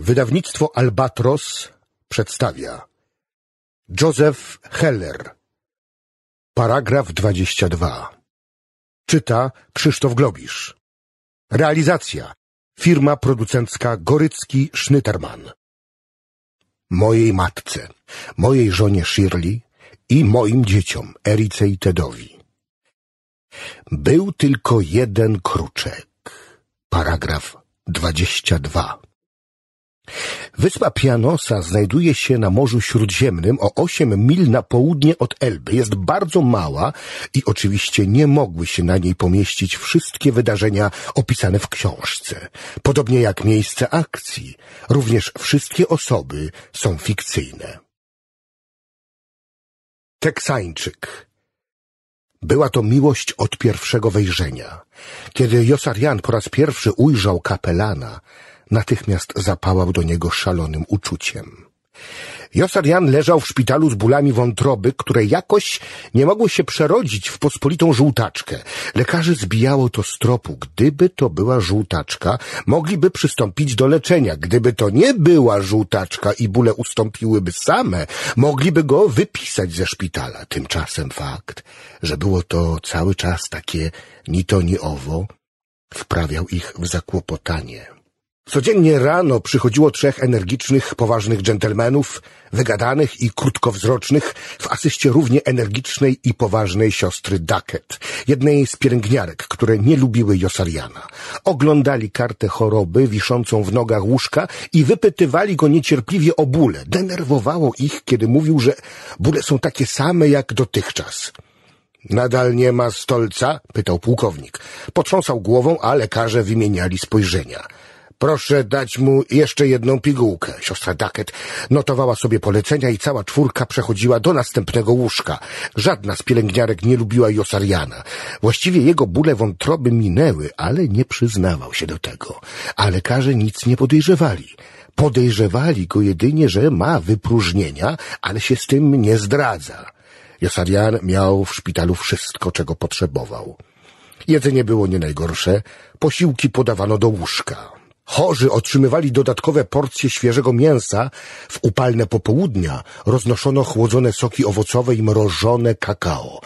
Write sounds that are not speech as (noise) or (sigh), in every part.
Wydawnictwo Albatros przedstawia Joseph Heller Paragraf 22 Czyta Krzysztof Globisz Realizacja Firma producencka Gorycki Schnyterman Mojej matce, mojej żonie Shirley i moim dzieciom Erice i Tedowi Był tylko jeden kruczek Paragraf 22 Wyspa Pianosa znajduje się na Morzu Śródziemnym o 8 mil na południe od Elby. Jest bardzo mała i oczywiście nie mogły się na niej pomieścić wszystkie wydarzenia opisane w książce. Podobnie jak miejsce akcji, również wszystkie osoby są fikcyjne. Teksańczyk była to miłość od pierwszego wejrzenia. Kiedy Josarian po raz pierwszy ujrzał kapelana, natychmiast zapałał do niego szalonym uczuciem. Josarian leżał w szpitalu z bólami wątroby, które jakoś nie mogły się przerodzić w pospolitą żółtaczkę. Lekarzy zbijało to z tropu. Gdyby to była żółtaczka, mogliby przystąpić do leczenia. Gdyby to nie była żółtaczka i bóle ustąpiłyby same, mogliby go wypisać ze szpitala. Tymczasem fakt, że było to cały czas takie ni to ni owo, wprawiał ich w zakłopotanie. Codziennie rano przychodziło trzech energicznych, poważnych dżentelmenów, wygadanych i krótkowzrocznych, w asyście równie energicznej i poważnej siostry Duckett, jednej z pielęgniarek, które nie lubiły Josariana. Oglądali kartę choroby wiszącą w nogach łóżka i wypytywali go niecierpliwie o bóle. Denerwowało ich, kiedy mówił, że bóle są takie same jak dotychczas. Nadal nie ma stolca? pytał pułkownik. Potrząsał głową, a lekarze wymieniali spojrzenia. Proszę dać mu jeszcze jedną pigułkę. Siostra Dacket notowała sobie polecenia i cała czwórka przechodziła do następnego łóżka. Żadna z pielęgniarek nie lubiła Josariana. Właściwie jego bóle wątroby minęły, ale nie przyznawał się do tego. A lekarze nic nie podejrzewali. Podejrzewali go jedynie, że ma wypróżnienia, ale się z tym nie zdradza. Josarian miał w szpitalu wszystko, czego potrzebował. Jedzenie było nie najgorsze, posiłki podawano do łóżka. Chorzy otrzymywali dodatkowe porcje świeżego mięsa. W upalne popołudnia roznoszono chłodzone soki owocowe i mrożone kakao.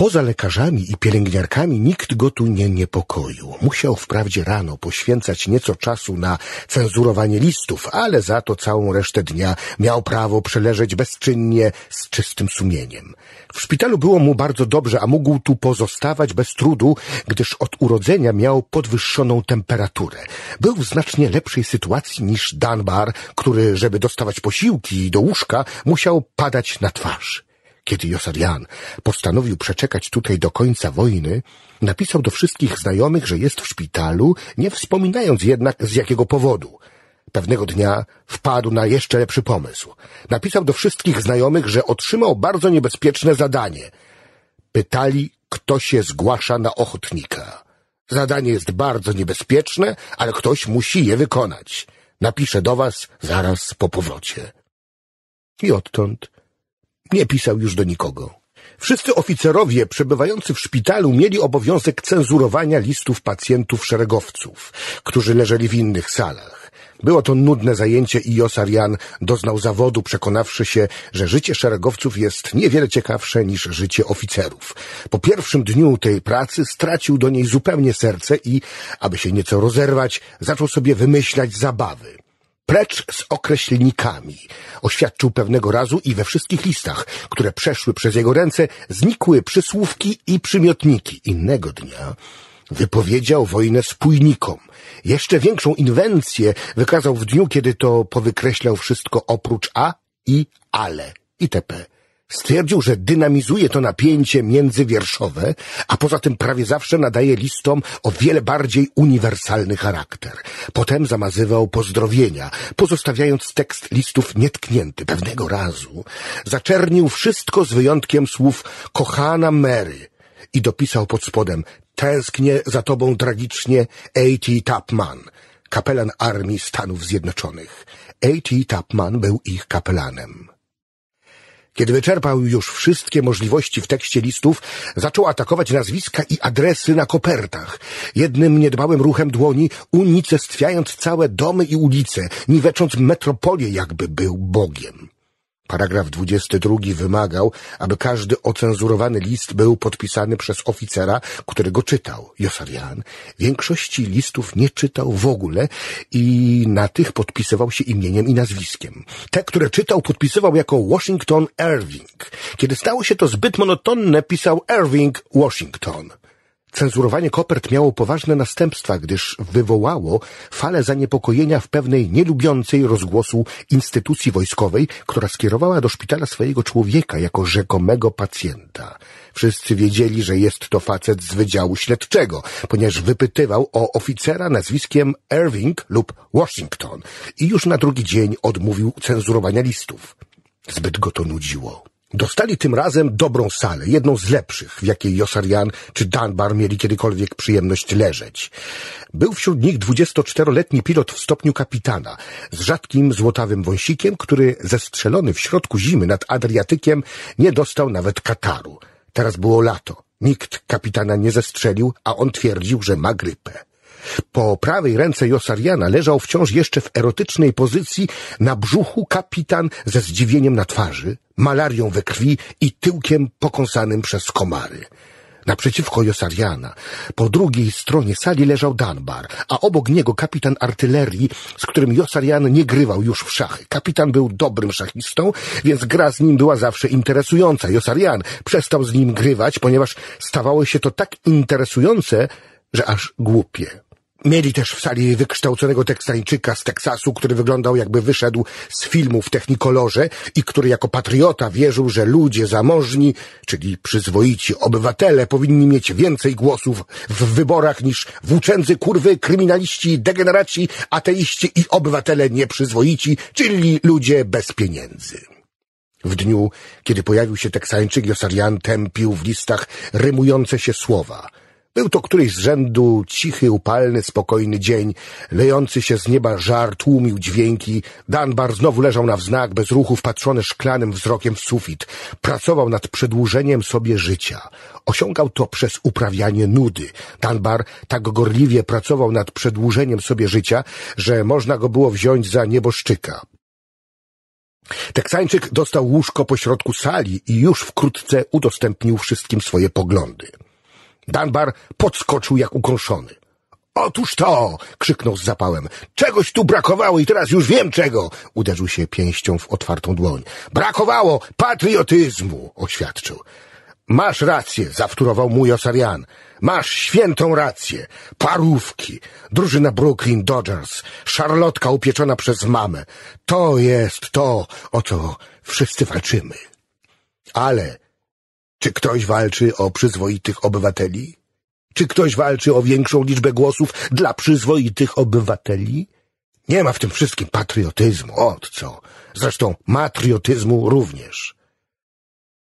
Poza lekarzami i pielęgniarkami nikt go tu nie niepokoił. Musiał wprawdzie rano poświęcać nieco czasu na cenzurowanie listów, ale za to całą resztę dnia miał prawo przeleżeć bezczynnie z czystym sumieniem. W szpitalu było mu bardzo dobrze, a mógł tu pozostawać bez trudu, gdyż od urodzenia miał podwyższoną temperaturę. Był w znacznie lepszej sytuacji niż Danbar, który, żeby dostawać posiłki do łóżka, musiał padać na twarz. Kiedy Josarian postanowił przeczekać tutaj do końca wojny, napisał do wszystkich znajomych, że jest w szpitalu, nie wspominając jednak z jakiego powodu. Pewnego dnia wpadł na jeszcze lepszy pomysł. Napisał do wszystkich znajomych, że otrzymał bardzo niebezpieczne zadanie. Pytali, kto się zgłasza na ochotnika. Zadanie jest bardzo niebezpieczne, ale ktoś musi je wykonać. Napiszę do was zaraz po powrocie. I odtąd nie pisał już do nikogo. Wszyscy oficerowie przebywający w szpitalu mieli obowiązek cenzurowania listów pacjentów szeregowców, którzy leżeli w innych salach. Było to nudne zajęcie i Josarian doznał zawodu, przekonawszy się, że życie szeregowców jest niewiele ciekawsze niż życie oficerów. Po pierwszym dniu tej pracy stracił do niej zupełnie serce i, aby się nieco rozerwać, zaczął sobie wymyślać zabawy precz z określnikami. Oświadczył pewnego razu i we wszystkich listach, które przeszły przez jego ręce, znikły przysłówki i przymiotniki. Innego dnia wypowiedział wojnę spójnikom. Jeszcze większą inwencję wykazał w dniu, kiedy to powykreślał wszystko oprócz a i ale itp. Stwierdził, że dynamizuje to napięcie międzywierszowe, a poza tym prawie zawsze nadaje listom o wiele bardziej uniwersalny charakter. Potem zamazywał pozdrowienia, pozostawiając tekst listów nietknięty. Pewnego razu zaczernił wszystko z wyjątkiem słów kochana Mary i dopisał pod spodem tęsknię za tobą tragicznie A.T. Tapman, kapelan Armii Stanów Zjednoczonych. A.T. Tapman był ich kapelanem. Kiedy wyczerpał już wszystkie możliwości w tekście listów, zaczął atakować nazwiska i adresy na kopertach. Jednym niedbałym ruchem dłoni unicestwiając całe domy i ulice, niwecząc metropolię jakby był Bogiem. Paragraf 22 wymagał, aby każdy ocenzurowany list był podpisany przez oficera, którego czytał. Josarian większości listów nie czytał w ogóle i na tych podpisywał się imieniem i nazwiskiem. Te, które czytał, podpisywał jako Washington Irving. Kiedy stało się to zbyt monotonne, pisał Irving Washington. Cenzurowanie kopert miało poważne następstwa, gdyż wywołało falę zaniepokojenia w pewnej nielubiącej rozgłosu instytucji wojskowej, która skierowała do szpitala swojego człowieka jako rzekomego pacjenta. Wszyscy wiedzieli, że jest to facet z Wydziału Śledczego, ponieważ wypytywał o oficera nazwiskiem Irving lub Washington i już na drugi dzień odmówił cenzurowania listów. Zbyt go to nudziło. Dostali tym razem dobrą salę, jedną z lepszych, w jakiej Josarian czy Danbar mieli kiedykolwiek przyjemność leżeć. Był wśród nich 24-letni pilot w stopniu kapitana, z rzadkim złotawym wąsikiem, który zestrzelony w środku zimy nad Adriatykiem nie dostał nawet kataru. Teraz było lato. Nikt kapitana nie zestrzelił, a on twierdził, że ma grypę. Po prawej ręce Josariana leżał wciąż jeszcze w erotycznej pozycji na brzuchu kapitan ze zdziwieniem na twarzy, malarią we krwi i tyłkiem pokąsanym przez komary. Naprzeciwko Josariana, po drugiej stronie sali leżał Danbar, a obok niego kapitan artylerii, z którym Josarian nie grywał już w szachy. Kapitan był dobrym szachistą, więc gra z nim była zawsze interesująca. Josarian przestał z nim grywać, ponieważ stawało się to tak interesujące, że aż głupie. Mieli też w sali wykształconego Teksańczyka z Teksasu, który wyglądał jakby wyszedł z filmu w technikolorze i który jako patriota wierzył, że ludzie zamożni, czyli przyzwoici obywatele, powinni mieć więcej głosów w wyborach niż włóczędzy kurwy, kryminaliści, degeneraci, ateiści i obywatele nieprzyzwoici, czyli ludzie bez pieniędzy. W dniu, kiedy pojawił się Teksańczyk, Josarian tępił w listach rymujące się słowa – był to któryś z rzędu cichy, upalny, spokojny dzień. Lejący się z nieba żar tłumił dźwięki. Danbar znowu leżał na wznak, bez ruchu, wpatrzony szklanym wzrokiem w sufit. Pracował nad przedłużeniem sobie życia. Osiągał to przez uprawianie nudy. Danbar tak gorliwie pracował nad przedłużeniem sobie życia, że można go było wziąć za nieboszczyka. Teksańczyk dostał łóżko pośrodku sali i już wkrótce udostępnił wszystkim swoje poglądy. Danbar podskoczył jak ukąszony. Otóż to! krzyknął z zapałem. Czegoś tu brakowało i teraz już wiem czego! Uderzył się pięścią w otwartą dłoń. Brakowało patriotyzmu! oświadczył. Masz rację, zawtórował mój Osarian. Masz świętą rację. Parówki, drużyna Brooklyn Dodgers, szarlotka upieczona przez mamę. To jest to, o co wszyscy walczymy. Ale czy ktoś walczy o przyzwoitych obywateli? Czy ktoś walczy o większą liczbę głosów dla przyzwoitych obywateli? Nie ma w tym wszystkim patriotyzmu, od co? Zresztą matriotyzmu również.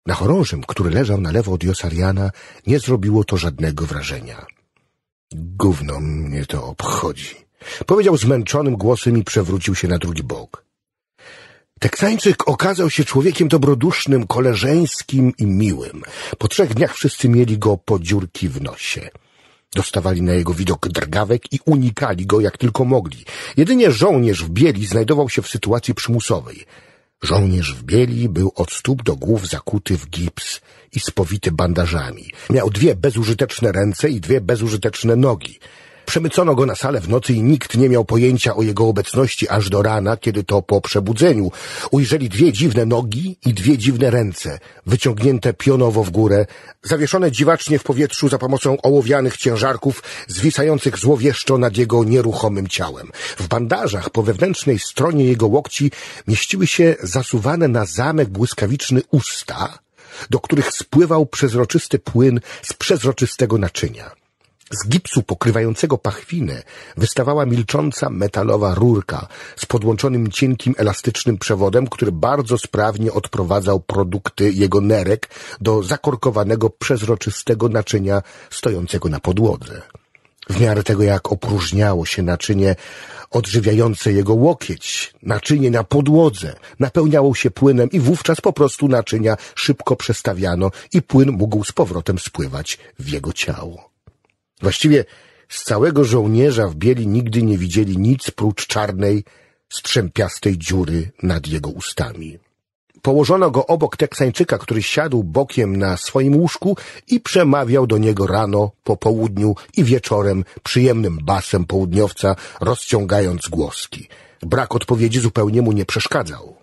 Na chorążym, który leżał na lewo od Josariana, nie zrobiło to żadnego wrażenia. Gówno mnie to obchodzi. Powiedział zmęczonym głosem i przewrócił się na drugi bok. Teksańczyk okazał się człowiekiem dobrodusznym, koleżeńskim i miłym. Po trzech dniach wszyscy mieli go po dziurki w nosie. Dostawali na jego widok drgawek i unikali go jak tylko mogli. Jedynie żołnierz w bieli znajdował się w sytuacji przymusowej. Żołnierz w bieli był od stóp do głów zakuty w gips i spowity bandażami. Miał dwie bezużyteczne ręce i dwie bezużyteczne nogi. Przemycono go na salę w nocy i nikt nie miał pojęcia o jego obecności aż do rana, kiedy to po przebudzeniu ujrzeli dwie dziwne nogi i dwie dziwne ręce, wyciągnięte pionowo w górę, zawieszone dziwacznie w powietrzu za pomocą ołowianych ciężarków zwisających złowieszczo nad jego nieruchomym ciałem. W bandażach po wewnętrznej stronie jego łokci mieściły się zasuwane na zamek błyskawiczny usta, do których spływał przezroczysty płyn z przezroczystego naczynia. Z gipsu pokrywającego pachwinę wystawała milcząca metalowa rurka z podłączonym cienkim elastycznym przewodem, który bardzo sprawnie odprowadzał produkty jego nerek do zakorkowanego przezroczystego naczynia stojącego na podłodze. W miarę tego, jak opróżniało się naczynie odżywiające jego łokieć, naczynie na podłodze, napełniało się płynem i wówczas po prostu naczynia szybko przestawiano i płyn mógł z powrotem spływać w jego ciało. Właściwie z całego żołnierza w bieli nigdy nie widzieli nic prócz czarnej, strzępiastej dziury nad jego ustami. Położono go obok Teksańczyka, który siadł bokiem na swoim łóżku i przemawiał do niego rano, po południu i wieczorem przyjemnym basem południowca, rozciągając głoski. Brak odpowiedzi zupełnie mu nie przeszkadzał.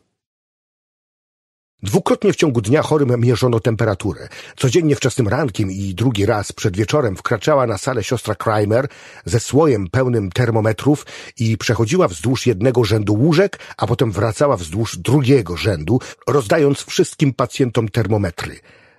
Dwukrotnie w ciągu dnia chorym mierzono temperaturę. Codziennie wczesnym rankiem i drugi raz przed wieczorem wkraczała na salę siostra Kreimer ze słojem pełnym termometrów i przechodziła wzdłuż jednego rzędu łóżek, a potem wracała wzdłuż drugiego rzędu, rozdając wszystkim pacjentom termometry.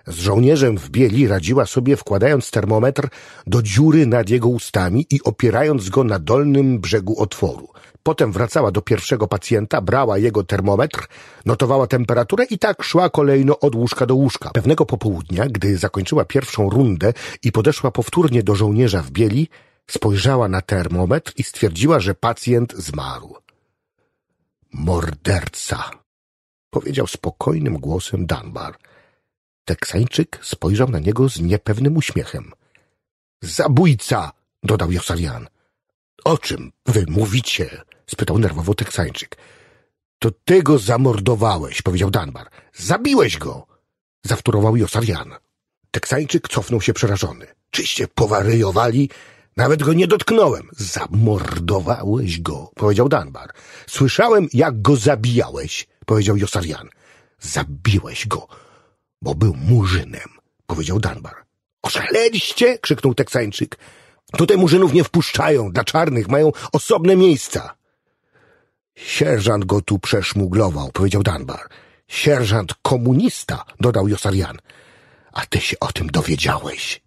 Z żołnierzem w bieli radziła sobie wkładając termometr do dziury nad jego ustami i opierając go na dolnym brzegu otworu. Potem wracała do pierwszego pacjenta, brała jego termometr, notowała temperaturę i tak szła kolejno od łóżka do łóżka. Pewnego popołudnia, gdy zakończyła pierwszą rundę i podeszła powtórnie do żołnierza w bieli, spojrzała na termometr i stwierdziła, że pacjent zmarł. Morderca, powiedział spokojnym głosem Dunbar. Teksańczyk spojrzał na niego z niepewnym uśmiechem. Zabójca, dodał Josawian. O czym wy mówicie? spytał nerwowo Teksańczyk. To ty go zamordowałeś, powiedział Danbar. Zabiłeś go! Zawtórował Josawian. Teksańczyk cofnął się przerażony. Czyście powaryjowali? Nawet go nie dotknąłem. Zamordowałeś go, powiedział Danbar. Słyszałem, jak go zabijałeś, powiedział Josawian. Zabiłeś go, bo był murzynem, powiedział Danbar. Oszaleliście? krzyknął Teksańczyk. Tutaj murzynów nie wpuszczają, dla czarnych mają osobne miejsca. Sierżant go tu przeszmuglował, powiedział Danbar. Sierżant komunista, dodał Josarian. A ty się o tym dowiedziałeś.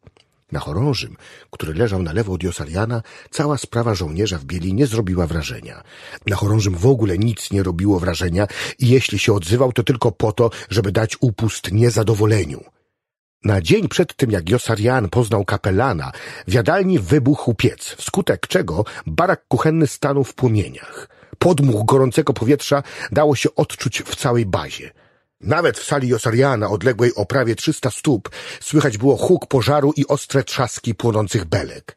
Na chorążym, który leżał na lewo od Josariana, cała sprawa żołnierza w bieli nie zrobiła wrażenia. Na chorążym w ogóle nic nie robiło wrażenia i jeśli się odzywał, to tylko po to, żeby dać upust niezadowoleniu. Na dzień przed tym, jak Josarian poznał kapelana, w jadalni wybuchł piec, wskutek czego barak kuchenny stanął w płomieniach. Podmuch gorącego powietrza dało się odczuć w całej bazie. Nawet w sali Josariana, odległej o prawie 300 stóp, słychać było huk pożaru i ostre trzaski płonących belek.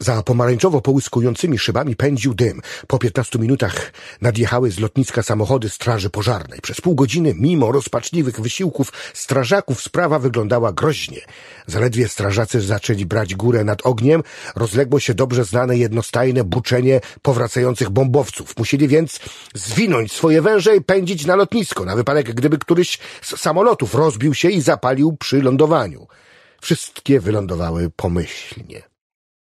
Za pomarańczowo połyskującymi szybami pędził dym. Po piętnastu minutach nadjechały z lotniska samochody straży pożarnej. Przez pół godziny, mimo rozpaczliwych wysiłków strażaków, sprawa wyglądała groźnie. Zaledwie strażacy zaczęli brać górę nad ogniem, rozległo się dobrze znane jednostajne buczenie powracających bombowców. Musieli więc zwinąć swoje węże i pędzić na lotnisko, na wypadek gdyby któryś z samolotów rozbił się i zapalił przy lądowaniu. Wszystkie wylądowały pomyślnie.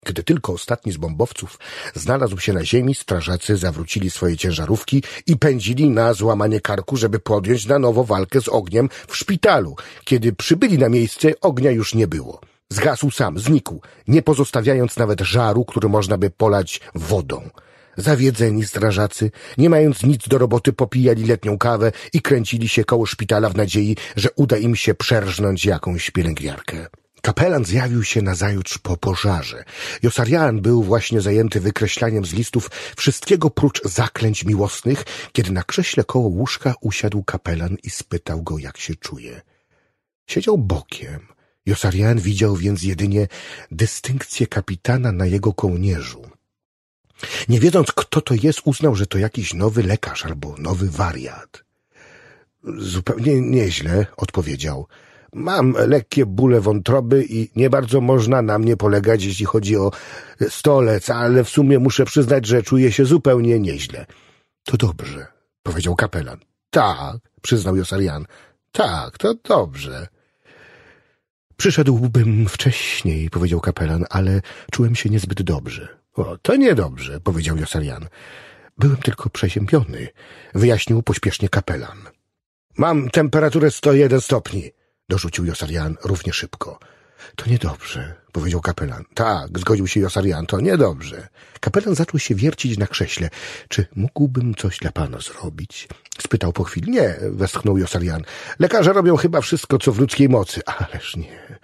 Gdy tylko ostatni z bombowców znalazł się na ziemi, strażacy zawrócili swoje ciężarówki i pędzili na złamanie karku, żeby podjąć na nowo walkę z ogniem w szpitalu. Kiedy przybyli na miejsce, ognia już nie było. Zgasł sam, znikł, nie pozostawiając nawet żaru, który można by polać wodą. Zawiedzeni strażacy, nie mając nic do roboty, popijali letnią kawę i kręcili się koło szpitala w nadziei, że uda im się przerżnąć jakąś pielęgniarkę. Kapelan zjawił się nazajutrz po pożarze. Josarian był właśnie zajęty wykreślaniem z listów wszystkiego prócz zaklęć miłosnych, kiedy na krześle koło łóżka usiadł kapelan i spytał go, jak się czuje. Siedział bokiem. Josarian widział więc jedynie dystynkcję kapitana na jego kołnierzu. Nie wiedząc, kto to jest, uznał, że to jakiś nowy lekarz albo nowy wariat. Zupełnie nieźle, odpowiedział. Mam lekkie bóle wątroby i nie bardzo można na mnie polegać, jeśli chodzi o stolec, ale w sumie muszę przyznać, że czuję się zupełnie nieźle. To dobrze, powiedział kapelan. Tak, przyznał Josarian. Tak, to dobrze. Przyszedłbym wcześniej, powiedział kapelan, ale czułem się niezbyt dobrze. O, to niedobrze, powiedział Josarian. Byłem tylko przeziębiony, wyjaśnił pośpiesznie kapelan. Mam temperaturę 101 stopni dorzucił Josarian równie szybko. To niedobrze, powiedział kapelan. Tak, zgodził się Josarian, to niedobrze. Kapelan zaczął się wiercić na krześle. Czy mógłbym coś dla pana zrobić? Spytał po chwili. Nie, westchnął Josarian. Lekarze robią chyba wszystko, co w ludzkiej mocy. Ależ nie.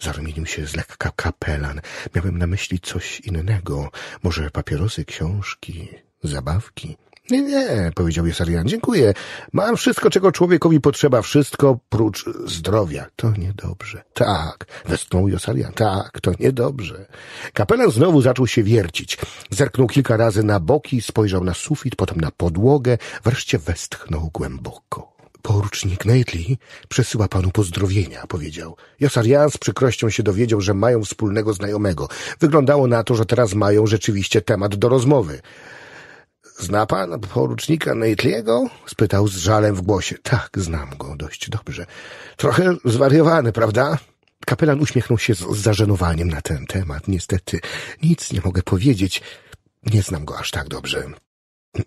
Zarumienił się z lekka kapelan. Miałem na myśli coś innego. Może papierosy, książki, zabawki. Nie, nie, powiedział Jesarian, dziękuję. Mam wszystko, czego człowiekowi potrzeba, wszystko prócz zdrowia. To niedobrze. Tak, westchnął Josarian, tak, to niedobrze. Kapelan znowu zaczął się wiercić. Zerknął kilka razy na boki, spojrzał na sufit, potem na podłogę, wreszcie westchnął głęboko. Porucznik Knightley przesyła panu pozdrowienia, powiedział. Josarian z przykrością się dowiedział, że mają wspólnego znajomego. Wyglądało na to, że teraz mają rzeczywiście temat do rozmowy. Zna pan porucznika Nateliego? spytał z żalem w głosie. Tak, znam go dość dobrze. Trochę zwariowany, prawda? Kapelan uśmiechnął się z zażenowaniem na ten temat. Niestety, nic nie mogę powiedzieć. Nie znam go aż tak dobrze.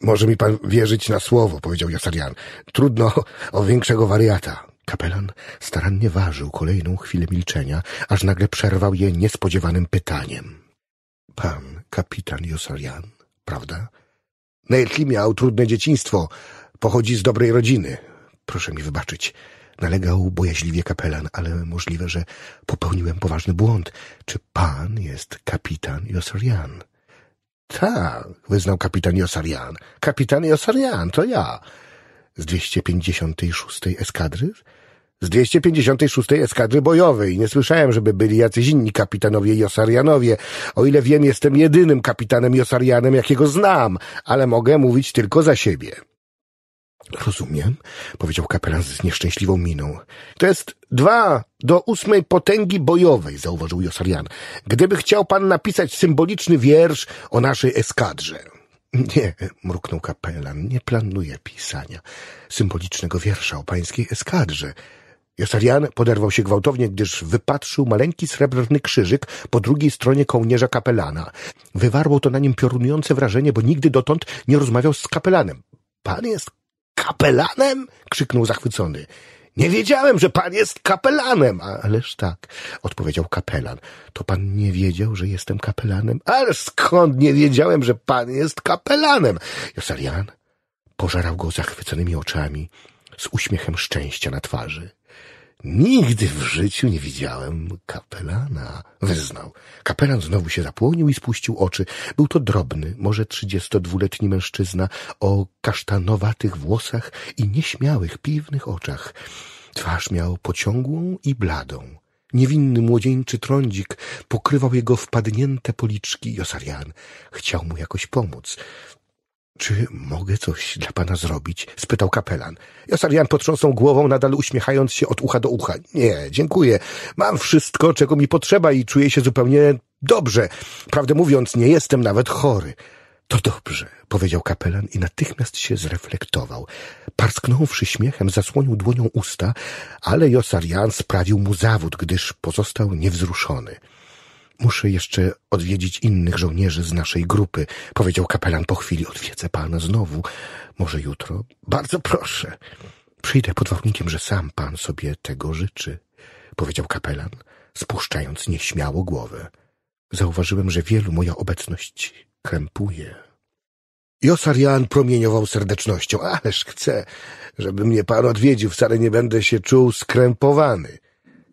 Może mi pan wierzyć na słowo, powiedział Jasarian. Trudno o większego wariata. Kapelan starannie ważył kolejną chwilę milczenia, aż nagle przerwał je niespodziewanym pytaniem. Pan kapitan Josarian, prawda? Netley miał trudne dzieciństwo. Pochodzi z dobrej rodziny. Proszę mi wybaczyć. Nalegał bojaźliwie kapelan, ale możliwe, że popełniłem poważny błąd. Czy pan jest kapitan Josarian? Tak, wyznał kapitan Josarian. Kapitan Josarian, to ja. Z 256 eskadry? z 256 Eskadry Bojowej. Nie słyszałem, żeby byli jacyś inni kapitanowie Josarianowie. O ile wiem, jestem jedynym kapitanem Josarianem, jakiego znam, ale mogę mówić tylko za siebie. Rozumiem, powiedział kapelan z nieszczęśliwą miną. To jest dwa do ósmej potęgi bojowej, zauważył Josarian. Gdyby chciał pan napisać symboliczny wiersz o naszej eskadrze. Nie, mruknął kapelan, nie planuję pisania symbolicznego wiersza o pańskiej eskadrze. Josarian poderwał się gwałtownie, gdyż wypatrzył maleńki srebrny krzyżyk po drugiej stronie kołnierza kapelana. Wywarło to na nim piorunujące wrażenie, bo nigdy dotąd nie rozmawiał z kapelanem. Pan jest kapelanem? krzyknął zachwycony. Nie wiedziałem, że pan jest kapelanem. Ależ tak, odpowiedział kapelan. To pan nie wiedział, że jestem kapelanem? Ależ skąd nie wiedziałem, że pan jest kapelanem? Josarian pożerał go zachwyconymi oczami, z uśmiechem szczęścia na twarzy. Nigdy w życiu nie widziałem kapelana, wyznał. Kapelan znowu się zapłonił i spuścił oczy. Był to drobny, może trzydziestodwuletni mężczyzna o kasztanowatych włosach i nieśmiałych, piwnych oczach. Twarz miał pociągłą i bladą. Niewinny młodzieńczy trądzik pokrywał jego wpadnięte policzki i osarian. Chciał mu jakoś pomóc. Czy mogę coś dla pana zrobić? spytał kapelan. Josarian potrząsnął głową, nadal uśmiechając się od ucha do ucha. Nie, dziękuję. Mam wszystko, czego mi potrzeba i czuję się zupełnie dobrze. Prawdę mówiąc, nie jestem nawet chory. To dobrze, powiedział kapelan i natychmiast się zreflektował. Parsknąwszy śmiechem, zasłonił dłonią usta, ale Josarian sprawił mu zawód, gdyż pozostał niewzruszony. Muszę jeszcze odwiedzić innych żołnierzy z naszej grupy, powiedział kapelan po chwili. Odwiedzę pana znowu. Może jutro? Bardzo proszę. Przyjdę pod warunkiem, że sam pan sobie tego życzy, powiedział kapelan, spuszczając nieśmiało głowę. Zauważyłem, że wielu moja obecność krępuje. Josarian promieniował serdecznością. Ależ chcę, żeby mnie pan odwiedził. Wcale nie będę się czuł skrępowany.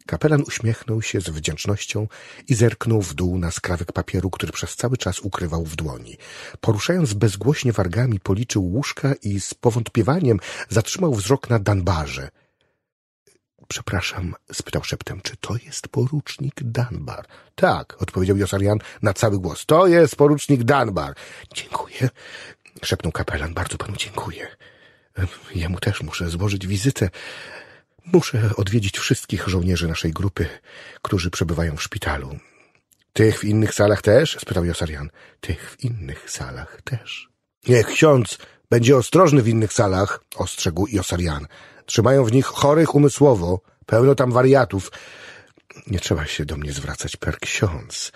Kapelan uśmiechnął się z wdzięcznością i zerknął w dół na skrawek papieru, który przez cały czas ukrywał w dłoni. Poruszając bezgłośnie wargami, policzył łóżka i z powątpiewaniem zatrzymał wzrok na Danbarze. Przepraszam, spytał szeptem, czy to jest porucznik Danbar? Tak, odpowiedział Josarian na cały głos. To jest porucznik Danbar. Dziękuję, szepnął kapelan. Bardzo panu dziękuję. Jemu też muszę złożyć wizytę. Muszę odwiedzić wszystkich żołnierzy naszej grupy, którzy przebywają w szpitalu. Tych w innych salach też? spytał Josarian. Tych w innych salach też. Niech ksiądz będzie ostrożny w innych salach, ostrzegł Josarian. Trzymają w nich chorych umysłowo, pełno tam wariatów. Nie trzeba się do mnie zwracać per ksiądz,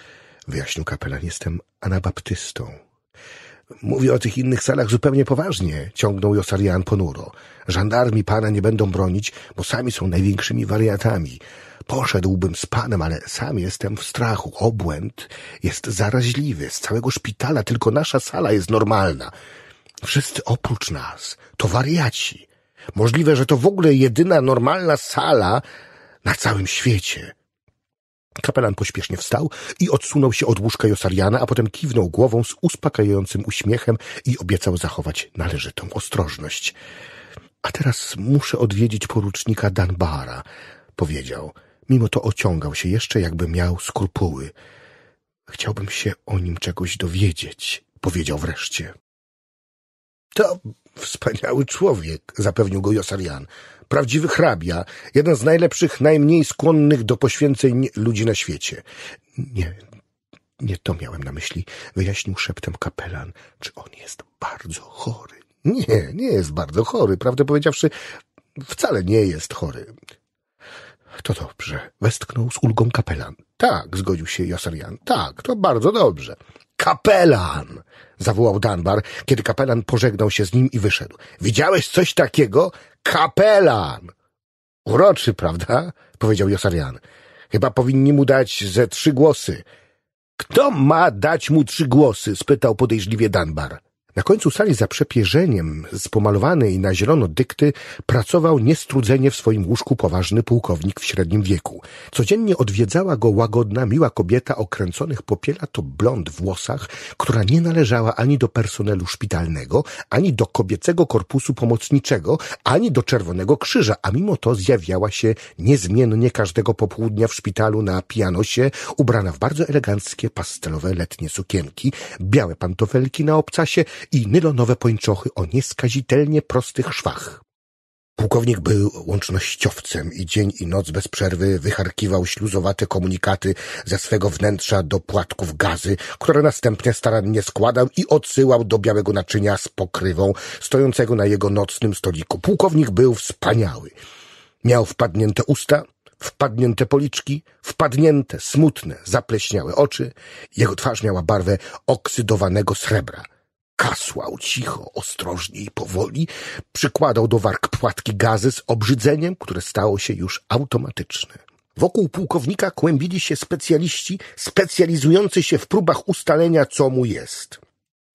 wyjaśnił kapelan. Jestem anabaptystą. Mówię o tych innych celach zupełnie poważnie, ciągnął Josarian ponuro. Żandarmi pana nie będą bronić, bo sami są największymi wariatami. Poszedłbym z panem, ale sam jestem w strachu. Obłęd jest zaraźliwy. Z całego szpitala tylko nasza sala jest normalna. Wszyscy oprócz nas to wariaci. Możliwe, że to w ogóle jedyna normalna sala na całym świecie. Kapelan pośpiesznie wstał i odsunął się od łóżka Josariana, a potem kiwnął głową z uspokajającym uśmiechem i obiecał zachować należytą ostrożność. A teraz muszę odwiedzić porucznika Danbara, powiedział. Mimo to ociągał się jeszcze, jakby miał skrupuły. Chciałbym się o nim czegoś dowiedzieć, powiedział wreszcie. To wspaniały człowiek, zapewnił go Josarian prawdziwy hrabia, jeden z najlepszych, najmniej skłonnych do poświęceń ludzi na świecie. Nie, nie to miałem na myśli, wyjaśnił szeptem kapelan. Czy on jest bardzo chory? Nie, nie jest bardzo chory, prawdę powiedziawszy, wcale nie jest chory. To dobrze, westchnął z ulgą kapelan. Tak, zgodził się Josarian. Tak, to bardzo dobrze. Kapelan! zawołał Danbar, kiedy kapelan pożegnał się z nim i wyszedł. Widziałeś coś takiego? Kapelan! Uroczy, prawda? powiedział Josarian. Chyba powinni mu dać ze trzy głosy. Kto ma dać mu trzy głosy? spytał podejrzliwie Danbar. Na końcu sali za przepierzeniem spomalowanej na zielono dykty pracował niestrudzenie w swoim łóżku poważny pułkownik w średnim wieku. Codziennie odwiedzała go łagodna, miła kobieta o kręconych popiela to blond włosach, która nie należała ani do personelu szpitalnego, ani do kobiecego korpusu pomocniczego, ani do Czerwonego Krzyża, a mimo to zjawiała się niezmiennie każdego popołudnia w szpitalu na pianosie, ubrana w bardzo eleganckie pastelowe letnie sukienki, białe pantofelki na obcasie, i nylonowe pończochy o nieskazitelnie prostych szwach. Pułkownik był łącznościowcem i dzień i noc bez przerwy wycharkiwał śluzowate komunikaty ze swego wnętrza do płatków gazy, które następnie starannie składał i odsyłał do białego naczynia z pokrywą stojącego na jego nocnym stoliku. Pułkownik był wspaniały. Miał wpadnięte usta, wpadnięte policzki, wpadnięte, smutne, zapleśniałe oczy. Jego twarz miała barwę oksydowanego srebra. Kasłał cicho, ostrożnie i powoli, przykładał do warg płatki gazy z obrzydzeniem, które stało się już automatyczne. Wokół pułkownika kłębili się specjaliści, specjalizujący się w próbach ustalenia, co mu jest.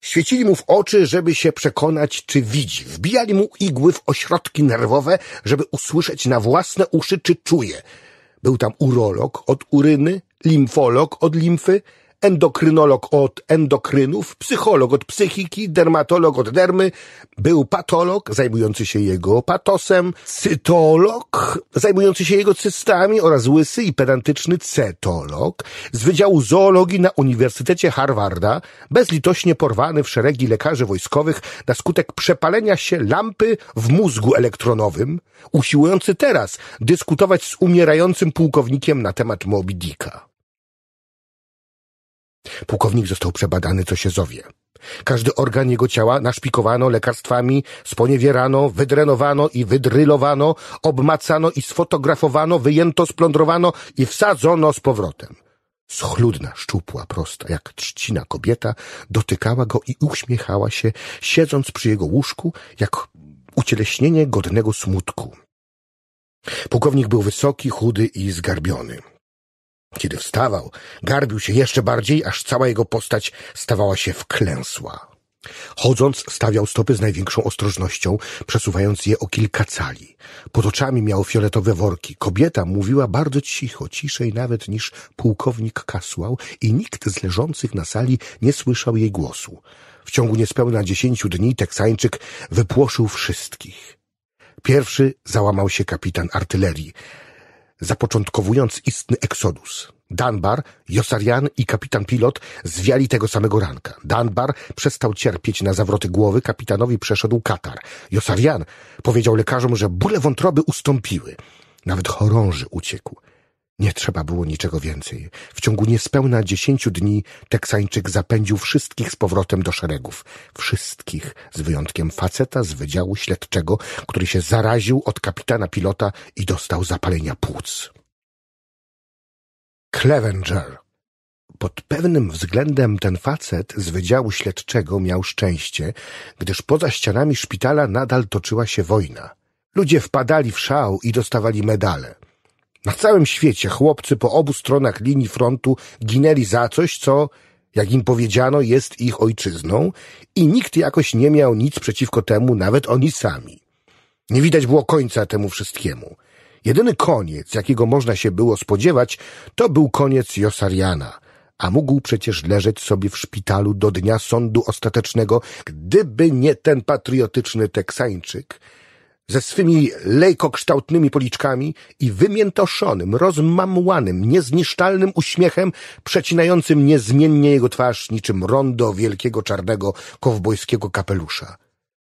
Świecili mu w oczy, żeby się przekonać, czy widzi. Wbijali mu igły w ośrodki nerwowe, żeby usłyszeć na własne uszy, czy czuje. Był tam urolog od uryny, limfolog od limfy, endokrynolog od endokrynów, psycholog od psychiki, dermatolog od dermy, był patolog zajmujący się jego patosem, cytolog zajmujący się jego cystami oraz łysy i pedantyczny cetolog z Wydziału Zoologii na Uniwersytecie Harvarda, bezlitośnie porwany w szeregi lekarzy wojskowych na skutek przepalenia się lampy w mózgu elektronowym, usiłujący teraz dyskutować z umierającym pułkownikiem na temat Moby Dicka. Pułkownik został przebadany, co się zowie. Każdy organ jego ciała naszpikowano lekarstwami, sponiewierano, wydrenowano i wydrylowano, obmacano i sfotografowano, wyjęto, splądrowano i wsadzono z powrotem. Schludna, szczupła, prosta, jak trzcina kobieta, dotykała go i uśmiechała się, siedząc przy jego łóżku, jak ucieleśnienie godnego smutku. Pułkownik był wysoki, chudy i zgarbiony. Kiedy wstawał, garbił się jeszcze bardziej, aż cała jego postać stawała się wklęsła. Chodząc, stawiał stopy z największą ostrożnością, przesuwając je o kilka cali. Pod oczami miał fioletowe worki. Kobieta mówiła bardzo cicho, ciszej nawet niż pułkownik kasłał i nikt z leżących na sali nie słyszał jej głosu. W ciągu niespełna dziesięciu dni Teksańczyk wypłoszył wszystkich. Pierwszy załamał się kapitan artylerii zapoczątkowując istny eksodus. Danbar, Josarian i kapitan pilot zwiali tego samego ranka. Danbar przestał cierpieć na zawroty głowy, kapitanowi przeszedł katar. Josarian powiedział lekarzom, że bóle wątroby ustąpiły. Nawet chorąży uciekł. Nie trzeba było niczego więcej. W ciągu niespełna dziesięciu dni Teksańczyk zapędził wszystkich z powrotem do szeregów. Wszystkich, z wyjątkiem faceta z wydziału śledczego, który się zaraził od kapitana pilota i dostał zapalenia płuc. Clevenger. Pod pewnym względem ten facet z wydziału śledczego miał szczęście, gdyż poza ścianami szpitala nadal toczyła się wojna. Ludzie wpadali w szał i dostawali medale. Na całym świecie chłopcy po obu stronach linii frontu ginęli za coś, co, jak im powiedziano, jest ich ojczyzną i nikt jakoś nie miał nic przeciwko temu, nawet oni sami. Nie widać było końca temu wszystkiemu. Jedyny koniec, jakiego można się było spodziewać, to był koniec Josariana, a mógł przecież leżeć sobie w szpitalu do dnia sądu ostatecznego, gdyby nie ten patriotyczny Teksańczyk, ze swymi lejkokształtnymi policzkami i wymiętoszonym, rozmamłanym, niezniszczalnym uśmiechem przecinającym niezmiennie jego twarz niczym rondo wielkiego czarnego kowbojskiego kapelusza.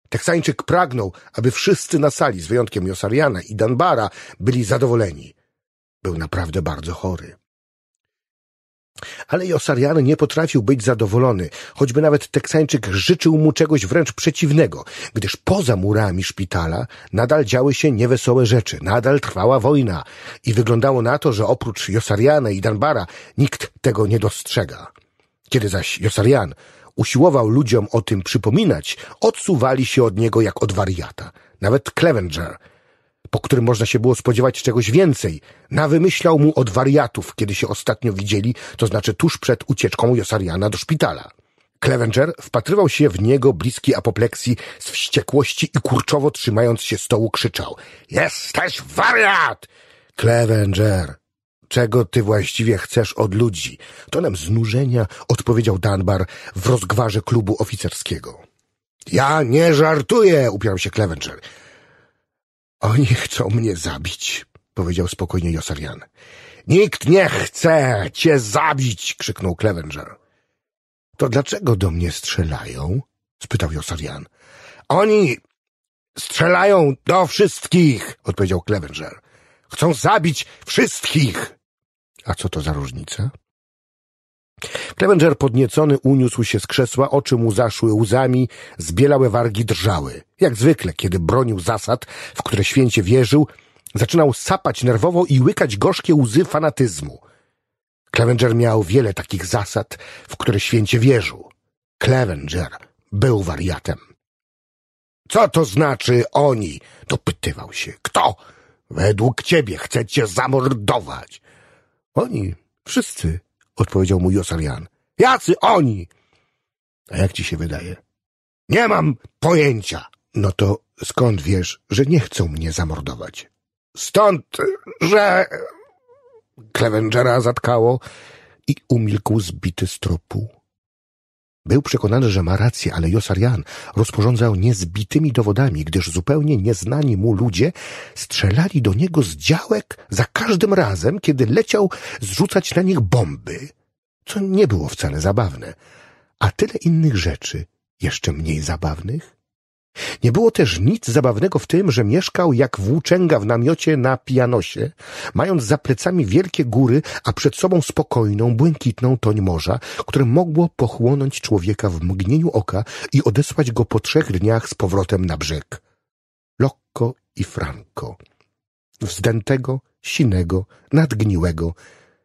Teksańczyk pragnął, aby wszyscy na sali, z wyjątkiem Josariana i Danbara, byli zadowoleni. Był naprawdę bardzo chory. Ale Josarian nie potrafił być zadowolony, choćby nawet Teksańczyk życzył mu czegoś wręcz przeciwnego, gdyż poza murami szpitala nadal działy się niewesołe rzeczy, nadal trwała wojna i wyglądało na to, że oprócz Josariana i Danbara nikt tego nie dostrzega. Kiedy zaś Josarian usiłował ludziom o tym przypominać, odsuwali się od niego jak od wariata. Nawet Clevenger po którym można się było spodziewać czegoś więcej. Nawymyślał mu od wariatów, kiedy się ostatnio widzieli, to znaczy tuż przed ucieczką Josariana do szpitala. Clevenger wpatrywał się w niego bliski apopleksji z wściekłości i kurczowo trzymając się stołu krzyczał — Jesteś wariat! Clevenger! Czego ty właściwie chcesz od ludzi? Tonem znużenia odpowiedział Danbar w rozgwarze klubu oficerskiego. — Ja nie żartuję! — upierał się Clevenger. Oni chcą mnie zabić, powiedział spokojnie Josarian. Nikt nie chce cię zabić, krzyknął Clevenger. To dlaczego do mnie strzelają? spytał Josarian. Oni strzelają do wszystkich, odpowiedział Clevenger. Chcą zabić wszystkich. A co to za różnica? Klewenger podniecony uniósł się z krzesła, oczy mu zaszły łzami, zbielałe wargi drżały. Jak zwykle, kiedy bronił zasad, w które święcie wierzył, zaczynał sapać nerwowo i łykać gorzkie łzy fanatyzmu. Klewenger miał wiele takich zasad, w które święcie wierzył. Klewenger był wariatem. Co to znaczy oni? dopytywał się. Kto? Według ciebie chcecie zamordować. Oni, wszyscy, odpowiedział mu Joselian. Jacy oni? A jak ci się wydaje? Nie mam pojęcia. No to skąd wiesz, że nie chcą mnie zamordować? Stąd, że... Klevengera zatkało i umilkł zbity z tropu. Był przekonany, że ma rację, ale Josarian rozporządzał niezbitymi dowodami, gdyż zupełnie nieznani mu ludzie strzelali do niego z działek za każdym razem, kiedy leciał zrzucać na nich bomby, co nie było wcale zabawne, a tyle innych rzeczy jeszcze mniej zabawnych nie było też nic zabawnego w tym, że mieszkał jak włóczęga w namiocie na pianosie, mając za plecami wielkie góry, a przed sobą spokojną, błękitną toń morza, które mogło pochłonąć człowieka w mgnieniu oka i odesłać go po trzech dniach z powrotem na brzeg. Lokko i Franco. Wzdętego, sinego, nadgniłego,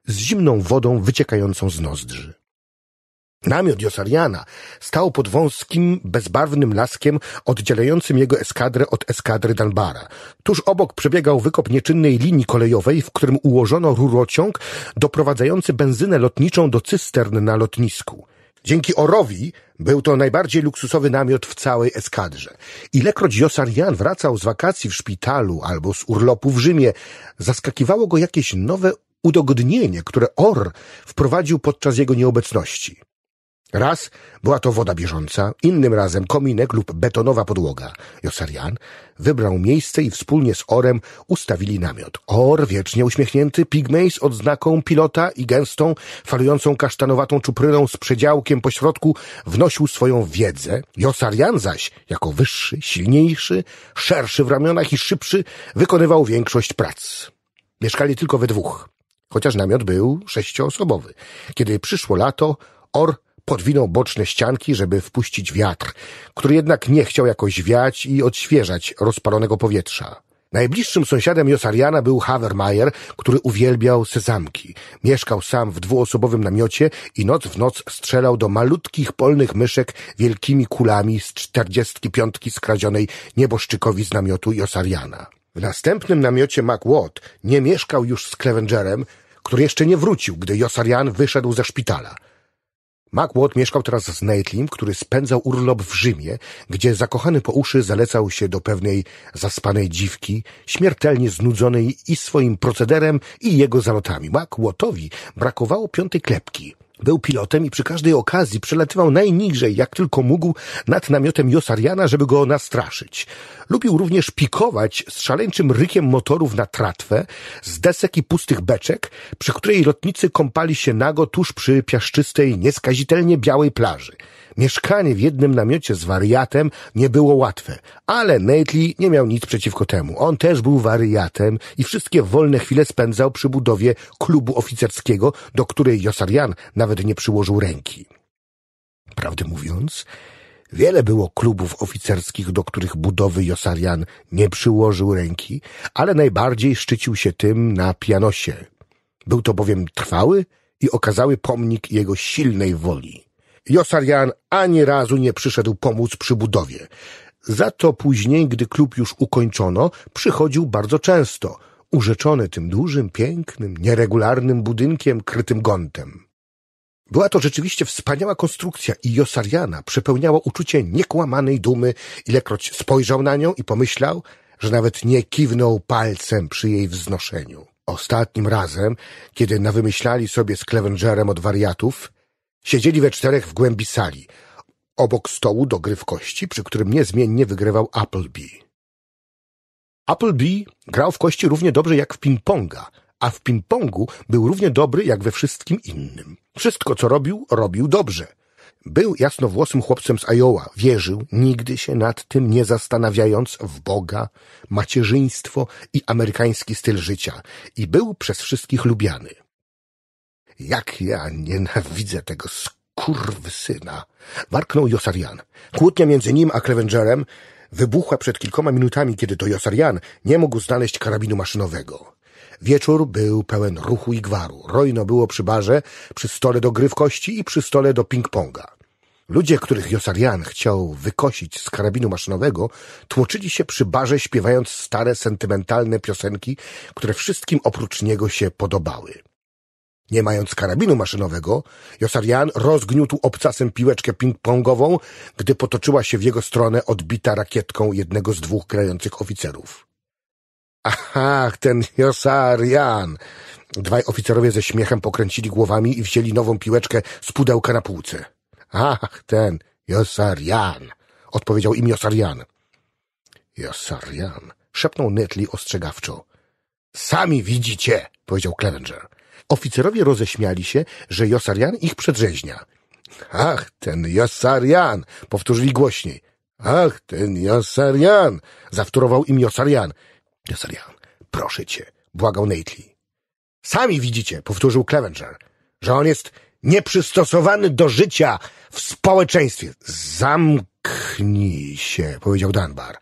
z zimną wodą wyciekającą z nozdrzy. Namiot Josariana stał pod wąskim, bezbarwnym laskiem oddzielającym jego eskadrę od eskadry Danbara. Tuż obok przebiegał wykop nieczynnej linii kolejowej, w którym ułożono rurociąg doprowadzający benzynę lotniczą do cystern na lotnisku. Dzięki Orowi był to najbardziej luksusowy namiot w całej eskadrze. Ilekroć Josarian wracał z wakacji w szpitalu albo z urlopu w Rzymie, zaskakiwało go jakieś nowe udogodnienie, które Or wprowadził podczas jego nieobecności. Raz była to woda bieżąca, innym razem kominek lub betonowa podłoga. Josarian wybrał miejsce i wspólnie z Orem ustawili namiot. Or, wiecznie uśmiechnięty, pigmej z odznaką pilota i gęstą, falującą kasztanowatą czupryną z przedziałkiem po środku, wnosił swoją wiedzę. Josarian zaś, jako wyższy, silniejszy, szerszy w ramionach i szybszy, wykonywał większość prac. Mieszkali tylko we dwóch. Chociaż namiot był sześcioosobowy. Kiedy przyszło lato, Or podwinął boczne ścianki, żeby wpuścić wiatr, który jednak nie chciał jakoś wiać i odświeżać rozpalonego powietrza. Najbliższym sąsiadem Josariana był Havermeyer, który uwielbiał sezamki. Mieszkał sam w dwuosobowym namiocie i noc w noc strzelał do malutkich polnych myszek wielkimi kulami z czterdziestki piątki skradzionej nieboszczykowi z namiotu Josariana. W następnym namiocie McWatt nie mieszkał już z Clevengerem, który jeszcze nie wrócił, gdy Josarian wyszedł ze szpitala. Watt mieszkał teraz z Naitlim, który spędzał urlop w Rzymie, gdzie zakochany po uszy zalecał się do pewnej zaspanej dziwki, śmiertelnie znudzonej i swoim procederem, i jego zalotami. Wattowi brakowało piątej klepki. Był pilotem i przy każdej okazji przelatywał najniżej, jak tylko mógł, nad namiotem Josariana, żeby go nastraszyć. Lubił również pikować z szaleńczym rykiem motorów na tratwę, z desek i pustych beczek, przy której lotnicy kąpali się nago tuż przy piaszczystej, nieskazitelnie białej plaży. Mieszkanie w jednym namiocie z wariatem nie było łatwe, ale Nately nie miał nic przeciwko temu. On też był wariatem i wszystkie wolne chwile spędzał przy budowie klubu oficerskiego, do której Josarian na nawet nie przyłożył ręki. Prawdę mówiąc, wiele było klubów oficerskich, do których budowy Josarian nie przyłożył ręki, ale najbardziej szczycił się tym na pianosie. Był to bowiem trwały i okazały pomnik jego silnej woli. Josarian ani razu nie przyszedł pomóc przy budowie. Za to później, gdy klub już ukończono, przychodził bardzo często, urzeczony tym dużym, pięknym, nieregularnym budynkiem krytym gątem. Była to rzeczywiście wspaniała konstrukcja i Josariana przepełniało uczucie niekłamanej dumy, ilekroć spojrzał na nią i pomyślał, że nawet nie kiwnął palcem przy jej wznoszeniu. Ostatnim razem, kiedy nawymyślali sobie z Clevengerem od wariatów, siedzieli we czterech w głębi sali, obok stołu do gry w kości, przy którym niezmiennie wygrywał Appleby. Appleby grał w kości równie dobrze jak w ping-ponga – a w ping-pongu był równie dobry jak we wszystkim innym. Wszystko, co robił, robił dobrze. Był jasnowłosym chłopcem z Iowa, wierzył, nigdy się nad tym nie zastanawiając, w Boga, macierzyństwo i amerykański styl życia i był przez wszystkich lubiany. Jak ja nienawidzę tego skurwysyna! Warknął Josarian. Kłótnia między nim a Clevengerem wybuchła przed kilkoma minutami, kiedy to Josarian nie mógł znaleźć karabinu maszynowego. Wieczór był pełen ruchu i gwaru. Rojno było przy barze, przy stole do gry w kości i przy stole do ping-ponga. Ludzie, których Josarian chciał wykosić z karabinu maszynowego, tłoczyli się przy barze śpiewając stare, sentymentalne piosenki, które wszystkim oprócz niego się podobały. Nie mając karabinu maszynowego, Josarian rozgniótł obcasem piłeczkę ping-pongową, gdy potoczyła się w jego stronę odbita rakietką jednego z dwóch grających oficerów. Ach, ten Josarian! Dwaj oficerowie ze śmiechem pokręcili głowami i wzięli nową piłeczkę z pudełka na półce. Ach, ten Josarian! Odpowiedział im Josarian. Josarian! Szepnął Netli ostrzegawczo. Sami widzicie! Powiedział Clevenger. Oficerowie roześmiali się, że Josarian ich przedrzeźnia. Ach, ten Josarian! Powtórzyli głośniej. Ach, ten Josarian! Zawtórował im Josarian. Joselian, proszę cię, błagał Nately. Sami widzicie, powtórzył Clevenger, że on jest nieprzystosowany do życia w społeczeństwie. Zamknij się, powiedział Danbar.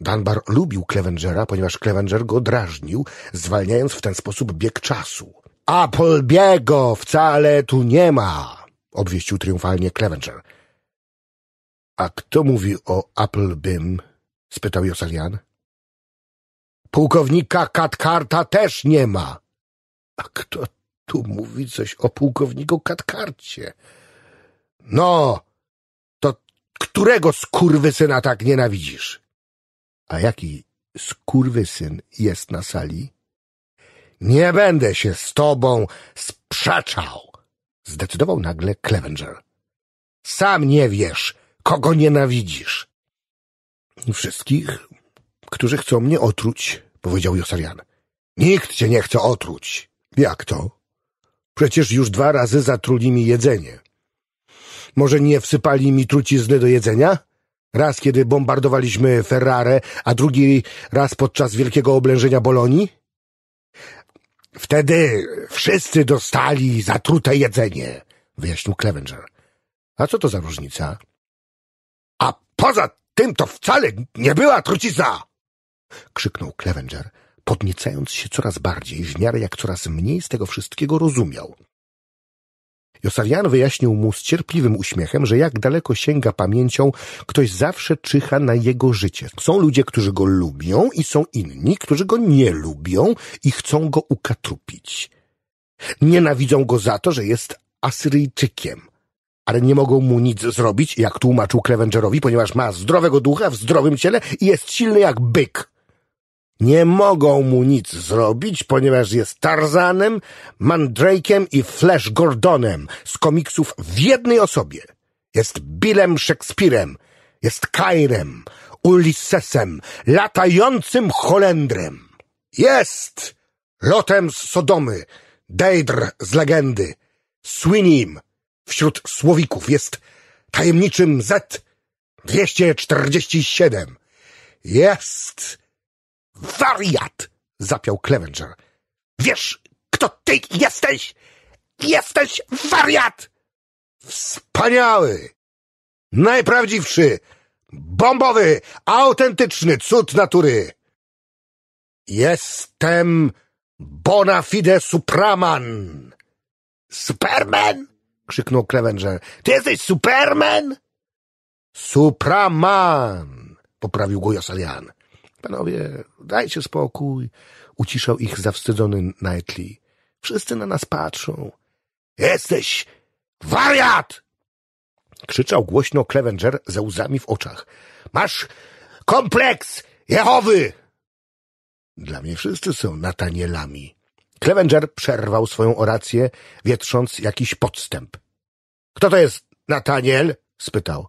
Danbar lubił Clevengera, ponieważ Clevenger go drażnił, zwalniając w ten sposób bieg czasu. Applebiego wcale tu nie ma, obwieścił triumfalnie Clevenger. A kto mówi o Applebym? spytał Joselian. Pułkownika Katkarta też nie ma. A kto tu mówi coś o pułkowniku Katkarcie? No, to którego skurwysyna tak nienawidzisz? A jaki skurwysyn jest na sali? Nie będę się z tobą sprzeczał, zdecydował nagle Clevenger. Sam nie wiesz, kogo nienawidzisz. Wszystkich którzy chcą mnie otruć, powiedział Josarian. Nikt cię nie chce otruć. Jak to? Przecież już dwa razy zatruli mi jedzenie. Może nie wsypali mi trucizny do jedzenia? Raz, kiedy bombardowaliśmy Ferrare, a drugi raz podczas wielkiego oblężenia Bolonii? Wtedy wszyscy dostali zatrute jedzenie, wyjaśnił Clevenger. A co to za różnica? A poza tym to wcale nie była trucizna, krzyknął Clevenger, podniecając się coraz bardziej, w miarę jak coraz mniej z tego wszystkiego rozumiał. Josarian wyjaśnił mu z cierpliwym uśmiechem, że jak daleko sięga pamięcią, ktoś zawsze czyha na jego życie. Są ludzie, którzy go lubią i są inni, którzy go nie lubią i chcą go ukatrupić. Nienawidzą go za to, że jest Asyryjczykiem, ale nie mogą mu nic zrobić, jak tłumaczył Clevengerowi, ponieważ ma zdrowego ducha w zdrowym ciele i jest silny jak byk. Nie mogą mu nic zrobić, ponieważ jest Tarzanem, Mandrake'em i Flash Gordonem z komiksów w jednej osobie. Jest Billem Szekspirem, jest Kairem, Ulyssesem, latającym Holendrem. Jest Lotem z Sodomy, Deidr z legendy, Swinim wśród Słowików, jest tajemniczym Z247. Jest Wariat! zapiał Clevenger. Wiesz, kto ty jesteś? Jesteś wariat! Wspaniały! Najprawdziwszy! Bombowy! Autentyczny cud natury! Jestem bona fide supraman! Superman? krzyknął Clevenger. Ty jesteś Superman? Supraman! poprawił go Josalian. Panowie, dajcie spokój, uciszał ich zawstydzony Knightley. Wszyscy na nas patrzą. Jesteś wariat! Krzyczał głośno Clevenger ze łzami w oczach. Masz kompleks Jehowy! Dla mnie wszyscy są Natanielami. Clevenger przerwał swoją orację, wietrząc jakiś podstęp. Kto to jest Nataniel? spytał.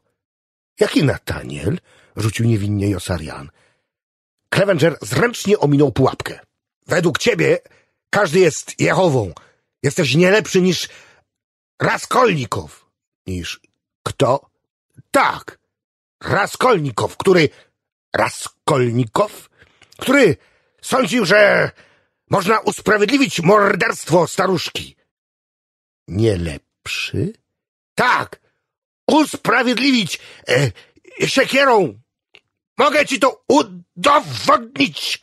Jaki Nataniel? rzucił niewinnie Josarian. Clevenger zręcznie ominął pułapkę. Według ciebie każdy jest Jehową. Jesteś nie lepszy niż Raskolnikow. Niż kto? Tak. Raskolnikow, który... Raskolnikow? Który sądził, że można usprawiedliwić morderstwo staruszki. Nie lepszy? Tak. Usprawiedliwić e, siekierą Mogę ci to udowodnić!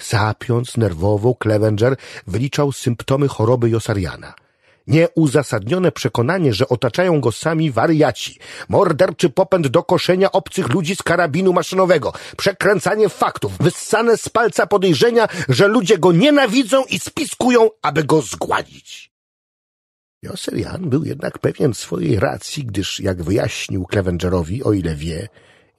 Sapiąc nerwowo, Klewenger wyliczał symptomy choroby Josariana. Nieuzasadnione przekonanie, że otaczają go sami wariaci, morderczy popęd do koszenia obcych ludzi z karabinu maszynowego, przekręcanie faktów, wyssane z palca podejrzenia, że ludzie go nienawidzą i spiskują, aby go zgładzić. Josarian był jednak pewien swojej racji, gdyż, jak wyjaśnił Klewengerowi o ile wie,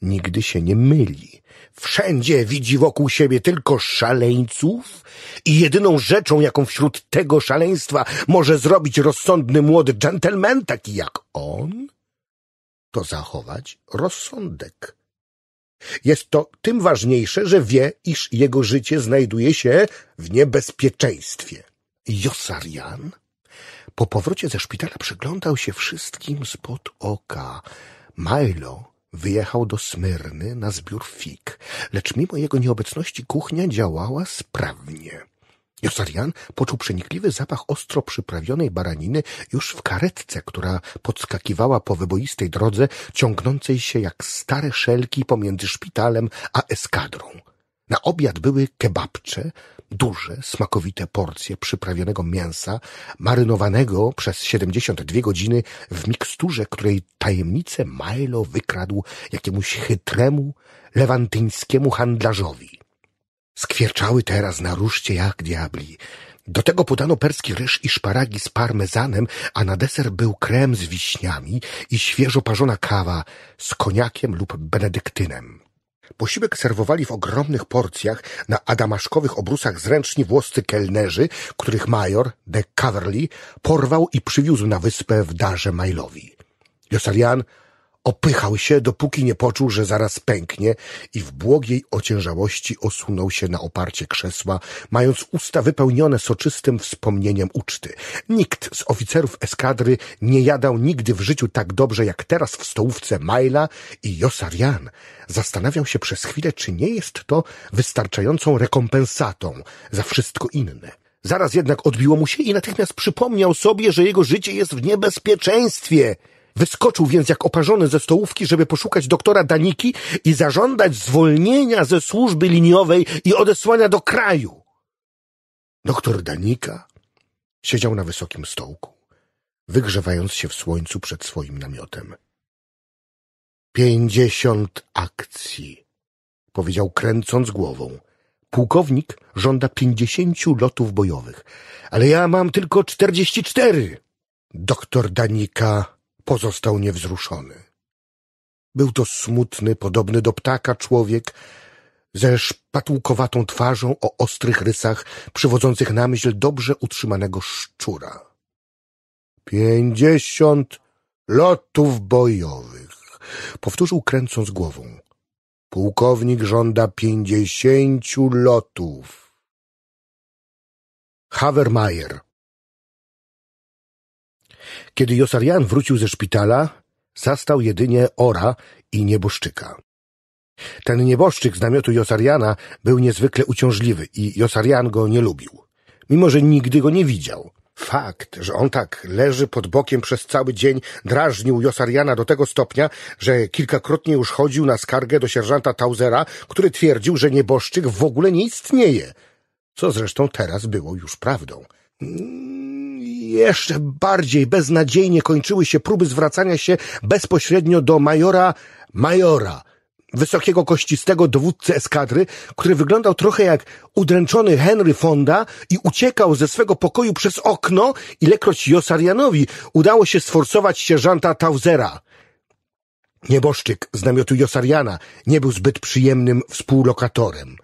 nigdy się nie myli. Wszędzie widzi wokół siebie tylko szaleńców i jedyną rzeczą, jaką wśród tego szaleństwa może zrobić rozsądny młody dżentelmen taki jak on, to zachować rozsądek. Jest to tym ważniejsze, że wie, iż jego życie znajduje się w niebezpieczeństwie. Josarian po powrocie ze szpitala przyglądał się wszystkim spod oka. Milo Wyjechał do Smyrny na zbiór fig, lecz mimo jego nieobecności kuchnia działała sprawnie. Josarian poczuł przenikliwy zapach ostro przyprawionej baraniny już w karetce, która podskakiwała po wyboistej drodze, ciągnącej się jak stare szelki pomiędzy szpitalem a eskadrą. Na obiad były kebabcze, Duże, smakowite porcje przyprawionego mięsa, marynowanego przez 72 godziny w miksturze, której tajemnicę Milo wykradł jakiemuś chytremu, lewantyńskiemu handlarzowi. Skwierczały teraz na ruszcie jak diabli. Do tego podano perski ryż i szparagi z parmezanem, a na deser był krem z wiśniami i świeżo parzona kawa z koniakiem lub benedyktynem. Posiłek serwowali w ogromnych porcjach na adamaszkowych obrusach zręczni włoscy kelnerzy, których major de Coverley porwał i przywiózł na wyspę w darze Majlowi. Josalian Opychał się, dopóki nie poczuł, że zaraz pęknie i w błogiej ociężałości osunął się na oparcie krzesła, mając usta wypełnione soczystym wspomnieniem uczty. Nikt z oficerów eskadry nie jadał nigdy w życiu tak dobrze jak teraz w stołówce Maila i Josarian. Zastanawiał się przez chwilę, czy nie jest to wystarczającą rekompensatą za wszystko inne. Zaraz jednak odbiło mu się i natychmiast przypomniał sobie, że jego życie jest w niebezpieczeństwie. Wyskoczył więc jak oparzony ze stołówki, żeby poszukać doktora Daniki i zażądać zwolnienia ze służby liniowej i odesłania do kraju. Doktor Danika siedział na wysokim stołku, wygrzewając się w słońcu przed swoim namiotem. Pięćdziesiąt akcji, powiedział kręcąc głową. Pułkownik żąda pięćdziesięciu lotów bojowych, ale ja mam tylko czterdzieści cztery. Doktor Danika pozostał niewzruszony. Był to smutny, podobny do ptaka człowiek, ze szpatułkowatą twarzą o ostrych rysach, przywodzących na myśl dobrze utrzymanego szczura. Pięćdziesiąt lotów bojowych, powtórzył kręcąc głową. Pułkownik żąda pięćdziesięciu lotów. Havermeier kiedy Josarian wrócił ze szpitala, zastał jedynie Ora i nieboszczyka. Ten nieboszczyk z namiotu Josariana był niezwykle uciążliwy i Josarian go nie lubił, mimo że nigdy go nie widział. Fakt, że on tak leży pod bokiem przez cały dzień, drażnił Josariana do tego stopnia, że kilkakrotnie już chodził na skargę do sierżanta Tausera, który twierdził, że nieboszczyk w ogóle nie istnieje, co zresztą teraz było już prawdą. Jeszcze bardziej beznadziejnie kończyły się próby zwracania się bezpośrednio do majora Majora, wysokiego kościstego dowódcy eskadry, który wyglądał trochę jak udręczony Henry Fonda i uciekał ze swego pokoju przez okno, ilekroć Josarianowi udało się sforcować sierżanta Tauzera. Nieboszczyk z namiotu Josariana nie był zbyt przyjemnym współlokatorem.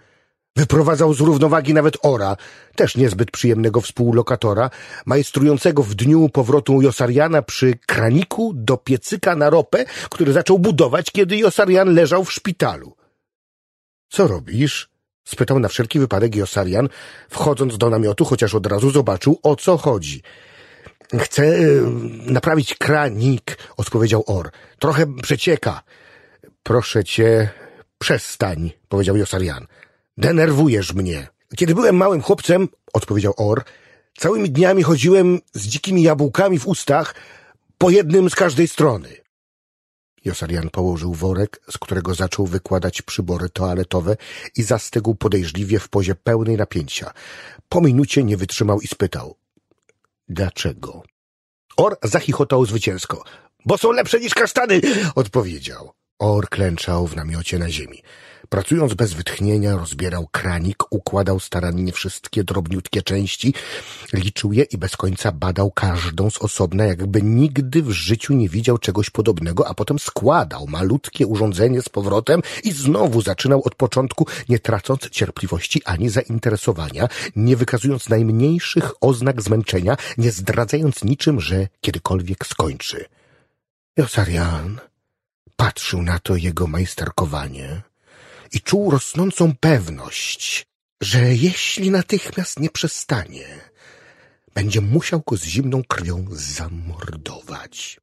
Wyprowadzał z równowagi nawet Ora, też niezbyt przyjemnego współlokatora, majstrującego w dniu powrotu Josariana przy kraniku do piecyka na ropę, który zaczął budować, kiedy Josarian leżał w szpitalu. — Co robisz? — spytał na wszelki wypadek Josarian, wchodząc do namiotu, chociaż od razu zobaczył, o co chodzi. — Chcę y, naprawić kranik — odpowiedział Or. — Trochę przecieka. — Proszę cię, przestań — powiedział Josarian. Denerwujesz mnie. Kiedy byłem małym chłopcem, odpowiedział Or, całymi dniami chodziłem z dzikimi jabłkami w ustach, po jednym z każdej strony. Josarian położył worek, z którego zaczął wykładać przybory toaletowe i zastygł podejrzliwie w pozie pełnej napięcia. Po minucie nie wytrzymał i spytał. Dlaczego? Or zachichotał zwycięsko. Bo są lepsze niż kasztany, odpowiedział. Or klęczał w namiocie na ziemi. Pracując bez wytchnienia, rozbierał kranik, układał starannie wszystkie drobniutkie części, liczył je i bez końca badał każdą z osobna, jakby nigdy w życiu nie widział czegoś podobnego, a potem składał malutkie urządzenie z powrotem i znowu zaczynał od początku, nie tracąc cierpliwości ani zainteresowania, nie wykazując najmniejszych oznak zmęczenia, nie zdradzając niczym, że kiedykolwiek skończy. Josarian patrzył na to jego majsterkowanie i czuł rosnącą pewność, że jeśli natychmiast nie przestanie, będzie musiał go z zimną krwią zamordować.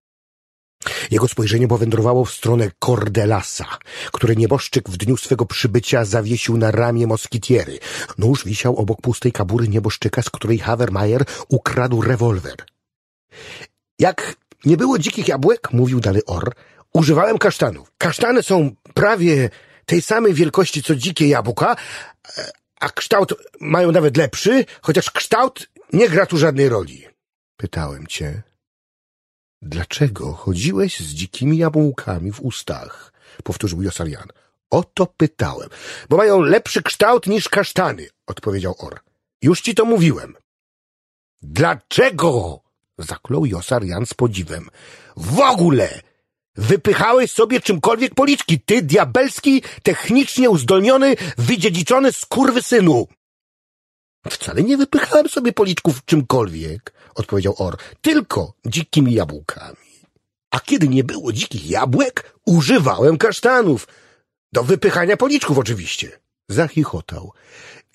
Jego spojrzenie powędrowało w stronę Cordelasa, który nieboszczyk w dniu swego przybycia zawiesił na ramię moskitiery. Nóż wisiał obok pustej kabury nieboszczyka, z której Havermeyer ukradł rewolwer. Jak nie było dzikich jabłek, mówił dalej Or, używałem kasztanów. Kasztany są prawie tej samej wielkości co dzikie jabłka, a kształt mają nawet lepszy, chociaż kształt nie gra tu żadnej roli. Pytałem cię, dlaczego chodziłeś z dzikimi jabłkami w ustach? Powtórzył Josarian. O to pytałem, bo mają lepszy kształt niż kasztany, odpowiedział Or. Już ci to mówiłem. Dlaczego? Zaklął Josarian z podziwem. W ogóle! Wypychałeś sobie czymkolwiek policzki, ty diabelski, technicznie uzdolniony, wydziedziczony synu. Wcale nie wypychałem sobie policzków czymkolwiek, odpowiedział Or, tylko dzikimi jabłkami. A kiedy nie było dzikich jabłek, używałem kasztanów. Do wypychania policzków oczywiście. Zachichotał.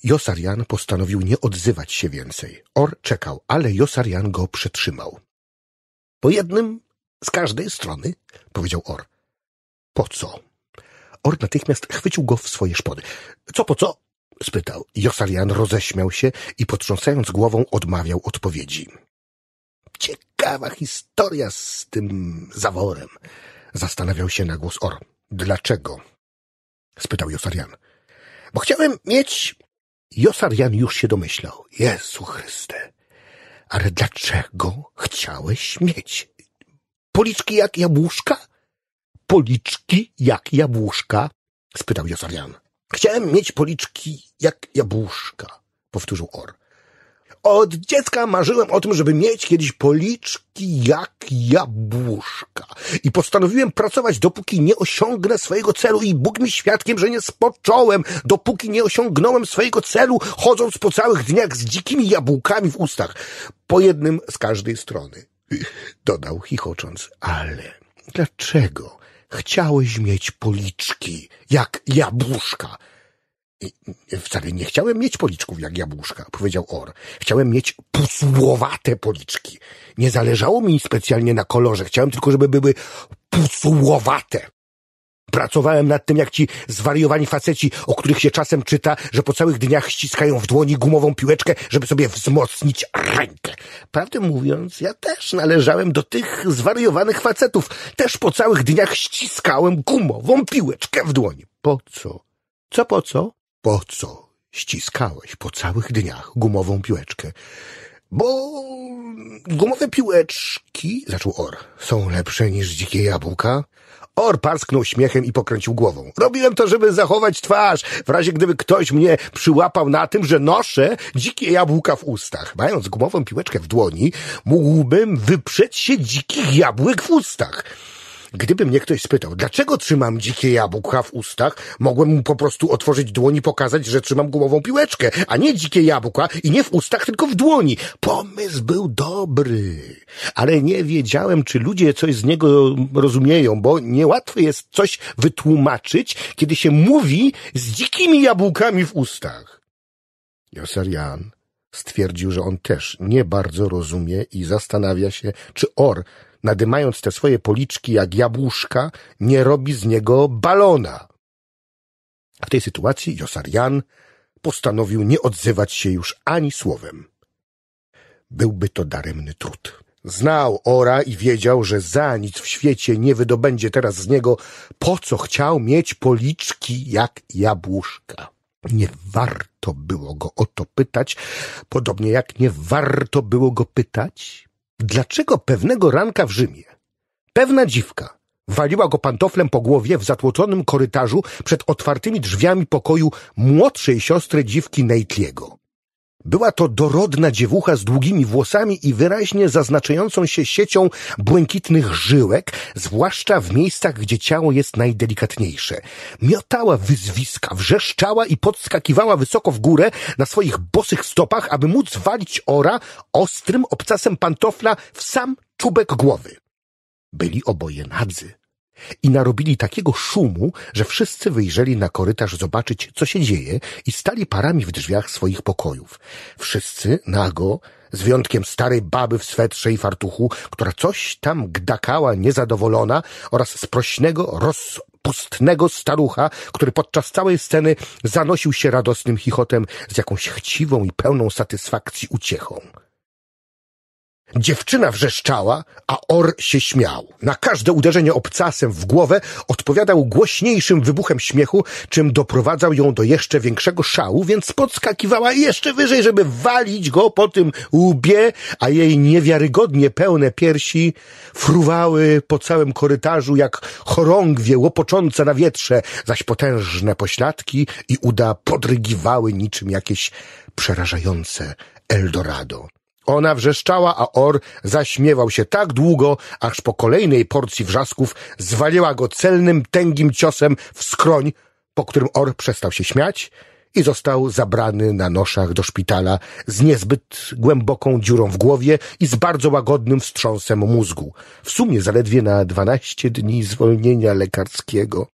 Josarian postanowił nie odzywać się więcej. Or czekał, ale Josarian go przetrzymał. Po jednym z każdej strony, powiedział Or. Po co? Or natychmiast chwycił go w swoje szpony. Co po co? spytał. Josarian roześmiał się i potrząsając głową odmawiał odpowiedzi. Ciekawa historia z tym zaworem, zastanawiał się na głos Or. Dlaczego? spytał Josarian. Bo chciałem mieć... Josarian już się domyślał. Jezu Chryste. Ale dlaczego chciałeś mieć? policzki jak jabłuszka? Policzki jak jabłuszka? spytał Josarian. Chciałem mieć policzki jak jabłuszka, powtórzył Or. Od dziecka marzyłem o tym, żeby mieć kiedyś policzki jak jabłuszka. I postanowiłem pracować, dopóki nie osiągnę swojego celu i Bóg mi świadkiem, że nie spocząłem, dopóki nie osiągnąłem swojego celu, chodząc po całych dniach z dzikimi jabłkami w ustach, po jednym z każdej strony dodał chichocząc, ale dlaczego chciałeś mieć policzki jak jabłuszka? Wcale nie chciałem mieć policzków jak jabłuszka, powiedział Or. Chciałem mieć pucłowate policzki. Nie zależało mi specjalnie na kolorze, chciałem tylko, żeby były pucłowate. Pracowałem nad tym, jak ci zwariowani faceci, o których się czasem czyta, że po całych dniach ściskają w dłoni gumową piłeczkę, żeby sobie wzmocnić rękę. Prawdę mówiąc, ja też należałem do tych zwariowanych facetów. Też po całych dniach ściskałem gumową piłeczkę w dłoni. Po co? Co po co? Po co ściskałeś po całych dniach gumową piłeczkę? Bo gumowe piłeczki, zaczął Or, są lepsze niż dzikie jabłka. Or parsknął śmiechem i pokręcił głową. Robiłem to, żeby zachować twarz, w razie gdyby ktoś mnie przyłapał na tym, że noszę dzikie jabłka w ustach. Mając gumową piłeczkę w dłoni, mógłbym wyprzeć się dzikich jabłek w ustach. Gdyby mnie ktoś spytał, dlaczego trzymam dzikie jabłka w ustach, mogłem mu po prostu otworzyć dłoni i pokazać, że trzymam gumową piłeczkę, a nie dzikie jabłka i nie w ustach, tylko w dłoni. Pomysł był dobry, ale nie wiedziałem, czy ludzie coś z niego rozumieją, bo niełatwo jest coś wytłumaczyć, kiedy się mówi z dzikimi jabłkami w ustach. Josarian stwierdził, że on też nie bardzo rozumie i zastanawia się, czy or nadymając te swoje policzki jak jabłuszka, nie robi z niego balona. W tej sytuacji Josarian postanowił nie odzywać się już ani słowem. Byłby to daremny trud. Znał Ora i wiedział, że za nic w świecie nie wydobędzie teraz z niego, po co chciał mieć policzki jak jabłuszka. Nie warto było go o to pytać, podobnie jak nie warto było go pytać, Dlaczego pewnego ranka w Rzymie pewna dziwka waliła go pantoflem po głowie w zatłoczonym korytarzu przed otwartymi drzwiami pokoju młodszej siostry dziwki Neitliego? Była to dorodna dziewucha z długimi włosami i wyraźnie zaznaczającą się siecią błękitnych żyłek, zwłaszcza w miejscach, gdzie ciało jest najdelikatniejsze. Miotała wyzwiska, wrzeszczała i podskakiwała wysoko w górę na swoich bosych stopach, aby móc walić ora ostrym obcasem pantofla w sam czubek głowy. Byli oboje nadzy. I narobili takiego szumu, że wszyscy wyjrzeli na korytarz zobaczyć, co się dzieje i stali parami w drzwiach swoich pokojów. Wszyscy nago, z wyjątkiem starej baby w swetrze i fartuchu, która coś tam gdakała niezadowolona oraz sprośnego, rozpustnego starucha, który podczas całej sceny zanosił się radosnym chichotem z jakąś chciwą i pełną satysfakcji uciechą. Dziewczyna wrzeszczała, a Or się śmiał. Na każde uderzenie obcasem w głowę odpowiadał głośniejszym wybuchem śmiechu, czym doprowadzał ją do jeszcze większego szału, więc podskakiwała jeszcze wyżej, żeby walić go po tym łbie, a jej niewiarygodnie pełne piersi fruwały po całym korytarzu jak chorągwie łopoczące na wietrze, zaś potężne pośladki i uda podrygiwały niczym jakieś przerażające Eldorado. Ona wrzeszczała, a Or zaśmiewał się tak długo, aż po kolejnej porcji wrzasków zwaliła go celnym, tęgim ciosem w skroń, po którym Or przestał się śmiać i został zabrany na noszach do szpitala z niezbyt głęboką dziurą w głowie i z bardzo łagodnym wstrząsem mózgu. W sumie zaledwie na dwanaście dni zwolnienia lekarskiego.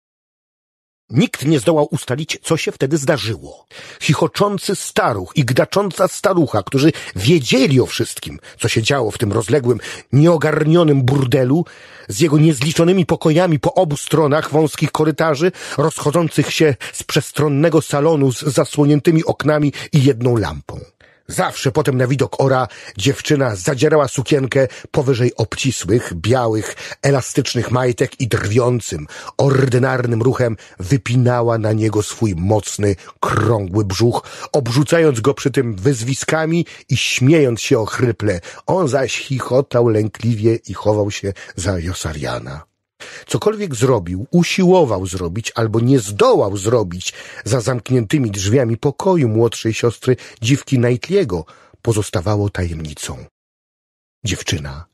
Nikt nie zdołał ustalić, co się wtedy zdarzyło. Chichoczący staruch i gdacząca starucha, którzy wiedzieli o wszystkim, co się działo w tym rozległym, nieogarnionym burdelu, z jego niezliczonymi pokojami po obu stronach wąskich korytarzy, rozchodzących się z przestronnego salonu z zasłoniętymi oknami i jedną lampą. Zawsze potem na widok ora dziewczyna zadzierała sukienkę powyżej obcisłych, białych, elastycznych majtek i drwiącym, ordynarnym ruchem wypinała na niego swój mocny, krągły brzuch, obrzucając go przy tym wyzwiskami i śmiejąc się ochryple. On zaś chichotał lękliwie i chował się za Josariana. Cokolwiek zrobił, usiłował zrobić albo nie zdołał zrobić za zamkniętymi drzwiami pokoju młodszej siostry dziwki Knightley'ego, pozostawało tajemnicą. Dziewczyna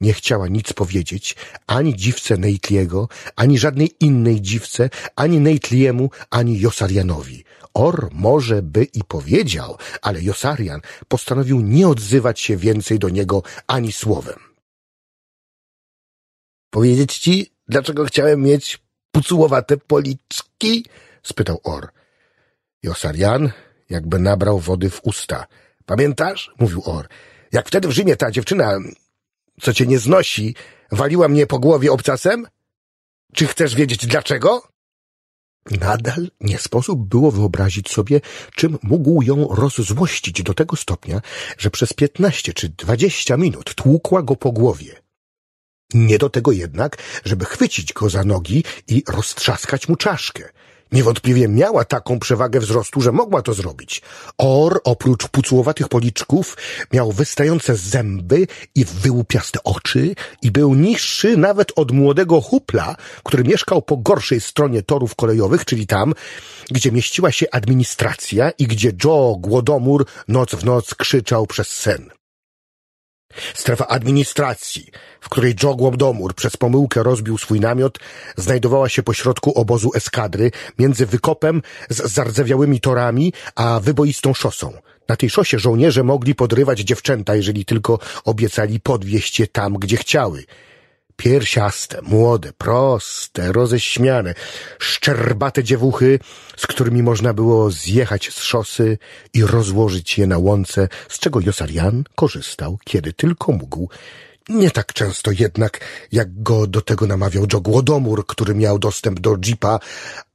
nie chciała nic powiedzieć ani dziwce Neitliego, ani żadnej innej dziwce, ani Neitliemu, ani Josarianowi. Or może by i powiedział, ale Josarian postanowił nie odzywać się więcej do niego ani słowem. Powiedzieć ci, Dlaczego chciałem mieć pucułowate policzki? spytał Or. Josarian jakby nabrał wody w usta. Pamiętasz? mówił Or. Jak wtedy w Rzymie ta dziewczyna, co cię nie znosi, waliła mnie po głowie obcasem? Czy chcesz wiedzieć dlaczego? Nadal nie sposób było wyobrazić sobie, czym mógł ją rozzłościć do tego stopnia, że przez piętnaście czy dwadzieścia minut tłukła go po głowie. Nie do tego jednak, żeby chwycić go za nogi i roztrzaskać mu czaszkę. Niewątpliwie miała taką przewagę wzrostu, że mogła to zrobić. Or, oprócz pucłowatych policzków, miał wystające zęby i wyłupiaste oczy i był niższy nawet od młodego hupla, który mieszkał po gorszej stronie torów kolejowych, czyli tam, gdzie mieściła się administracja i gdzie Joe Głodomur noc w noc krzyczał przez sen. Strefa administracji, w której Joe Głobdomur przez pomyłkę rozbił swój namiot, znajdowała się pośrodku obozu eskadry między wykopem z zardzewiałymi torami a wyboistą szosą. Na tej szosie żołnierze mogli podrywać dziewczęta, jeżeli tylko obiecali podwieźć je tam, gdzie chciały piersiaste, młode, proste, roześmiane, szczerbate dziewuchy, z którymi można było zjechać z szosy i rozłożyć je na łące, z czego Josarian korzystał, kiedy tylko mógł. Nie tak często jednak, jak go do tego namawiał Joe Głodomur, który miał dostęp do jeepa,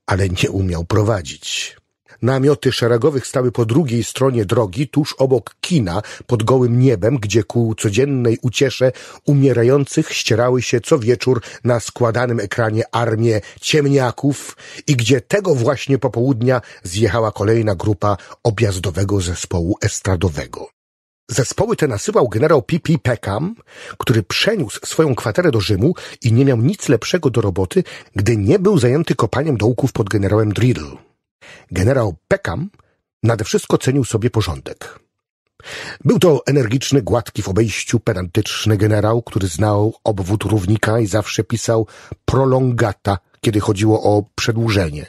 ale nie umiał prowadzić. Namioty szeregowych stały po drugiej stronie drogi, tuż obok kina, pod gołym niebem, gdzie ku codziennej uciesze umierających ścierały się co wieczór na składanym ekranie armię ciemniaków i gdzie tego właśnie popołudnia zjechała kolejna grupa objazdowego zespołu estradowego. Zespoły te nasyłał generał P.P. Peckham, który przeniósł swoją kwaterę do Rzymu i nie miał nic lepszego do roboty, gdy nie był zajęty kopaniem dołków pod generałem Driddle. Generał Peckham nade wszystko cenił sobie porządek. Był to energiczny, gładki w obejściu, pedantyczny generał, który znał obwód równika i zawsze pisał prolongata, kiedy chodziło o przedłużenie.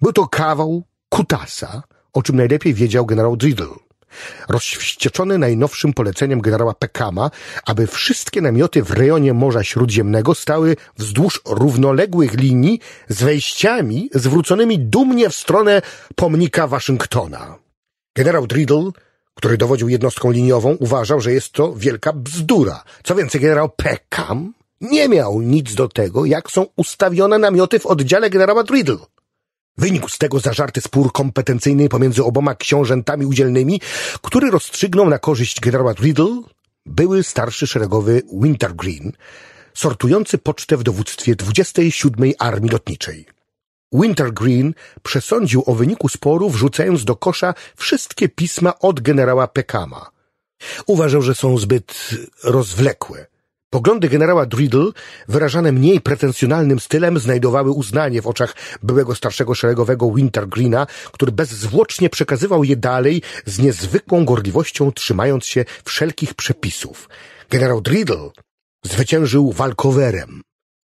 Był to kawał kutasa, o czym najlepiej wiedział generał Driddle rozwścieczony najnowszym poleceniem generała Pekama, aby wszystkie namioty w rejonie Morza Śródziemnego stały wzdłuż równoległych linii z wejściami zwróconymi dumnie w stronę pomnika Waszyngtona. Generał Driddle, który dowodził jednostką liniową, uważał, że jest to wielka bzdura. Co więcej, generał Pekam nie miał nic do tego, jak są ustawione namioty w oddziale generała Driddle. Wynikł z tego zażarty spór kompetencyjny pomiędzy oboma książętami udzielnymi, który rozstrzygnął na korzyść generała Riddle, były starszy szeregowy Wintergreen, sortujący pocztę w dowództwie 27 Armii Lotniczej. Wintergreen przesądził o wyniku sporu, wrzucając do kosza wszystkie pisma od generała Pekama. Uważał, że są zbyt rozwlekłe, Poglądy generała Driddle, wyrażane mniej pretensjonalnym stylem, znajdowały uznanie w oczach byłego starszego szeregowego Wintergreena, który bezzwłocznie przekazywał je dalej z niezwykłą gorliwością, trzymając się wszelkich przepisów. Generał Driddle zwyciężył walkowerem.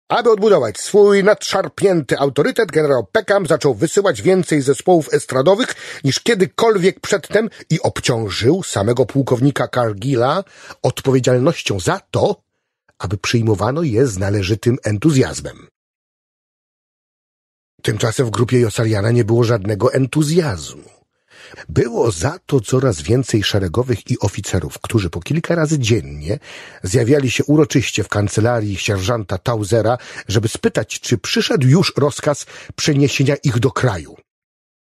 Aby odbudować swój nadszarpnięty autorytet, generał Peckham zaczął wysyłać więcej zespołów estradowych niż kiedykolwiek przedtem i obciążył samego pułkownika Cargilla odpowiedzialnością za to, aby przyjmowano je z należytym entuzjazmem. Tymczasem w grupie Josariana nie było żadnego entuzjazmu. Było za to coraz więcej szeregowych i oficerów, którzy po kilka razy dziennie zjawiali się uroczyście w kancelarii sierżanta Tausera, żeby spytać, czy przyszedł już rozkaz przeniesienia ich do kraju.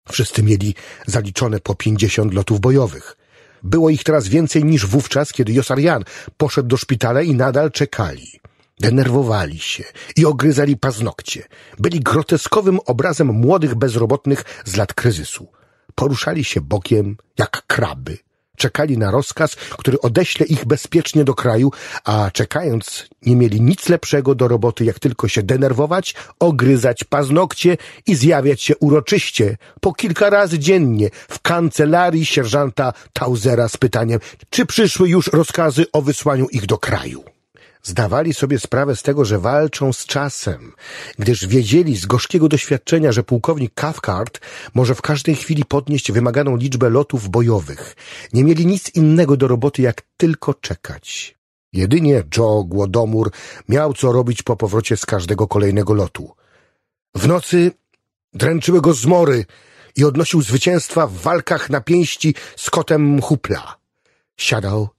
Wszyscy mieli zaliczone po pięćdziesiąt lotów bojowych, było ich teraz więcej niż wówczas, kiedy Josarian poszedł do szpitala i nadal czekali. Denerwowali się i ogryzali paznokcie. Byli groteskowym obrazem młodych bezrobotnych z lat kryzysu. Poruszali się bokiem jak kraby czekali na rozkaz, który odeśle ich bezpiecznie do kraju, a czekając nie mieli nic lepszego do roboty, jak tylko się denerwować, ogryzać paznokcie i zjawiać się uroczyście, po kilka razy dziennie, w kancelarii sierżanta Tausera z pytaniem, czy przyszły już rozkazy o wysłaniu ich do kraju zdawali sobie sprawę z tego, że walczą z czasem, gdyż wiedzieli z gorzkiego doświadczenia, że pułkownik Cathcart może w każdej chwili podnieść wymaganą liczbę lotów bojowych. Nie mieli nic innego do roboty, jak tylko czekać. Jedynie Joe Głodomur miał co robić po powrocie z każdego kolejnego lotu. W nocy dręczyły go zmory i odnosił zwycięstwa w walkach na pięści z kotem Hupla. Siadał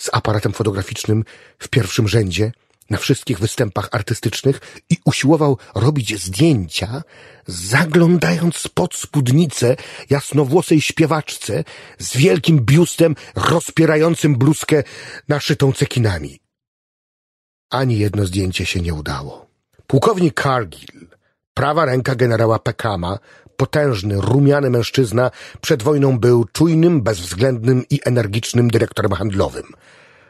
z aparatem fotograficznym w pierwszym rzędzie na wszystkich występach artystycznych i usiłował robić zdjęcia, zaglądając pod spódnicę jasnowłosej śpiewaczce z wielkim biustem rozpierającym bluzkę naszytą cekinami. Ani jedno zdjęcie się nie udało. Pułkownik Cargill, prawa ręka generała Pekama, potężny, rumiany mężczyzna, przed wojną był czujnym, bezwzględnym i energicznym dyrektorem handlowym.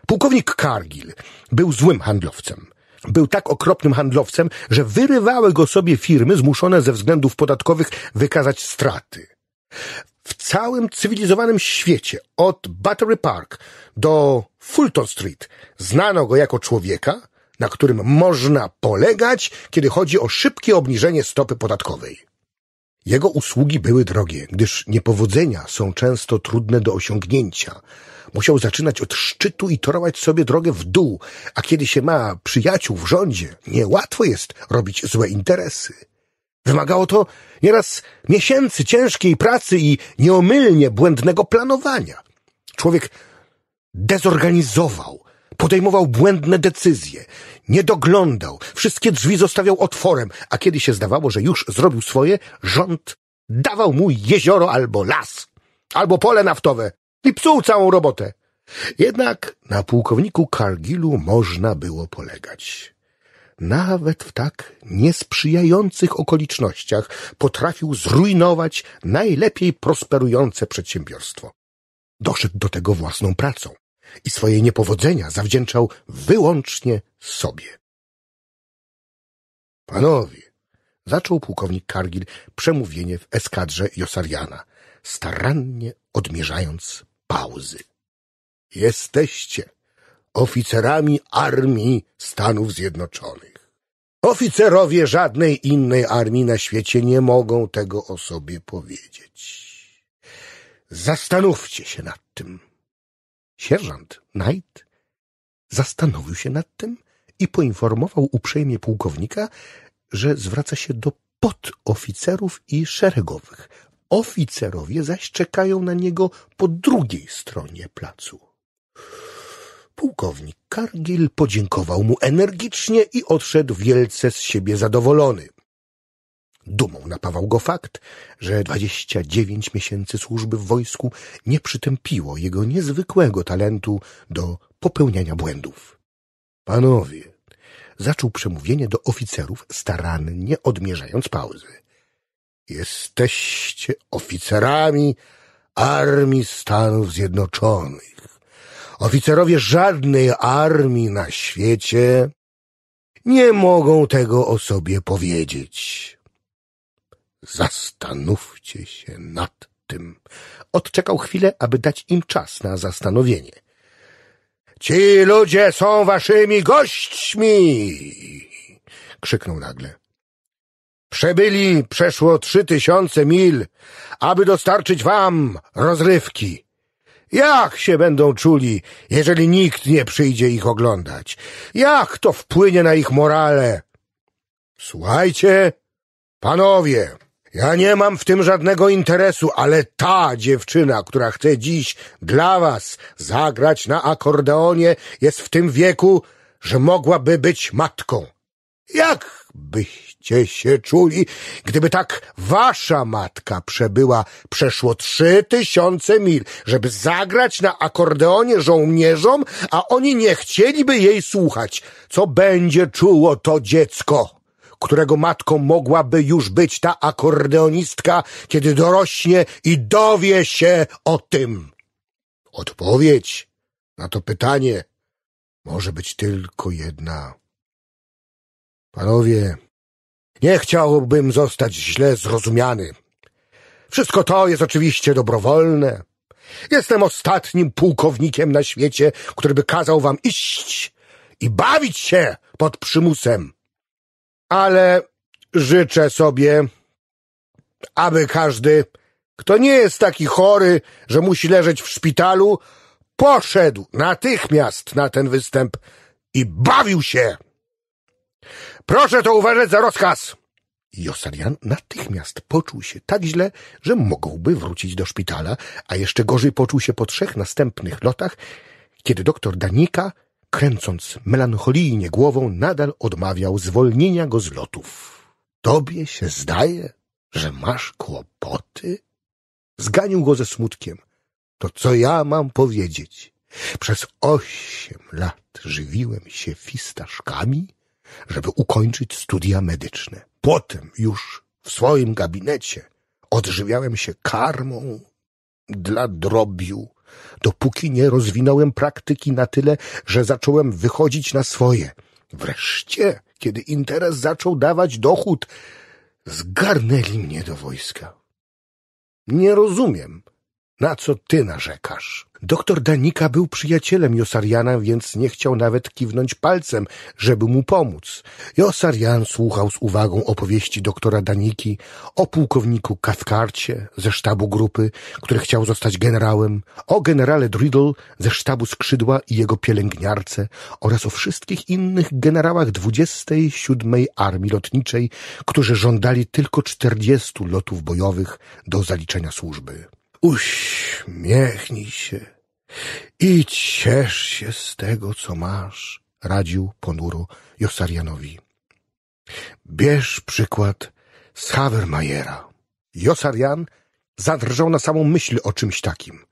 Pułkownik Cargill był złym handlowcem. Był tak okropnym handlowcem, że wyrywały go sobie firmy zmuszone ze względów podatkowych wykazać straty. W całym cywilizowanym świecie, od Battery Park do Fulton Street, znano go jako człowieka, na którym można polegać, kiedy chodzi o szybkie obniżenie stopy podatkowej. Jego usługi były drogie, gdyż niepowodzenia są często trudne do osiągnięcia. Musiał zaczynać od szczytu i torować sobie drogę w dół, a kiedy się ma przyjaciół w rządzie, niełatwo jest robić złe interesy. Wymagało to nieraz miesięcy ciężkiej pracy i nieomylnie błędnego planowania. Człowiek dezorganizował, podejmował błędne decyzje, nie doglądał, wszystkie drzwi zostawiał otworem, a kiedy się zdawało, że już zrobił swoje, rząd dawał mu jezioro albo las, albo pole naftowe i psuł całą robotę. Jednak na pułkowniku Kargilu można było polegać. Nawet w tak niesprzyjających okolicznościach potrafił zrujnować najlepiej prosperujące przedsiębiorstwo. Doszedł do tego własną pracą i swoje niepowodzenia zawdzięczał wyłącznie sobie. Panowie, zaczął pułkownik Kargil przemówienie w eskadrze Josariana, starannie odmierzając pauzy. Jesteście oficerami armii Stanów Zjednoczonych. Oficerowie żadnej innej armii na świecie nie mogą tego o sobie powiedzieć. Zastanówcie się nad tym. Sierżant Knight zastanowił się nad tym i poinformował uprzejmie pułkownika, że zwraca się do podoficerów i szeregowych. Oficerowie zaś czekają na niego po drugiej stronie placu. Pułkownik Kargil podziękował mu energicznie i odszedł wielce z siebie zadowolony. Dumą napawał go fakt, że dwadzieścia dziewięć miesięcy służby w wojsku nie przytępiło jego niezwykłego talentu do popełniania błędów. Panowie, zaczął przemówienie do oficerów, starannie odmierzając pauzy. Jesteście oficerami Armii Stanów Zjednoczonych. Oficerowie żadnej armii na świecie nie mogą tego o sobie powiedzieć. Zastanówcie się nad tym. Odczekał chwilę, aby dać im czas na zastanowienie. Ci ludzie są waszymi gośćmi! krzyknął nagle. Przebyli przeszło trzy tysiące mil, aby dostarczyć wam rozrywki. Jak się będą czuli, jeżeli nikt nie przyjdzie ich oglądać? Jak to wpłynie na ich morale? Słuchajcie, panowie, ja nie mam w tym żadnego interesu, ale ta dziewczyna, która chce dziś dla was zagrać na akordeonie, jest w tym wieku, że mogłaby być matką. Jak byście się czuli, gdyby tak wasza matka przebyła przeszło trzy tysiące mil, żeby zagrać na akordeonie żołnierzom, a oni nie chcieliby jej słuchać? Co będzie czuło to dziecko? którego matką mogłaby już być ta akordeonistka, kiedy dorośnie i dowie się o tym? Odpowiedź na to pytanie może być tylko jedna. Panowie, nie chciałbym zostać źle zrozumiany. Wszystko to jest oczywiście dobrowolne. Jestem ostatnim pułkownikiem na świecie, który by kazał wam iść i bawić się pod przymusem ale życzę sobie, aby każdy, kto nie jest taki chory, że musi leżeć w szpitalu, poszedł natychmiast na ten występ i bawił się. Proszę to uważać za rozkaz. Josarian natychmiast poczuł się tak źle, że mógłby wrócić do szpitala, a jeszcze gorzej poczuł się po trzech następnych lotach, kiedy doktor Danika kręcąc melancholijnie głową, nadal odmawiał zwolnienia go z lotów. Tobie się zdaje, że masz kłopoty? Zganił go ze smutkiem. To co ja mam powiedzieć? Przez osiem lat żywiłem się fistaszkami, żeby ukończyć studia medyczne. Potem już w swoim gabinecie odżywiałem się karmą dla drobiu dopóki nie rozwinąłem praktyki na tyle, że zacząłem wychodzić na swoje. Wreszcie, kiedy interes zaczął dawać dochód, zgarnęli mnie do wojska. Nie rozumiem, na co ty narzekasz? Doktor Danika był przyjacielem Josariana, więc nie chciał nawet kiwnąć palcem, żeby mu pomóc. Josarian słuchał z uwagą opowieści doktora Daniki o pułkowniku Cathcarcie ze sztabu grupy, który chciał zostać generałem, o generale Driddle ze sztabu skrzydła i jego pielęgniarce oraz o wszystkich innych generałach 27 Armii Lotniczej, którzy żądali tylko 40 lotów bojowych do zaliczenia służby. Uśmiechnij się i ciesz się z tego, co masz, radził ponuro Josarianowi. Bierz przykład z Havermajera. Josarian zadrżał na samą myśl o czymś takim.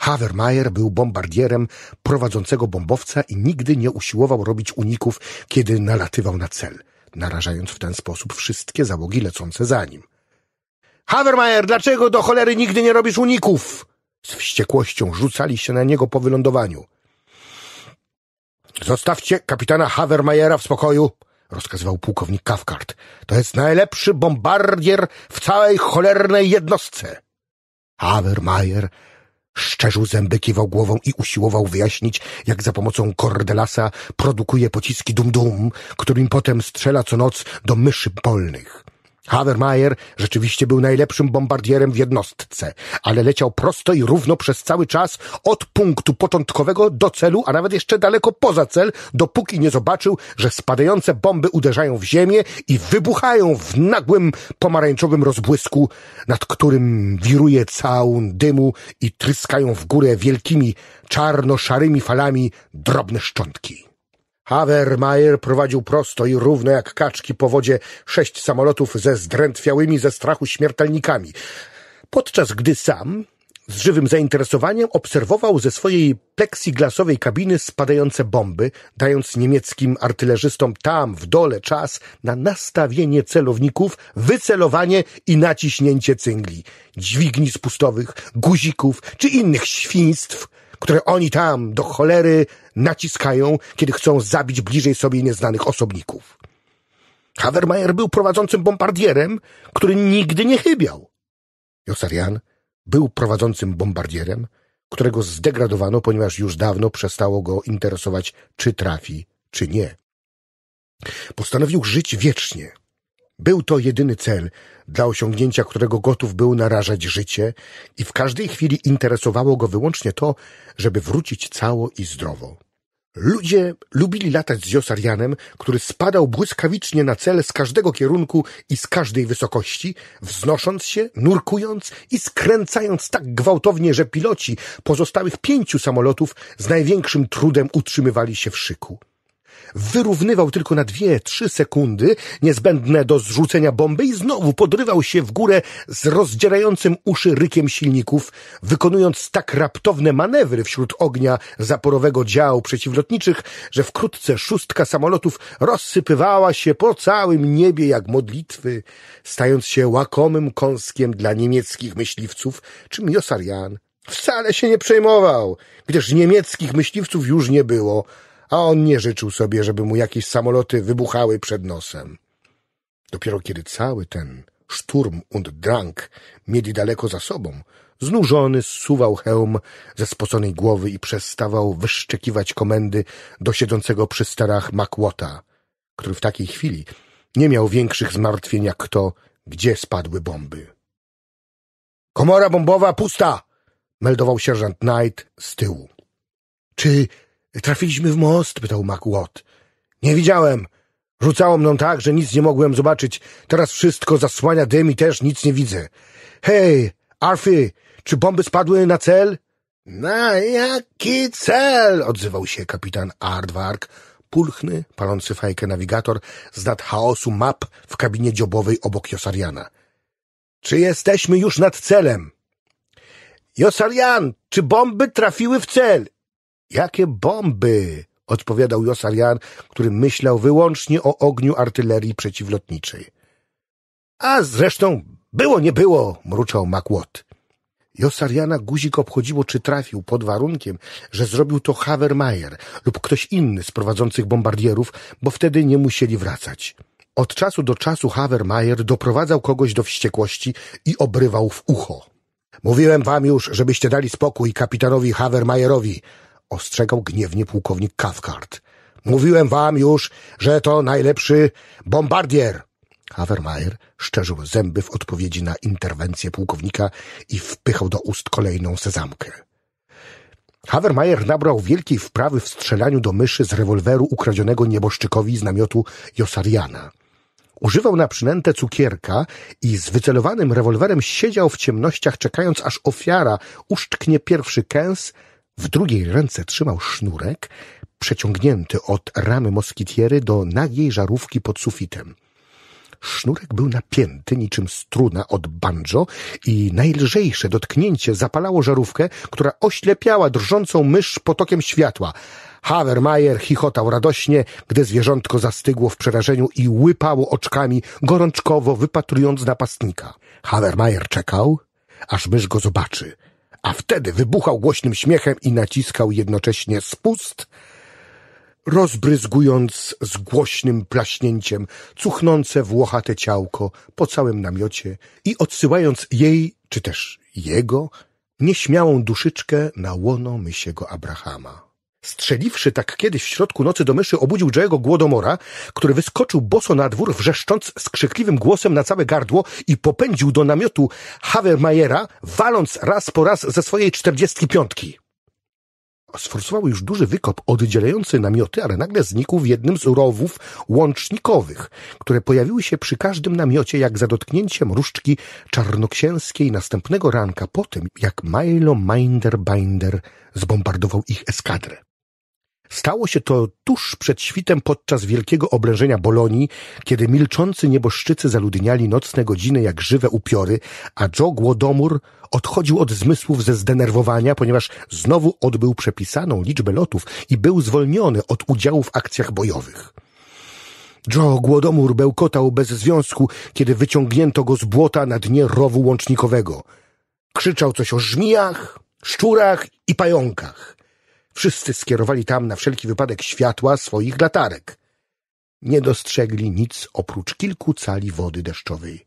Havermajer był bombardierem prowadzącego bombowca i nigdy nie usiłował robić uników, kiedy nalatywał na cel, narażając w ten sposób wszystkie załogi lecące za nim. Havermeier, dlaczego do cholery nigdy nie robisz uników? Z wściekłością rzucali się na niego po wylądowaniu. Zostawcie kapitana Havermeiera w spokoju, rozkazywał pułkownik Kafkart. To jest najlepszy bombardier w całej cholernej jednostce. Havermeier szczerzył zęby, kiwał głową i usiłował wyjaśnić, jak za pomocą Cordelasa produkuje pociski dum-dum, którym potem strzela co noc do myszy polnych. Havermeier rzeczywiście był najlepszym bombardierem w jednostce, ale leciał prosto i równo przez cały czas od punktu początkowego do celu, a nawet jeszcze daleko poza cel, dopóki nie zobaczył, że spadające bomby uderzają w ziemię i wybuchają w nagłym pomarańczowym rozbłysku, nad którym wiruje całun dymu i tryskają w górę wielkimi czarno-szarymi falami drobne szczątki. Havermeier prowadził prosto i równo jak kaczki po wodzie sześć samolotów ze zdrętwiałymi ze strachu śmiertelnikami, podczas gdy sam, z żywym zainteresowaniem, obserwował ze swojej pleksiglasowej kabiny spadające bomby, dając niemieckim artylerzystom tam, w dole, czas na nastawienie celowników, wycelowanie i naciśnięcie cyngli, dźwigni spustowych, guzików czy innych świństw, które oni tam do cholery naciskają, kiedy chcą zabić bliżej sobie nieznanych osobników. Havermeyer był prowadzącym bombardierem, który nigdy nie chybiał. Josarian był prowadzącym bombardierem, którego zdegradowano, ponieważ już dawno przestało go interesować, czy trafi, czy nie. Postanowił żyć wiecznie, był to jedyny cel, dla osiągnięcia którego gotów był narażać życie i w każdej chwili interesowało go wyłącznie to, żeby wrócić cało i zdrowo. Ludzie lubili latać z Josarianem, który spadał błyskawicznie na cele z każdego kierunku i z każdej wysokości, wznosząc się, nurkując i skręcając tak gwałtownie, że piloci pozostałych pięciu samolotów z największym trudem utrzymywali się w szyku wyrównywał tylko na dwie, trzy sekundy niezbędne do zrzucenia bomby i znowu podrywał się w górę z rozdzierającym uszy rykiem silników, wykonując tak raptowne manewry wśród ognia zaporowego działu przeciwlotniczych, że wkrótce szóstka samolotów rozsypywała się po całym niebie jak modlitwy, stając się łakomym kąskiem dla niemieckich myśliwców, czy miosarian. wcale się nie przejmował, gdyż niemieckich myśliwców już nie było – a on nie życzył sobie, żeby mu jakieś samoloty wybuchały przed nosem. Dopiero kiedy cały ten szturm und drang mieli daleko za sobą, znużony zsuwał hełm ze spoconej głowy i przestawał wyszczekiwać komendy do siedzącego przy sterach Makłota, który w takiej chwili nie miał większych zmartwień jak to, gdzie spadły bomby. — Komora bombowa pusta! — meldował sierżant Knight z tyłu. — Czy Trafiliśmy w most? pytał MacWatt. Nie widziałem. Rzucało mną tak, że nic nie mogłem zobaczyć. Teraz wszystko zasłania dym i też nic nie widzę. Hej, Arfy, czy bomby spadły na cel? Na jaki cel? odzywał się kapitan Aardvark, pulchny, palący fajkę nawigator z nad chaosu map w kabinie dziobowej obok Josariana. Czy jesteśmy już nad celem? Josarian, czy bomby trafiły w cel? Jakie bomby! odpowiadał Josarian, który myślał wyłącznie o ogniu artylerii przeciwlotniczej. A zresztą było nie było, mruczał Makłot. Josariana guzik obchodziło, czy trafił, pod warunkiem, że zrobił to Havermeier lub ktoś inny z prowadzących bombardierów, bo wtedy nie musieli wracać. Od czasu do czasu Havermeier doprowadzał kogoś do wściekłości i obrywał w ucho. Mówiłem wam już, żebyście dali spokój kapitanowi Havermajerowi, ostrzegał gniewnie pułkownik Cathcart. Mówiłem wam już, że to najlepszy bombardier. Havermeier szczerzył zęby w odpowiedzi na interwencję pułkownika i wpychał do ust kolejną sezamkę. Havermeier nabrał wielkiej wprawy w strzelaniu do myszy z rewolweru ukradzionego nieboszczykowi z namiotu Josariana. Używał na przynętę cukierka i z wycelowanym rewolwerem siedział w ciemnościach, czekając aż ofiara uszczknie pierwszy kęs, w drugiej ręce trzymał sznurek, przeciągnięty od ramy moskitiery do nagiej żarówki pod sufitem. Sznurek był napięty niczym struna od banjo i najlżejsze dotknięcie zapalało żarówkę, która oślepiała drżącą mysz potokiem światła. Havermajer chichotał radośnie, gdy zwierzątko zastygło w przerażeniu i łypało oczkami, gorączkowo wypatrując napastnika. Havermajer czekał, aż mysz go zobaczy – a wtedy wybuchał głośnym śmiechem i naciskał jednocześnie spust, rozbryzgując z głośnym plaśnięciem cuchnące włochate ciałko po całym namiocie i odsyłając jej, czy też jego, nieśmiałą duszyczkę na łono mysiego Abrahama. Strzeliwszy tak kiedyś w środku nocy do myszy, obudził Joego Głodomora, który wyskoczył boso na dwór, wrzeszcząc z krzykliwym głosem na całe gardło i popędził do namiotu Havermajera, waląc raz po raz ze swojej czterdziestki piątki. Sforsował już duży wykop oddzielający namioty, ale nagle znikł w jednym z rowów łącznikowych, które pojawiły się przy każdym namiocie jak za dotknięciem różdżki czarnoksięskiej następnego ranka po tym, jak Milo Minderbinder zbombardował ich eskadrę. Stało się to tuż przed świtem podczas wielkiego oblężenia Bolonii, kiedy milczący nieboszczycy zaludniali nocne godziny jak żywe upiory, a Joe Głodomur odchodził od zmysłów ze zdenerwowania, ponieważ znowu odbył przepisaną liczbę lotów i był zwolniony od udziału w akcjach bojowych. Joe Głodomur bełkotał bez związku, kiedy wyciągnięto go z błota na dnie rowu łącznikowego. Krzyczał coś o żmijach, szczurach i pająkach. Wszyscy skierowali tam na wszelki wypadek światła swoich latarek. Nie dostrzegli nic oprócz kilku cali wody deszczowej.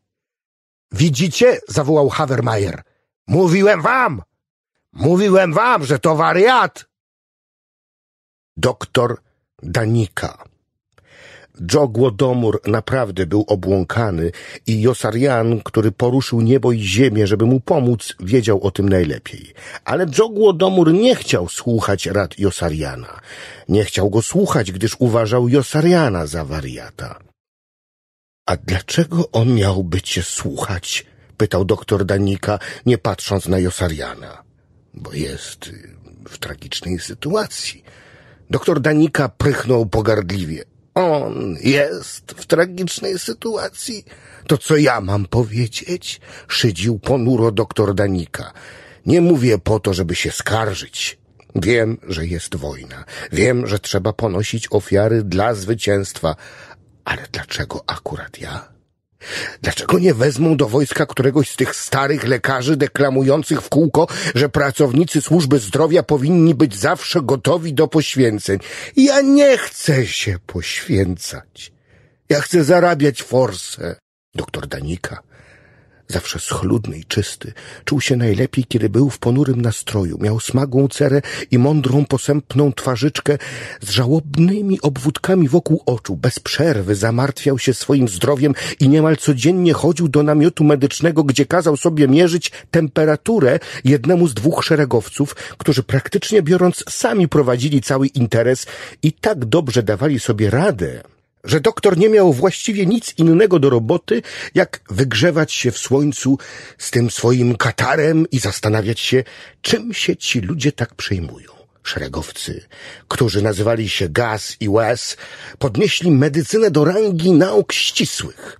Widzicie? zawołał Havermajer. Mówiłem wam! Mówiłem wam, że to wariat! Doktor Danika Joe Głodomur naprawdę był obłąkany i Josarian, który poruszył niebo i ziemię, żeby mu pomóc, wiedział o tym najlepiej. Ale Joe Głodomur nie chciał słuchać rad Josariana. Nie chciał go słuchać, gdyż uważał Josariana za wariata. A dlaczego on miałby cię słuchać? pytał doktor Danika, nie patrząc na Josariana. Bo jest y, w tragicznej sytuacji. Doktor Danika prychnął pogardliwie on jest w tragicznej sytuacji. To co ja mam powiedzieć? Szydził ponuro doktor Danika. Nie mówię po to, żeby się skarżyć. Wiem, że jest wojna. Wiem, że trzeba ponosić ofiary dla zwycięstwa. Ale dlaczego akurat ja? Dlaczego nie wezmą do wojska któregoś z tych starych lekarzy deklamujących w kółko, że pracownicy służby zdrowia powinni być zawsze gotowi do poświęceń? Ja nie chcę się poświęcać. Ja chcę zarabiać forsę. Doktor Danika zawsze schludny i czysty. Czuł się najlepiej, kiedy był w ponurym nastroju. Miał smagłą cerę i mądrą, posępną twarzyczkę z żałobnymi obwódkami wokół oczu. Bez przerwy zamartwiał się swoim zdrowiem i niemal codziennie chodził do namiotu medycznego, gdzie kazał sobie mierzyć temperaturę jednemu z dwóch szeregowców, którzy praktycznie biorąc sami prowadzili cały interes i tak dobrze dawali sobie radę, że doktor nie miał właściwie nic innego do roboty, jak wygrzewać się w słońcu z tym swoim katarem i zastanawiać się, czym się ci ludzie tak przejmują. Szeregowcy, którzy nazywali się Gaz i Wes, podnieśli medycynę do rangi nauk ścisłych.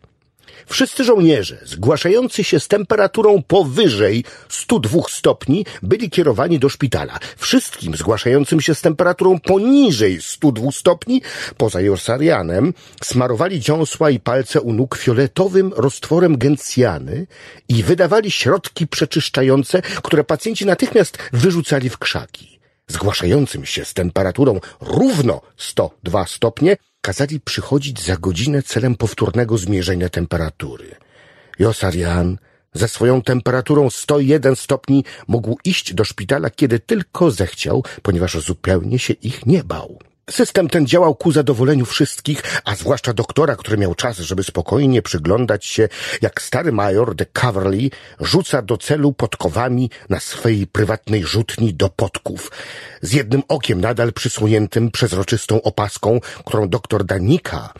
Wszyscy żołnierze zgłaszający się z temperaturą powyżej 102 stopni byli kierowani do szpitala. Wszystkim zgłaszającym się z temperaturą poniżej 102 stopni, poza Jorsarianem, smarowali dziąsła i palce u nóg fioletowym roztworem gencjany i wydawali środki przeczyszczające, które pacjenci natychmiast wyrzucali w krzaki zgłaszającym się z temperaturą równo 102 stopnie, kazali przychodzić za godzinę celem powtórnego zmierzenia temperatury. Josarian ze swoją temperaturą 101 stopni mógł iść do szpitala, kiedy tylko zechciał, ponieważ zupełnie się ich nie bał. System ten działał ku zadowoleniu wszystkich, a zwłaszcza doktora, który miał czas, żeby spokojnie przyglądać się, jak stary major de Coverley rzuca do celu podkowami na swej prywatnej rzutni do podków. Z jednym okiem nadal przysłoniętym przezroczystą opaską, którą doktor Danika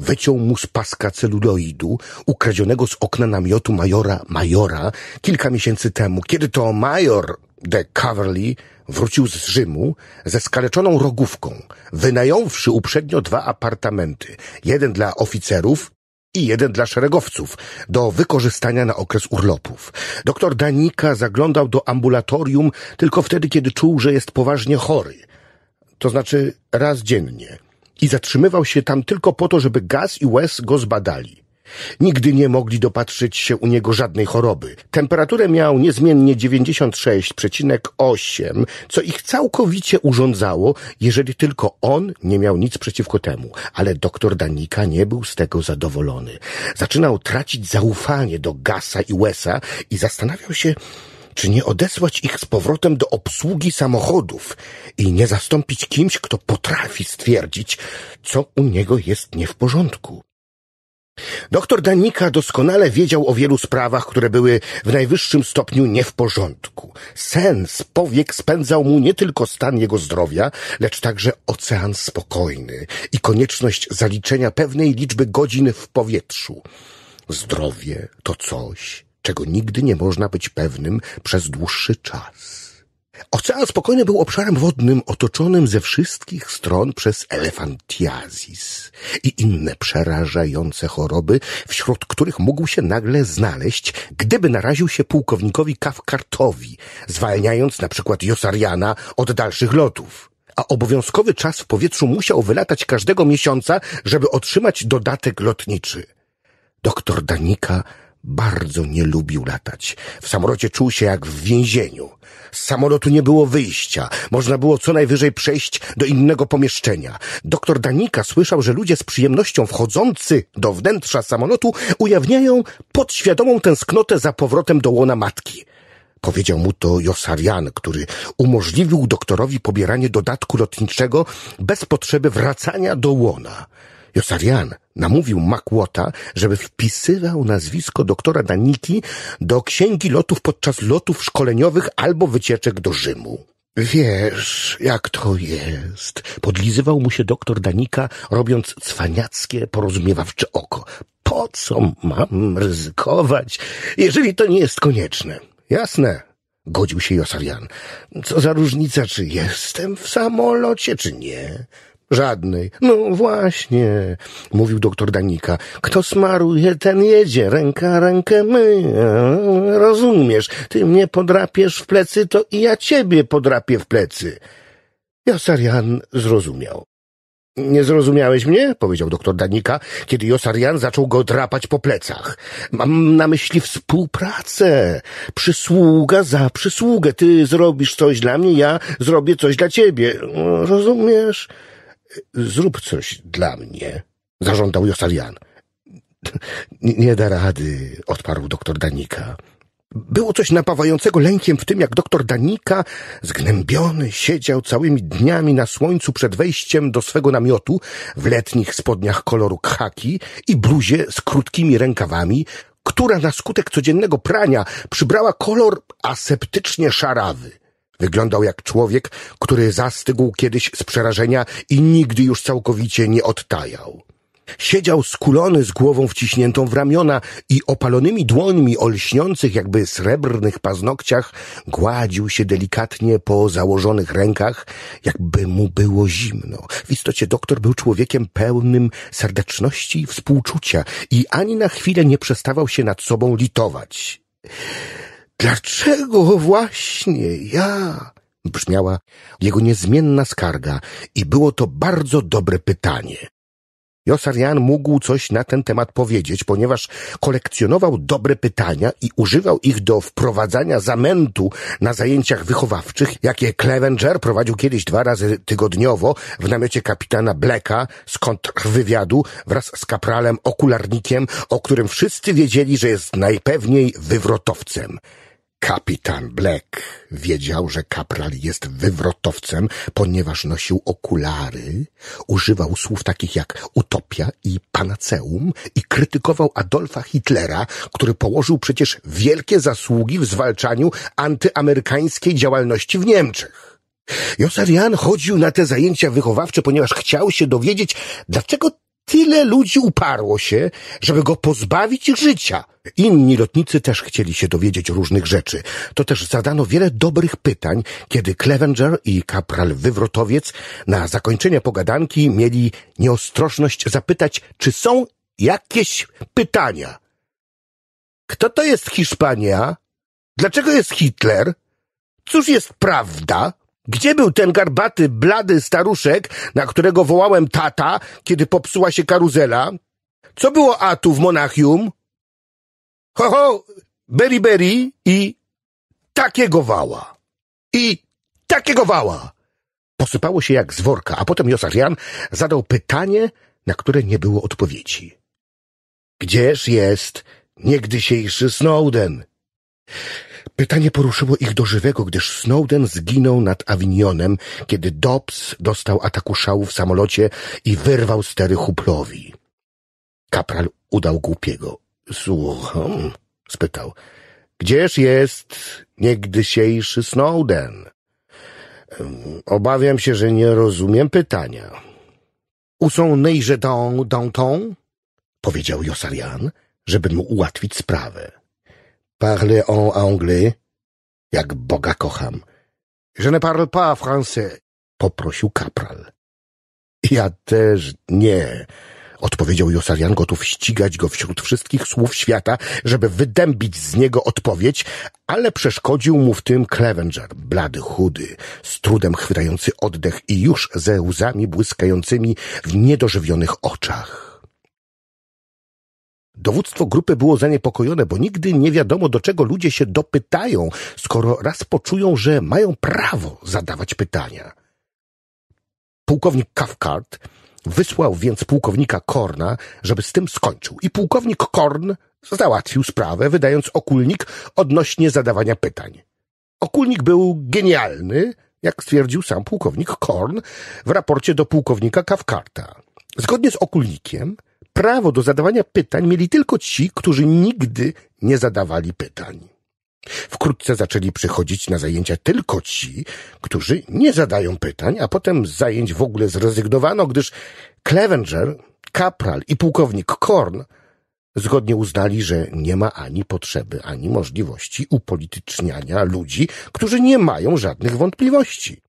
wyciął mu z paska celuloidu, ukradzionego z okna namiotu majora Majora kilka miesięcy temu, kiedy to major de Coverley wrócił z Rzymu ze skaleczoną rogówką, wynająwszy uprzednio dwa apartamenty, jeden dla oficerów i jeden dla szeregowców, do wykorzystania na okres urlopów. Doktor Danika zaglądał do ambulatorium tylko wtedy, kiedy czuł, że jest poważnie chory, to znaczy raz dziennie, i zatrzymywał się tam tylko po to, żeby Gaz i Wes go zbadali. Nigdy nie mogli dopatrzyć się u niego żadnej choroby. Temperaturę miał niezmiennie 96,8, co ich całkowicie urządzało, jeżeli tylko on nie miał nic przeciwko temu. Ale doktor Danika nie był z tego zadowolony. Zaczynał tracić zaufanie do Gasa i Wesa i zastanawiał się, czy nie odesłać ich z powrotem do obsługi samochodów i nie zastąpić kimś, kto potrafi stwierdzić, co u niego jest nie w porządku. Doktor Danika doskonale wiedział o wielu sprawach, które były w najwyższym stopniu nie w porządku. Sens powiek spędzał mu nie tylko stan jego zdrowia, lecz także ocean spokojny i konieczność zaliczenia pewnej liczby godzin w powietrzu. Zdrowie to coś, czego nigdy nie można być pewnym przez dłuższy czas. Ocean Spokojny był obszarem wodnym otoczonym ze wszystkich stron przez elefantiazis i inne przerażające choroby, wśród których mógł się nagle znaleźć, gdyby naraził się pułkownikowi Kafkartowi, zwalniając na przykład Josariana od dalszych lotów. A obowiązkowy czas w powietrzu musiał wylatać każdego miesiąca, żeby otrzymać dodatek lotniczy. Doktor Danika bardzo nie lubił latać. W samolocie czuł się jak w więzieniu. Z samolotu nie było wyjścia. Można było co najwyżej przejść do innego pomieszczenia. Doktor Danika słyszał, że ludzie z przyjemnością wchodzący do wnętrza samolotu ujawniają podświadomą tęsknotę za powrotem do łona matki. Powiedział mu to Josarian, który umożliwił doktorowi pobieranie dodatku lotniczego bez potrzeby wracania do łona. Josarian namówił Makłota, żeby wpisywał nazwisko doktora Daniki do księgi lotów podczas lotów szkoleniowych albo wycieczek do Rzymu. Wiesz, jak to jest. Podlizywał mu się doktor Danika, robiąc cwaniackie, porozumiewawcze oko. Po co mam ryzykować, jeżeli to nie jest konieczne? Jasne, godził się Josarian. Co za różnica, czy jestem w samolocie, czy nie? Żadnej. No właśnie, mówił doktor Danika. Kto smaruje, ten jedzie. Ręka rękę my. Rozumiesz, ty mnie podrapiesz w plecy, to i ja ciebie podrapię w plecy. Josarian zrozumiał. Nie zrozumiałeś mnie? powiedział doktor Danika, kiedy Josarian zaczął go drapać po plecach. Mam na myśli współpracę. Przysługa za przysługę. Ty zrobisz coś dla mnie, ja zrobię coś dla ciebie. Rozumiesz? zrób coś dla mnie, zażądał Josalian. Nie da rady, odparł doktor Danika. Było coś napawającego lękiem w tym, jak doktor Danika, zgnębiony, siedział całymi dniami na słońcu przed wejściem do swego namiotu w letnich spodniach koloru khaki i bluzie z krótkimi rękawami, która na skutek codziennego prania przybrała kolor aseptycznie szarawy. Wyglądał jak człowiek, który zastygł kiedyś z przerażenia i nigdy już całkowicie nie odtajał. Siedział skulony z głową wciśniętą w ramiona i opalonymi dłońmi o lśniących jakby srebrnych paznokciach gładził się delikatnie po założonych rękach, jakby mu było zimno. W istocie doktor był człowiekiem pełnym serdeczności i współczucia i ani na chwilę nie przestawał się nad sobą litować. Dlaczego właśnie ja? Brzmiała jego niezmienna skarga i było to bardzo dobre pytanie. Josarian mógł coś na ten temat powiedzieć, ponieważ kolekcjonował dobre pytania i używał ich do wprowadzania zamętu na zajęciach wychowawczych, jakie Clevenger prowadził kiedyś dwa razy tygodniowo w namiocie kapitana Blacka z kontrwywiadu wraz z kapralem okularnikiem, o którym wszyscy wiedzieli, że jest najpewniej wywrotowcem. Kapitan Black wiedział, że kapral jest wywrotowcem, ponieważ nosił okulary, używał słów takich jak utopia i panaceum i krytykował Adolfa Hitlera, który położył przecież wielkie zasługi w zwalczaniu antyamerykańskiej działalności w Niemczech. Josef Jan chodził na te zajęcia wychowawcze, ponieważ chciał się dowiedzieć, dlaczego tyle ludzi uparło się, żeby go pozbawić życia. Inni lotnicy też chcieli się dowiedzieć różnych rzeczy. To też zadano wiele dobrych pytań, kiedy Clevenger i kapral Wywrotowiec na zakończenie pogadanki mieli nieostrożność zapytać, czy są jakieś pytania. Kto to jest Hiszpania? Dlaczego jest Hitler? Cóż jest prawda? Gdzie był ten garbaty, blady staruszek, na którego wołałem tata, kiedy popsuła się karuzela? Co było atu w Monachium? Ho, ho, beriberi i takiego wała. I takiego wała. Posypało się jak z worka, a potem Jan zadał pytanie, na które nie było odpowiedzi. Gdzież jest niegdysiejszy Snowden? Pytanie poruszyło ich do żywego, gdyż Snowden zginął nad Awinionem, kiedy Dobbs dostał ataku szału w samolocie i wyrwał stery Huplowi. Kapral udał głupiego. Słucham? spytał. Gdzież jest niegdysiejszy Snowden? Obawiam się, że nie rozumiem pytania. Où że dą dans, dans powiedział Josarian, żeby mu ułatwić sprawę. Parle en anglais. Jak Boga kocham. Je ne parle pas français. Poprosił kapral. Ja też nie. Odpowiedział Josarian, gotów ścigać go wśród wszystkich słów świata, żeby wydębić z niego odpowiedź, ale przeszkodził mu w tym Clevenger, blady, chudy, z trudem chwytający oddech i już ze łzami błyskającymi w niedożywionych oczach. Dowództwo grupy było zaniepokojone, bo nigdy nie wiadomo, do czego ludzie się dopytają, skoro raz poczują, że mają prawo zadawać pytania. Pułkownik Cathcart wysłał więc pułkownika Korna, żeby z tym skończył. I pułkownik Korn załatwił sprawę, wydając okulnik odnośnie zadawania pytań. Okulnik był genialny, jak stwierdził sam pułkownik Korn w raporcie do pułkownika Kawkarta. Zgodnie z okulnikiem prawo do zadawania pytań mieli tylko ci, którzy nigdy nie zadawali pytań. Wkrótce zaczęli przychodzić na zajęcia tylko ci, którzy nie zadają pytań, a potem z zajęć w ogóle zrezygnowano, gdyż Clevenger, kapral i pułkownik Korn zgodnie uznali, że nie ma ani potrzeby, ani możliwości upolityczniania ludzi, którzy nie mają żadnych wątpliwości.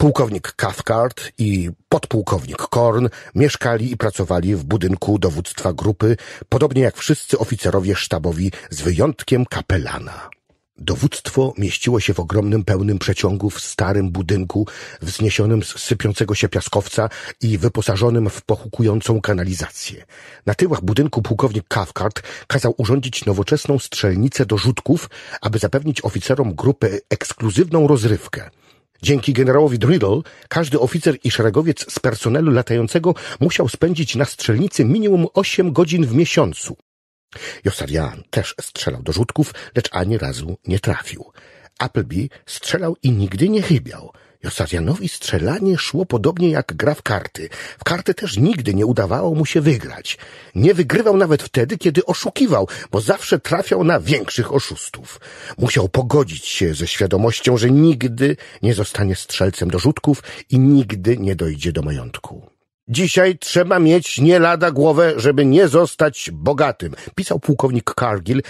Pułkownik Cathcart i podpułkownik Korn mieszkali i pracowali w budynku dowództwa grupy, podobnie jak wszyscy oficerowie sztabowi z wyjątkiem kapelana. Dowództwo mieściło się w ogromnym, pełnym przeciągu w starym budynku, wzniesionym z sypiącego się piaskowca i wyposażonym w pochukującą kanalizację. Na tyłach budynku pułkownik Kawkart kazał urządzić nowoczesną strzelnicę do rzutków, aby zapewnić oficerom grupy ekskluzywną rozrywkę. Dzięki generałowi Driddle każdy oficer i szeregowiec z personelu latającego musiał spędzić na strzelnicy minimum 8 godzin w miesiącu. Josarian też strzelał do rzutków, lecz ani razu nie trafił. Appleby strzelał i nigdy nie chybiał – Josarianowi strzelanie szło podobnie jak gra w karty. W karty też nigdy nie udawało mu się wygrać. Nie wygrywał nawet wtedy, kiedy oszukiwał, bo zawsze trafiał na większych oszustów. Musiał pogodzić się ze świadomością, że nigdy nie zostanie strzelcem do rzutków i nigdy nie dojdzie do majątku. Dzisiaj trzeba mieć nie lada głowę, żeby nie zostać bogatym, pisał pułkownik Cargill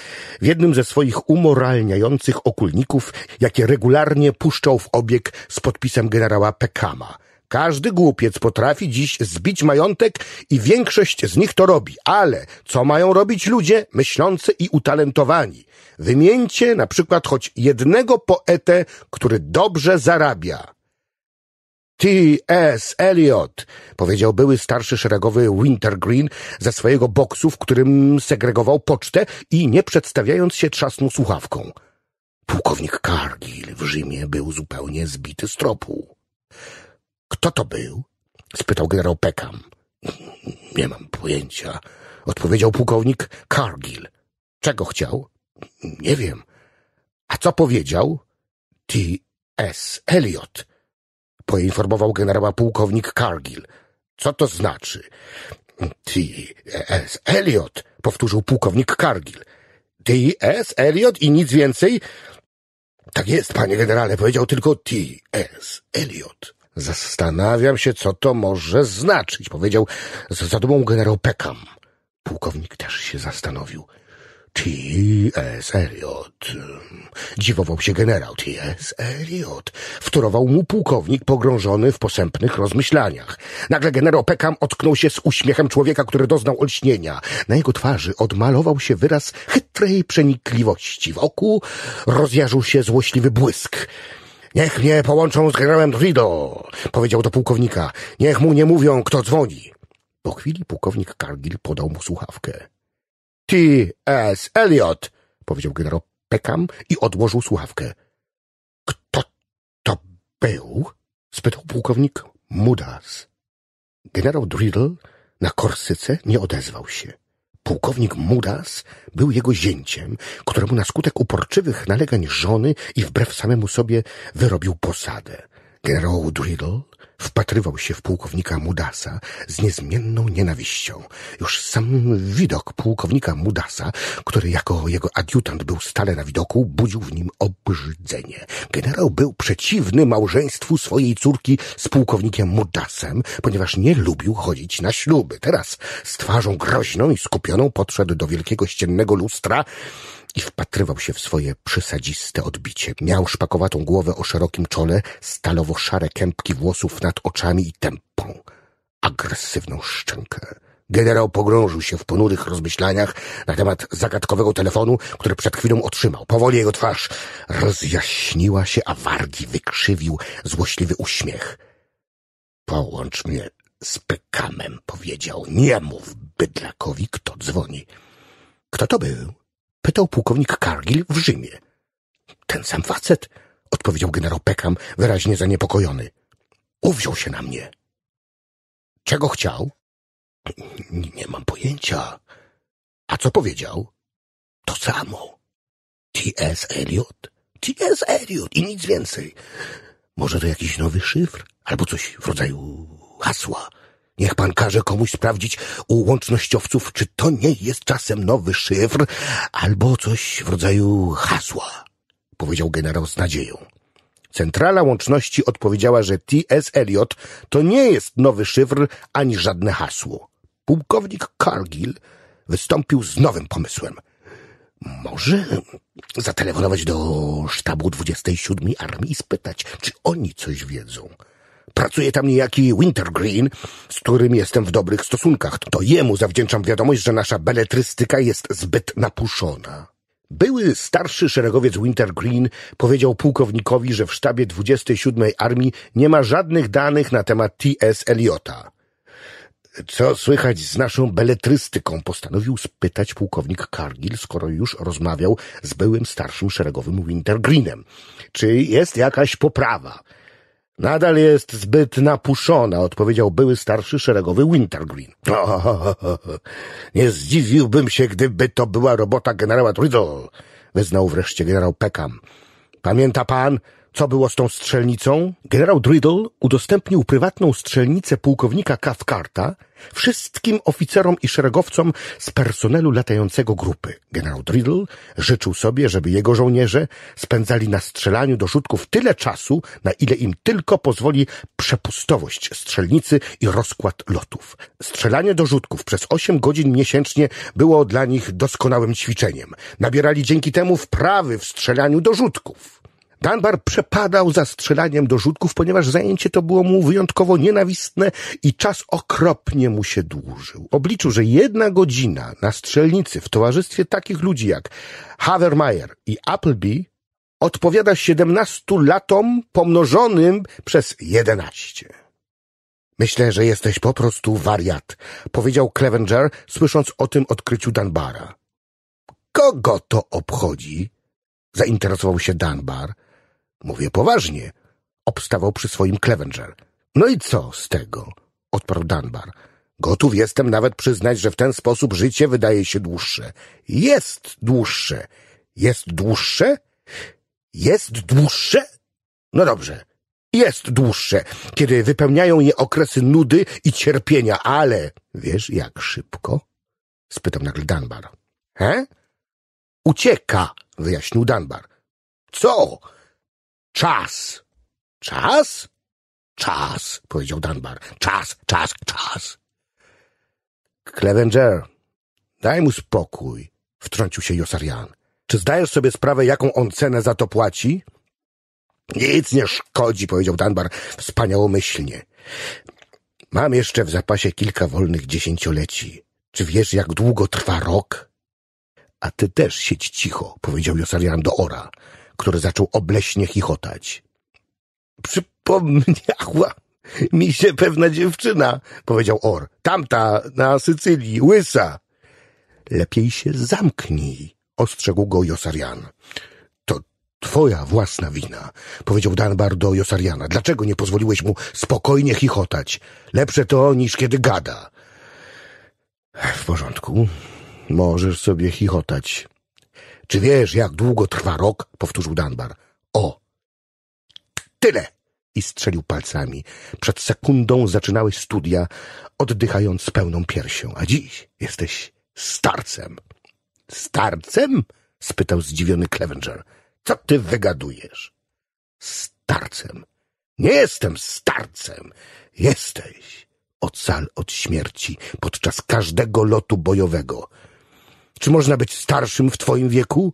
w jednym ze swoich umoralniających okulników, jakie regularnie puszczał w obieg z podpisem generała Pekama. Każdy głupiec potrafi dziś zbić majątek i większość z nich to robi. Ale co mają robić ludzie myślący i utalentowani? Wymieńcie na przykład choć jednego poetę, który dobrze zarabia. T.S. Eliot, powiedział były starszy szeregowy Wintergreen ze swojego boksu, w którym segregował pocztę i nie przedstawiając się trzasnął słuchawką. Pułkownik Cargill w Rzymie był zupełnie zbity z tropu. Kto to był? spytał generał Peckham. Nie mam pojęcia, odpowiedział pułkownik Cargill. Czego chciał? Nie wiem. A co powiedział? T.S. Eliot poinformował generała pułkownik Cargill. Co to znaczy? T.S. Eliot, powtórzył pułkownik Cargill. T.S. Eliot i nic więcej? Tak jest, panie generale, powiedział tylko T.S. Eliot. Zastanawiam się, co to może znaczyć, powiedział z zadumą generał Peckham. Pułkownik też się zastanowił. T.S. Eliot. Dziwował się generał T.S. Eliot. Wtórował mu pułkownik pogrążony w posępnych rozmyślaniach. Nagle generał Peckham otknął się z uśmiechem człowieka, który doznał olśnienia. Na jego twarzy odmalował się wyraz chytrej przenikliwości. W oku rozjarzył się złośliwy błysk. Niech mnie połączą z generałem Rido, powiedział do pułkownika. Niech mu nie mówią, kto dzwoni. Po chwili pułkownik Cargill podał mu słuchawkę. T.S. Eliot! powiedział generał Pekam i odłożył słuchawkę. Kto to był? spytał pułkownik Mudas. Generał Driddle na Korsyce nie odezwał się. Pułkownik Mudas był jego zięciem, któremu na skutek uporczywych nalegań żony i wbrew samemu sobie wyrobił posadę. Generał Driddle Wpatrywał się w pułkownika Mudasa z niezmienną nienawiścią. Już sam widok pułkownika Mudasa, który jako jego adiutant był stale na widoku, budził w nim obrzydzenie. Generał był przeciwny małżeństwu swojej córki z pułkownikiem Mudasem, ponieważ nie lubił chodzić na śluby. Teraz z twarzą groźną i skupioną podszedł do wielkiego ściennego lustra i wpatrywał się w swoje przysadziste odbicie. Miał szpakowatą głowę o szerokim czole, stalowo-szare kępki włosów nad oczami i tępą, agresywną szczękę. Generał pogrążył się w ponurych rozmyślaniach na temat zagadkowego telefonu, który przed chwilą otrzymał. Powoli jego twarz rozjaśniła się, a wargi wykrzywił złośliwy uśmiech. Połącz mnie z Pekamem, powiedział. Nie mów bydlakowi, kto dzwoni. Kto to był? Pytał pułkownik Cargill w Rzymie. Ten sam facet, odpowiedział generał Peckham, wyraźnie zaniepokojony. Uwziął się na mnie. Czego chciał? Nie mam pojęcia. A co powiedział? To samo. T.S. Eliot? T.S. Eliot i nic więcej. Może to jakiś nowy szyfr? Albo coś w rodzaju hasła. Niech pan każe komuś sprawdzić u łącznościowców, czy to nie jest czasem nowy szyfr albo coś w rodzaju hasła, powiedział generał z nadzieją. Centrala łączności odpowiedziała, że T.S. Eliot to nie jest nowy szyfr ani żadne hasło. Pułkownik Cargill wystąpił z nowym pomysłem. Może zatelefonować do sztabu 27 Armii i spytać, czy oni coś wiedzą. Pracuje tam niejaki Wintergreen, z którym jestem w dobrych stosunkach. To jemu zawdzięczam wiadomość, że nasza beletrystyka jest zbyt napuszona. Były starszy szeregowiec Wintergreen powiedział pułkownikowi, że w sztabie 27 Armii nie ma żadnych danych na temat T.S. Eliota. Co słychać z naszą beletrystyką? Postanowił spytać pułkownik Cargill, skoro już rozmawiał z byłym starszym szeregowym Wintergreenem. Czy jest jakaś poprawa? Nadal jest zbyt napuszona, odpowiedział były starszy szeregowy Wintergreen. (laughs) Nie zdziwiłbym się, gdyby to była robota generała Twiddle, wyznał wreszcie generał Peckham. Pamięta pan, co było z tą strzelnicą? Generał Driddle udostępnił prywatną strzelnicę pułkownika Cathcarta wszystkim oficerom i szeregowcom z personelu latającego grupy. Generał Driddle życzył sobie, żeby jego żołnierze spędzali na strzelaniu do rzutków tyle czasu, na ile im tylko pozwoli przepustowość strzelnicy i rozkład lotów. Strzelanie do rzutków przez osiem godzin miesięcznie było dla nich doskonałym ćwiczeniem. Nabierali dzięki temu wprawy w strzelaniu do rzutków. Dunbar przepadał za strzelaniem do rzutków, ponieważ zajęcie to było mu wyjątkowo nienawistne i czas okropnie mu się dłużył. Obliczył, że jedna godzina na strzelnicy w towarzystwie takich ludzi jak Havermeyer i Appleby odpowiada 17 latom pomnożonym przez 11. Myślę, że jesteś po prostu wariat, powiedział Clevenger, słysząc o tym odkryciu Danbara. Kogo to obchodzi? zainteresował się Danbar. Mówię poważnie. Obstawał przy swoim Clevenger. No i co z tego? Odparł Danbar. Gotów jestem nawet przyznać, że w ten sposób życie wydaje się dłuższe. Jest dłuższe. Jest dłuższe? Jest dłuższe? No dobrze. Jest dłuższe, kiedy wypełniają je okresy nudy i cierpienia, ale wiesz jak szybko? spytał nagle Danbar. He? Ucieka, wyjaśnił Danbar. Co? Czas. Czas? Czas, powiedział Danbar. Czas, czas, czas. Clevenger, daj mu spokój, wtrącił się Josarian. Czy zdajesz sobie sprawę, jaką on cenę za to płaci? Nic nie szkodzi, powiedział Danbar wspaniałomyślnie. Mam jeszcze w zapasie kilka wolnych dziesięcioleci. Czy wiesz, jak długo trwa rok? A ty też siedź cicho, powiedział Josarian do Ora który zaczął obleśnie chichotać. Przypomniała mi się pewna dziewczyna, powiedział Or. Tamta na Sycylii, łysa. Lepiej się zamknij, ostrzegł go Josarian. To twoja własna wina, powiedział Danbar do Josariana. Dlaczego nie pozwoliłeś mu spokojnie chichotać? Lepsze to niż kiedy gada. W porządku, możesz sobie chichotać, czy wiesz, jak długo trwa rok? Powtórzył Danbar. O! Tyle! I strzelił palcami. Przed sekundą zaczynałeś studia, oddychając pełną piersią, a dziś jesteś starcem. Starcem? spytał zdziwiony Clevenger. Co ty wygadujesz? Starcem. Nie jestem starcem. Jesteś ocal od śmierci podczas każdego lotu bojowego. Czy można być starszym w twoim wieku?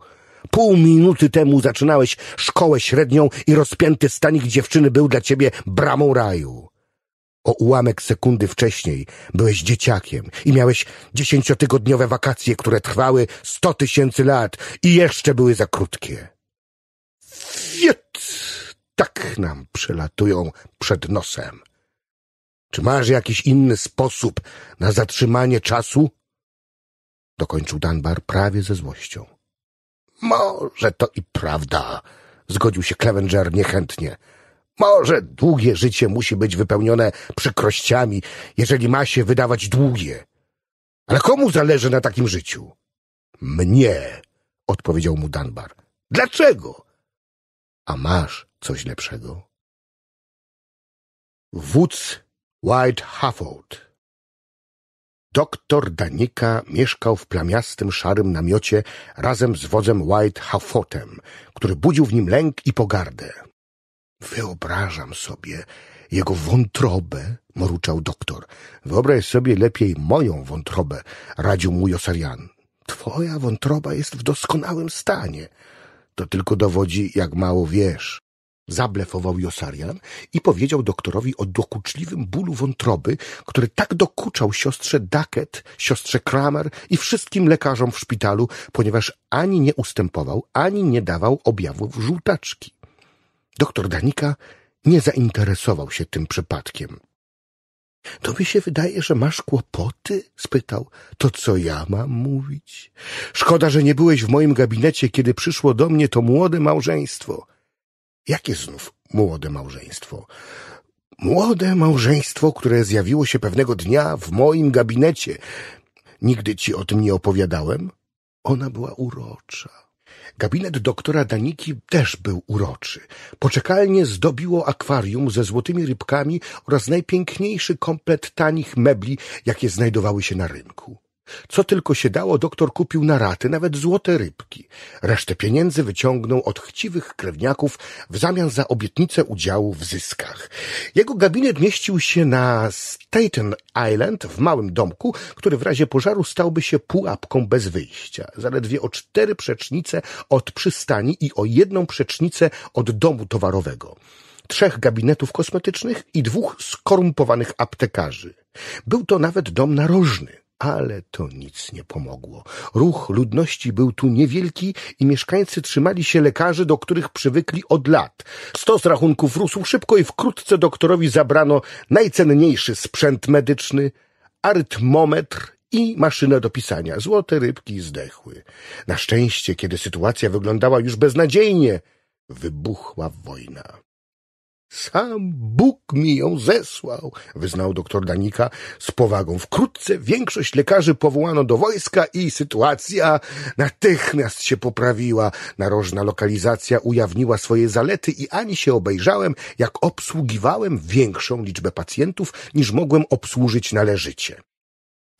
Pół minuty temu zaczynałeś szkołę średnią i rozpięty stanik dziewczyny był dla ciebie bramą raju. O ułamek sekundy wcześniej byłeś dzieciakiem i miałeś dziesięciotygodniowe wakacje, które trwały sto tysięcy lat i jeszcze były za krótkie. Wiet! Tak nam przelatują przed nosem. Czy masz jakiś inny sposób na zatrzymanie czasu? dokończył Danbar prawie ze złością. Może to i prawda, zgodził się Clevenger niechętnie. Może długie życie musi być wypełnione przykrościami, jeżeli ma się wydawać długie. Ale komu zależy na takim życiu? Mnie, odpowiedział mu Danbar. Dlaczego? A masz coś lepszego? Wódz White Hufford Doktor Danika mieszkał w plamiastym szarym namiocie razem z wodzem White Hafotem, który budził w nim lęk i pogardę. Wyobrażam sobie jego wątrobę, mruczał doktor. Wyobraź sobie lepiej moją wątrobę, radził mu Josarian. Twoja wątroba jest w doskonałym stanie. To tylko dowodzi, jak mało wiesz. Zablefował Josarian i powiedział doktorowi o dokuczliwym bólu wątroby, który tak dokuczał siostrze Ducket, siostrze Kramer i wszystkim lekarzom w szpitalu, ponieważ ani nie ustępował, ani nie dawał objawów żółtaczki. Doktor Danika nie zainteresował się tym przypadkiem. — To mi się wydaje, że masz kłopoty? — spytał. — To co ja mam mówić? — Szkoda, że nie byłeś w moim gabinecie, kiedy przyszło do mnie to młode małżeństwo — Jakie znów młode małżeństwo? Młode małżeństwo, które zjawiło się pewnego dnia w moim gabinecie. Nigdy ci o tym nie opowiadałem? Ona była urocza. Gabinet doktora Daniki też był uroczy. Poczekalnie zdobiło akwarium ze złotymi rybkami oraz najpiękniejszy komplet tanich mebli, jakie znajdowały się na rynku. Co tylko się dało, doktor kupił na raty nawet złote rybki. Resztę pieniędzy wyciągnął od chciwych krewniaków w zamian za obietnicę udziału w zyskach. Jego gabinet mieścił się na Staten Island w małym domku, który w razie pożaru stałby się pułapką bez wyjścia. Zaledwie o cztery przecznice od przystani i o jedną przecznicę od domu towarowego trzech gabinetów kosmetycznych i dwóch skorumpowanych aptekarzy. Był to nawet dom narożny. Ale to nic nie pomogło. Ruch ludności był tu niewielki i mieszkańcy trzymali się lekarzy, do których przywykli od lat. Stos rachunków rósł szybko i wkrótce doktorowi zabrano najcenniejszy sprzęt medyczny, arytmometr i maszynę do pisania. Złote rybki zdechły. Na szczęście, kiedy sytuacja wyglądała już beznadziejnie, wybuchła wojna. Sam Bóg mi ją zesłał, wyznał doktor Danika z powagą. Wkrótce większość lekarzy powołano do wojska i sytuacja natychmiast się poprawiła. Narożna lokalizacja ujawniła swoje zalety i ani się obejrzałem, jak obsługiwałem większą liczbę pacjentów niż mogłem obsłużyć należycie.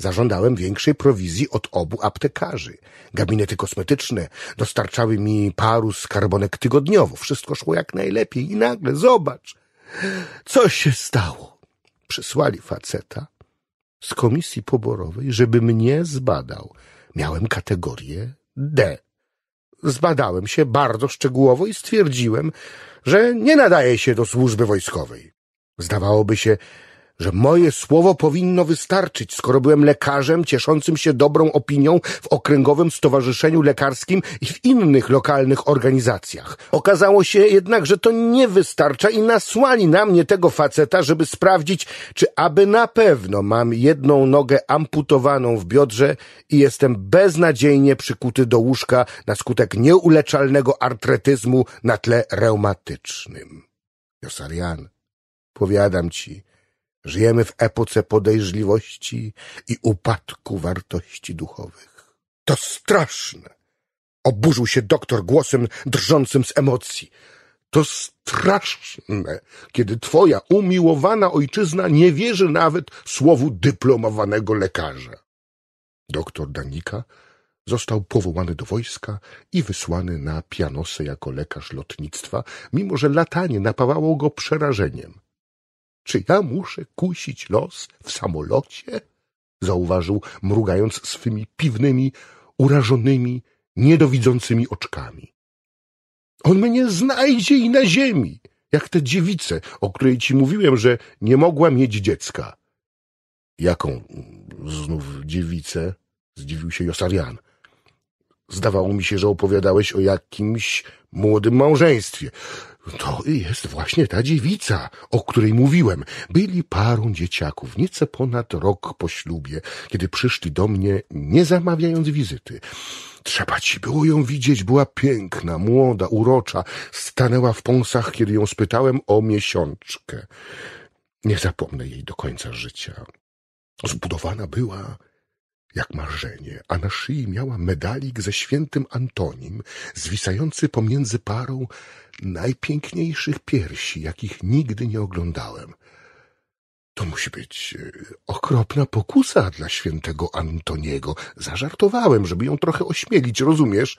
Zażądałem większej prowizji od obu aptekarzy. Gabinety kosmetyczne dostarczały mi paru skarbonek tygodniowo. Wszystko szło jak najlepiej i nagle, zobacz, co się stało. Przysłali faceta z komisji poborowej, żeby mnie zbadał. Miałem kategorię D. Zbadałem się bardzo szczegółowo i stwierdziłem, że nie nadaje się do służby wojskowej. Zdawałoby się, że moje słowo powinno wystarczyć, skoro byłem lekarzem cieszącym się dobrą opinią w Okręgowym Stowarzyszeniu Lekarskim i w innych lokalnych organizacjach. Okazało się jednak, że to nie wystarcza i nasłali na mnie tego faceta, żeby sprawdzić, czy aby na pewno mam jedną nogę amputowaną w biodrze i jestem beznadziejnie przykuty do łóżka na skutek nieuleczalnego artretyzmu na tle reumatycznym. Josarian, powiadam ci, Żyjemy w epoce podejrzliwości i upadku wartości duchowych. To straszne! Oburzył się doktor głosem drżącym z emocji. To straszne, kiedy twoja umiłowana ojczyzna nie wierzy nawet słowu dyplomowanego lekarza. Doktor Danika został powołany do wojska i wysłany na Pianosę jako lekarz lotnictwa, mimo że latanie napawało go przerażeniem. Czy ja muszę kusić los w samolocie? Zauważył, mrugając swymi piwnymi, urażonymi, niedowidzącymi oczkami. On mnie znajdzie i na ziemi, jak tę dziewicę, o której ci mówiłem, że nie mogła mieć dziecka. Jaką znów dziewicę? Zdziwił się Josarian. Zdawało mi się, że opowiadałeś o jakimś młodym małżeństwie. To jest właśnie ta dziewica, o której mówiłem. Byli parą dzieciaków, nieco ponad rok po ślubie, kiedy przyszli do mnie, nie zamawiając wizyty. Trzeba ci było ją widzieć, była piękna, młoda, urocza. Stanęła w pąsach, kiedy ją spytałem o miesiączkę. Nie zapomnę jej do końca życia. Zbudowana była jak marzenie, a na szyi miała medalik ze świętym Antonim, zwisający pomiędzy parą najpiękniejszych piersi, jakich nigdy nie oglądałem. To musi być e, okropna pokusa dla świętego Antoniego. Zażartowałem, żeby ją trochę ośmielić, rozumiesz?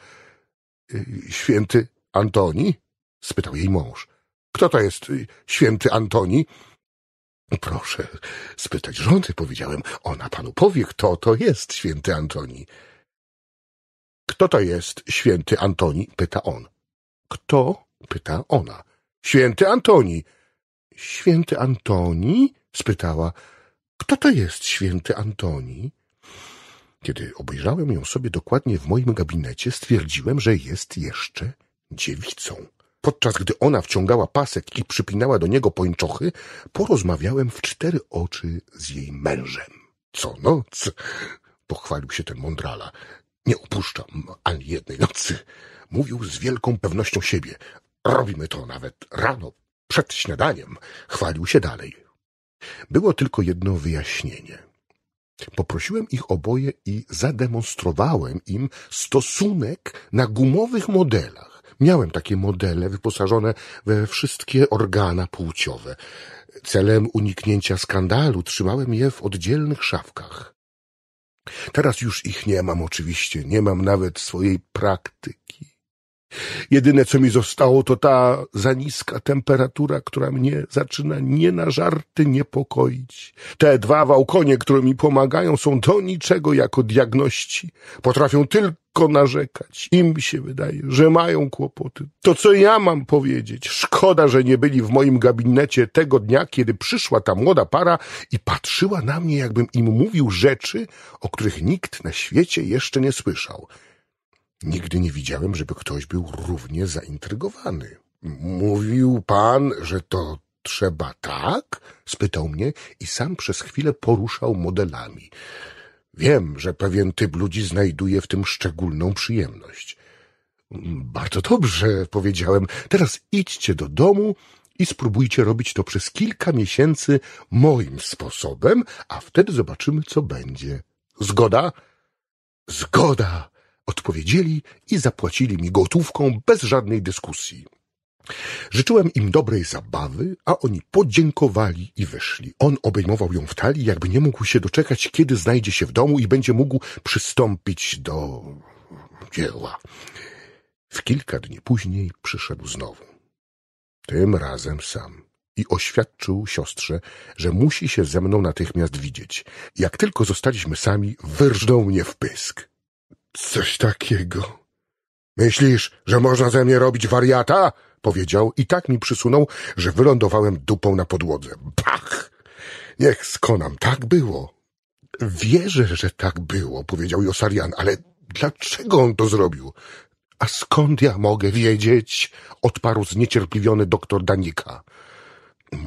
E, święty Antoni? spytał jej mąż. Kto to jest e, święty Antoni? Proszę spytać żony, powiedziałem. Ona panu powie, kto to jest święty Antoni. Kto to jest święty Antoni? pyta on. Kto? pyta ona. Święty Antoni. Święty Antoni? spytała. Kto to jest święty Antoni? Kiedy obejrzałem ją sobie dokładnie w moim gabinecie, stwierdziłem, że jest jeszcze dziewicą. Podczas gdy ona wciągała pasek i przypinała do niego pończochy, porozmawiałem w cztery oczy z jej mężem. Co noc, pochwalił się ten mądrala, nie opuszczam ani jednej nocy. Mówił z wielką pewnością siebie. Robimy to nawet rano, przed śniadaniem. Chwalił się dalej. Było tylko jedno wyjaśnienie. Poprosiłem ich oboje i zademonstrowałem im stosunek na gumowych modelach. Miałem takie modele wyposażone we wszystkie organa płciowe. Celem uniknięcia skandalu trzymałem je w oddzielnych szafkach. Teraz już ich nie mam oczywiście, nie mam nawet swojej praktyki Jedyne, co mi zostało, to ta za niska temperatura, która mnie zaczyna nie na żarty niepokoić. Te dwa wałkonie, które mi pomagają, są do niczego jako diagności. Potrafią tylko narzekać. Im się wydaje, że mają kłopoty. To, co ja mam powiedzieć? Szkoda, że nie byli w moim gabinecie tego dnia, kiedy przyszła ta młoda para i patrzyła na mnie, jakbym im mówił rzeczy, o których nikt na świecie jeszcze nie słyszał. Nigdy nie widziałem, żeby ktoś był równie zaintrygowany. Mówił pan, że to trzeba tak? spytał mnie i sam przez chwilę poruszał modelami. Wiem, że pewien typ ludzi znajduje w tym szczególną przyjemność. Bardzo dobrze, powiedziałem. Teraz idźcie do domu i spróbujcie robić to przez kilka miesięcy moim sposobem, a wtedy zobaczymy, co będzie. Zgoda? Zgoda! Odpowiedzieli i zapłacili mi gotówką bez żadnej dyskusji. Życzyłem im dobrej zabawy, a oni podziękowali i wyszli. On obejmował ją w talii, jakby nie mógł się doczekać, kiedy znajdzie się w domu i będzie mógł przystąpić do dzieła. W kilka dni później przyszedł znowu. Tym razem sam i oświadczył siostrze, że musi się ze mną natychmiast widzieć. Jak tylko zostaliśmy sami, wyrżnął mnie w pysk. Coś takiego. Myślisz, że można ze mnie robić wariata? Powiedział i tak mi przysunął, że wylądowałem dupą na podłodze. Bach! Niech skonam, tak było. Wierzę, że tak było, powiedział Josarian, ale dlaczego on to zrobił? A skąd ja mogę wiedzieć? Odparł zniecierpliwiony doktor Danika.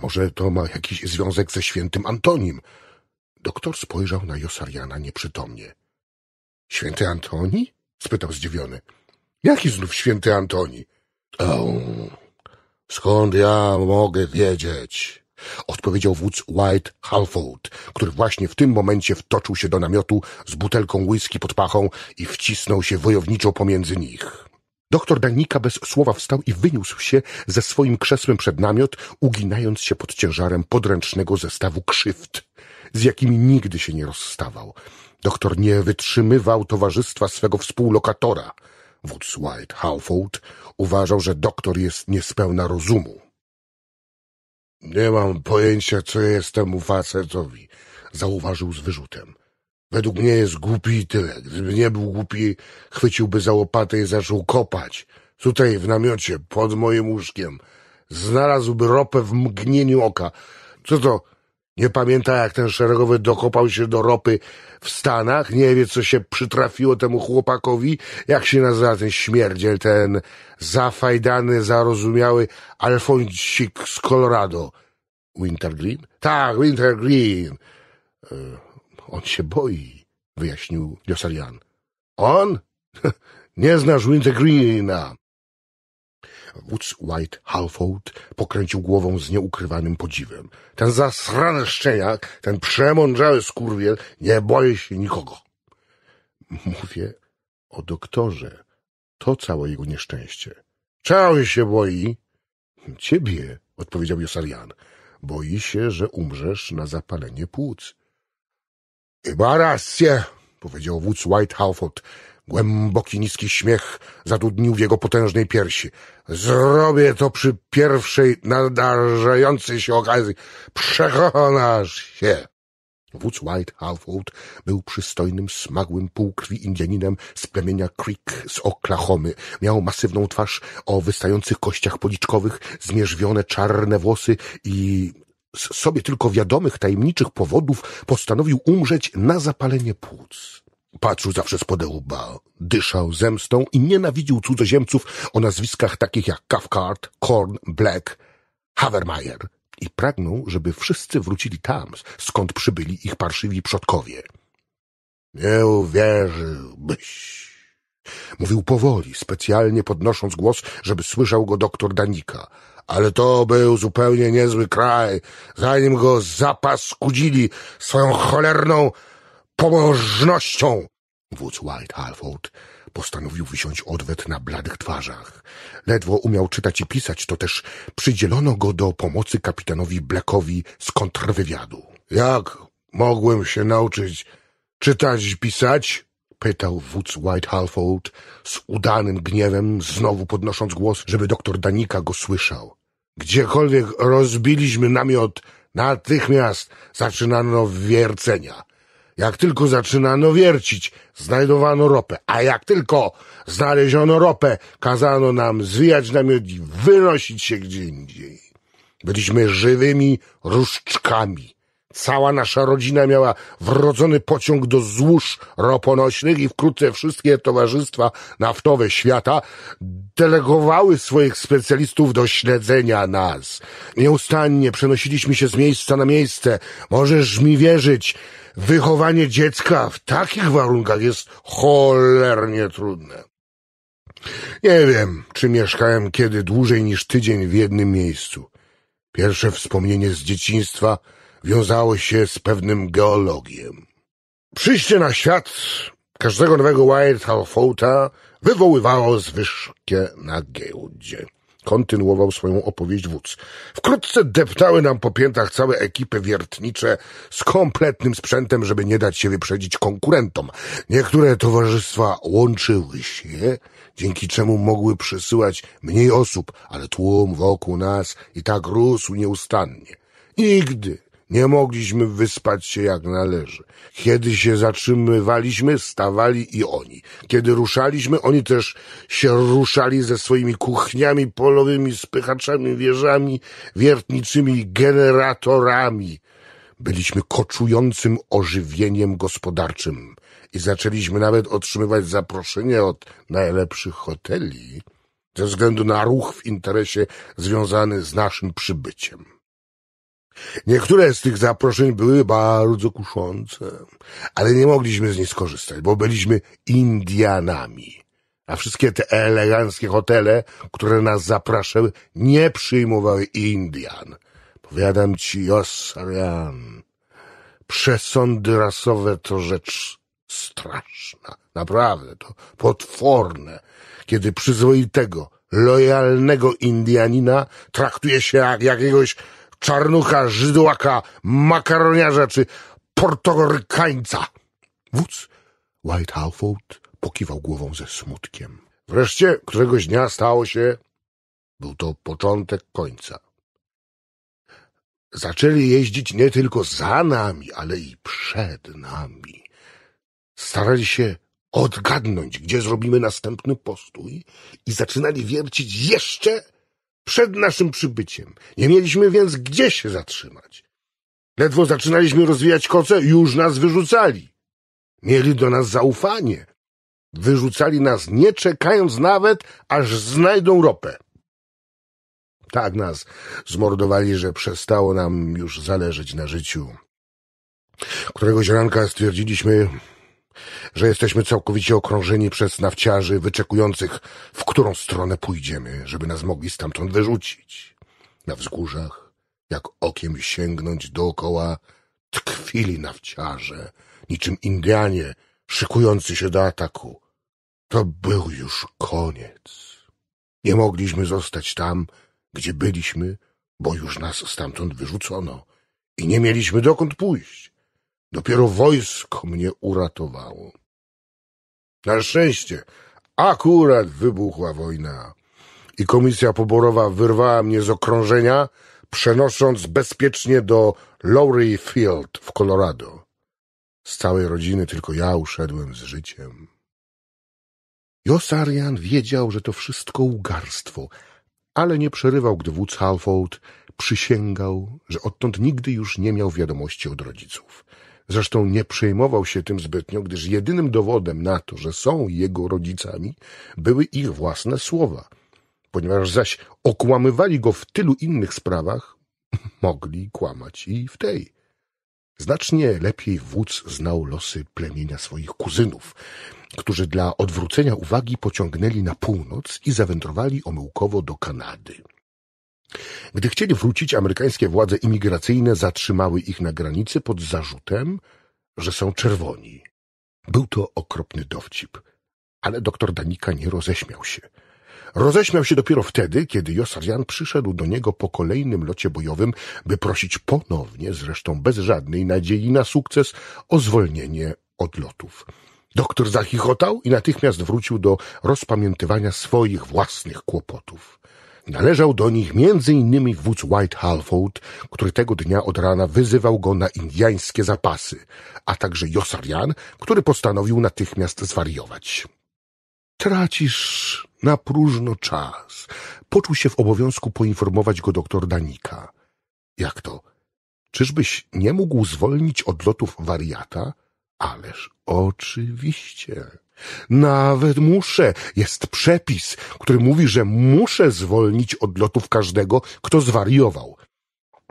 Może to ma jakiś związek ze świętym Antonim? Doktor spojrzał na Josariana nieprzytomnie. Święty Antoni? spytał zdziwiony. Jaki znów święty Antoni? O, skąd ja mogę wiedzieć? Odpowiedział wódz White Halford, który właśnie w tym momencie wtoczył się do namiotu z butelką whisky pod pachą i wcisnął się wojowniczo pomiędzy nich. Doktor Danika bez słowa wstał i wyniósł się ze swoim krzesłem przed namiot, uginając się pod ciężarem podręcznego zestawu krzywd, z jakimi nigdy się nie rozstawał. Doktor nie wytrzymywał towarzystwa swego współlokatora. Wódz White Halford uważał, że doktor jest niespełna rozumu. Nie mam pojęcia, co jest temu facetowi, zauważył z wyrzutem. Według mnie jest głupi i tyle. Gdyby nie był głupi, chwyciłby za łopatę i zaczął kopać. Tutaj, w namiocie, pod moim łóżkiem. Znalazłby ropę w mgnieniu oka. Co to? Nie pamięta, jak ten szeregowy dokopał się do ropy w Stanach, nie wie, co się przytrafiło temu chłopakowi, jak się nazywa ten śmierdziel, ten zafajdany, zarozumiały Alfonsik z Colorado. Wintergreen? Tak, Wintergreen. E, on się boi, wyjaśnił Joselian. On? (laughs) Nie znasz Wintergreena. Woods White Halford pokręcił głową z nieukrywanym podziwem. Ten zasrany szczeniak, ten przemądrzały skurwiel, nie boi się nikogo. Mówię o doktorze. To całe jego nieszczęście. Czego się boi? Ciebie, odpowiedział Josarian. Boi się, że umrzesz na zapalenie płuc. Chyba rację, powiedział wódz White Halford. Głęboki, niski śmiech zadudnił w jego potężnej piersi. Zrobię to przy pierwszej nadarzającej się okazji. Przekonasz się. Wódz White Halfwood był przystojnym, smagłym półkrwi Indianinem z plemienia Creek z Oklahomy. Miał masywną twarz o wystających kościach policzkowych, zmierzwione czarne włosy i z sobie tylko wiadomych, tajemniczych powodów postanowił umrzeć na zapalenie płuc. Patrzył zawsze z podełba, dyszał zemstą i nienawidził cudzoziemców o nazwiskach takich jak Cathcart, Korn, Black, Havermeyer i pragnął, żeby wszyscy wrócili tam, skąd przybyli ich parszywi przodkowie. Nie uwierzyłbyś. Mówił powoli, specjalnie podnosząc głos, żeby słyszał go doktor Danika. Ale to był zupełnie niezły kraj. Zanim go zapaskudzili swoją cholerną pobożnością! Wódz White Halford postanowił wysiąść odwet na bladych twarzach. Ledwo umiał czytać i pisać, to też przydzielono go do pomocy kapitanowi Blackowi z kontrwywiadu. Jak mogłem się nauczyć czytać i pisać? pytał wódz White Halfold z udanym gniewem, znowu podnosząc głos, żeby doktor Danika go słyszał. Gdziekolwiek rozbiliśmy namiot, natychmiast zaczynano wiercenia. Jak tylko zaczynano wiercić, znajdowano ropę, a jak tylko znaleziono ropę, kazano nam zwijać namiot i wynosić się gdzie indziej. Byliśmy żywymi różdżkami. Cała nasza rodzina miała wrodzony pociąg do złóż roponośnych i wkrótce wszystkie towarzystwa naftowe świata delegowały swoich specjalistów do śledzenia nas. Nieustannie przenosiliśmy się z miejsca na miejsce. Możesz mi wierzyć, wychowanie dziecka w takich warunkach jest cholernie trudne. Nie wiem, czy mieszkałem kiedy dłużej niż tydzień w jednym miejscu. Pierwsze wspomnienie z dzieciństwa wiązało się z pewnym geologiem. Przyjście na świat każdego nowego White Halfota wywoływało zwyżkę na giełdzie kontynuował swoją opowieść wódz. Wkrótce deptały nam po piętach całe ekipy wiertnicze z kompletnym sprzętem, żeby nie dać się wyprzedzić konkurentom. Niektóre towarzystwa łączyły się, dzięki czemu mogły przysyłać mniej osób, ale tłum wokół nas i tak rósł nieustannie. Nigdy nie mogliśmy wyspać się jak należy. Kiedy się zatrzymywaliśmy, stawali i oni. Kiedy ruszaliśmy, oni też się ruszali ze swoimi kuchniami polowymi, spychaczami, wieżami, wiertniczymi generatorami. Byliśmy koczującym ożywieniem gospodarczym i zaczęliśmy nawet otrzymywać zaproszenie od najlepszych hoteli ze względu na ruch w interesie związany z naszym przybyciem. Niektóre z tych zaproszeń były bardzo kuszące, ale nie mogliśmy z nich skorzystać, bo byliśmy Indianami. A wszystkie te eleganckie hotele, które nas zapraszały, nie przyjmowały Indian. Powiadam ci, Josarian, przesądy rasowe to rzecz straszna. Naprawdę, to potworne, kiedy przyzwoitego, lojalnego Indianina traktuje się jak jakiegoś czarnucha, żydłaka, makaroniarza czy portorykańca. Wódz White Halford pokiwał głową ze smutkiem. Wreszcie któregoś dnia stało się... Był to początek końca. Zaczęli jeździć nie tylko za nami, ale i przed nami. Starali się odgadnąć, gdzie zrobimy następny postój i zaczynali wiercić jeszcze przed naszym przybyciem. Nie mieliśmy więc gdzie się zatrzymać. Ledwo zaczynaliśmy rozwijać koce, już nas wyrzucali. Mieli do nas zaufanie. Wyrzucali nas nie czekając nawet, aż znajdą ropę. Tak nas zmordowali, że przestało nam już zależeć na życiu. Któregoś ranka stwierdziliśmy, że jesteśmy całkowicie okrążeni przez nawciarzy wyczekujących, w którą stronę pójdziemy, żeby nas mogli stamtąd wyrzucić. Na wzgórzach, jak okiem sięgnąć dookoła, tkwili nawciarze, niczym Indianie szykujący się do ataku. To był już koniec. Nie mogliśmy zostać tam, gdzie byliśmy, bo już nas stamtąd wyrzucono i nie mieliśmy dokąd pójść. Dopiero wojsko mnie uratowało. Na szczęście akurat wybuchła wojna i komisja poborowa wyrwała mnie z okrążenia, przenosząc bezpiecznie do Lowry Field w Colorado. Z całej rodziny tylko ja uszedłem z życiem. Josarian wiedział, że to wszystko ugarstwo, ale nie przerywał, gdy wódz Halford przysięgał, że odtąd nigdy już nie miał wiadomości od rodziców. Zresztą nie przejmował się tym zbytnio, gdyż jedynym dowodem na to, że są jego rodzicami, były ich własne słowa. Ponieważ zaś okłamywali go w tylu innych sprawach, (laughs) mogli kłamać i w tej. Znacznie lepiej wódz znał losy plemienia swoich kuzynów, którzy dla odwrócenia uwagi pociągnęli na północ i zawędrowali omyłkowo do Kanady. Gdy chcieli wrócić, amerykańskie władze imigracyjne zatrzymały ich na granicy pod zarzutem, że są czerwoni. Był to okropny dowcip, ale doktor Danika nie roześmiał się. Roześmiał się dopiero wtedy, kiedy Josarian przyszedł do niego po kolejnym locie bojowym, by prosić ponownie, zresztą bez żadnej nadziei na sukces, o zwolnienie od lotów. Doktor zachichotał i natychmiast wrócił do rozpamiętywania swoich własnych kłopotów. Należał do nich m.in. wódz White Halford, który tego dnia od rana wyzywał go na indiańskie zapasy, a także Josarian, który postanowił natychmiast zwariować. Tracisz na próżno czas. Poczuł się w obowiązku poinformować go doktor Danika. Jak to? Czyżbyś nie mógł zwolnić odlotów wariata? Ależ oczywiście. Nawet muszę. Jest przepis, który mówi, że muszę zwolnić od lotów każdego, kto zwariował.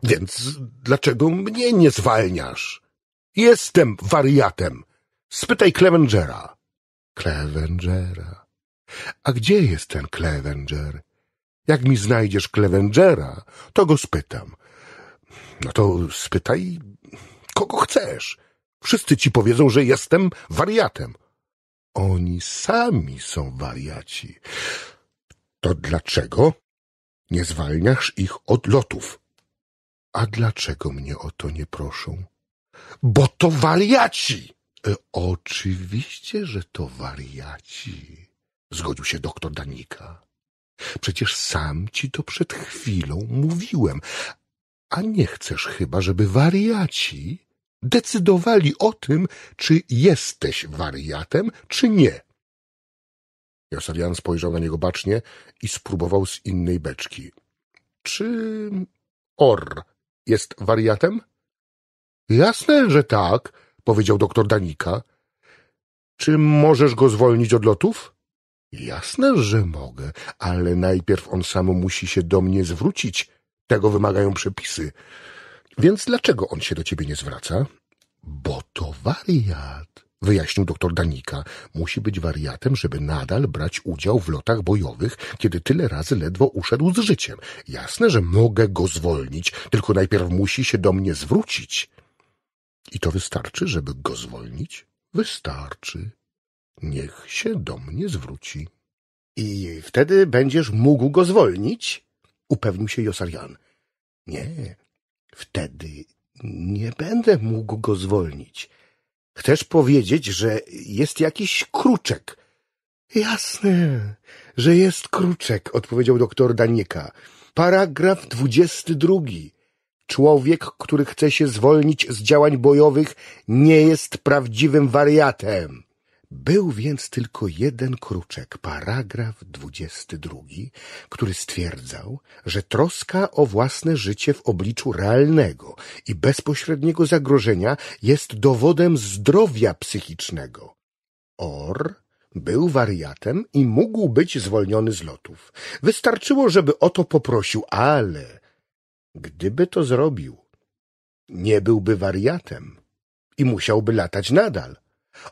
Więc dlaczego mnie nie zwalniasz? Jestem wariatem. Spytaj Clevengera. Clevengera. A gdzie jest ten Clevenger? Jak mi znajdziesz Clevengera, to go spytam. No to spytaj, kogo chcesz. Wszyscy ci powiedzą, że jestem wariatem oni sami są wariaci. To dlaczego nie zwalniasz ich od lotów? A dlaczego mnie o to nie proszą? Bo to wariaci! E, oczywiście, że to wariaci, zgodził się doktor Danika. Przecież sam ci to przed chwilą mówiłem, a nie chcesz chyba, żeby wariaci decydowali o tym, czy jesteś wariatem, czy nie. Josarian spojrzał na niego bacznie i spróbował z innej beczki. Czy Or jest wariatem? Jasne, że tak, powiedział doktor Danika. Czy możesz go zwolnić od lotów? Jasne, że mogę, ale najpierw on sam musi się do mnie zwrócić. Tego wymagają przepisy. Więc dlaczego on się do ciebie nie zwraca? Bo to wariat, wyjaśnił doktor Danika. Musi być wariatem, żeby nadal brać udział w lotach bojowych, kiedy tyle razy ledwo uszedł z życiem. Jasne, że mogę go zwolnić, tylko najpierw musi się do mnie zwrócić. I to wystarczy, żeby go zwolnić? Wystarczy. Niech się do mnie zwróci. I wtedy będziesz mógł go zwolnić? Upewnił się Josarian. Nie, Wtedy nie będę mógł go zwolnić. Chcesz powiedzieć, że jest jakiś kruczek? Jasne, że jest kruczek, odpowiedział doktor Danieka. Paragraf dwudziesty drugi. Człowiek, który chce się zwolnić z działań bojowych, nie jest prawdziwym wariatem. Był więc tylko jeden kruczek, paragraf dwudziesty drugi, który stwierdzał, że troska o własne życie w obliczu realnego i bezpośredniego zagrożenia jest dowodem zdrowia psychicznego. Or był wariatem i mógł być zwolniony z lotów. Wystarczyło, żeby o to poprosił, ale gdyby to zrobił, nie byłby wariatem i musiałby latać nadal.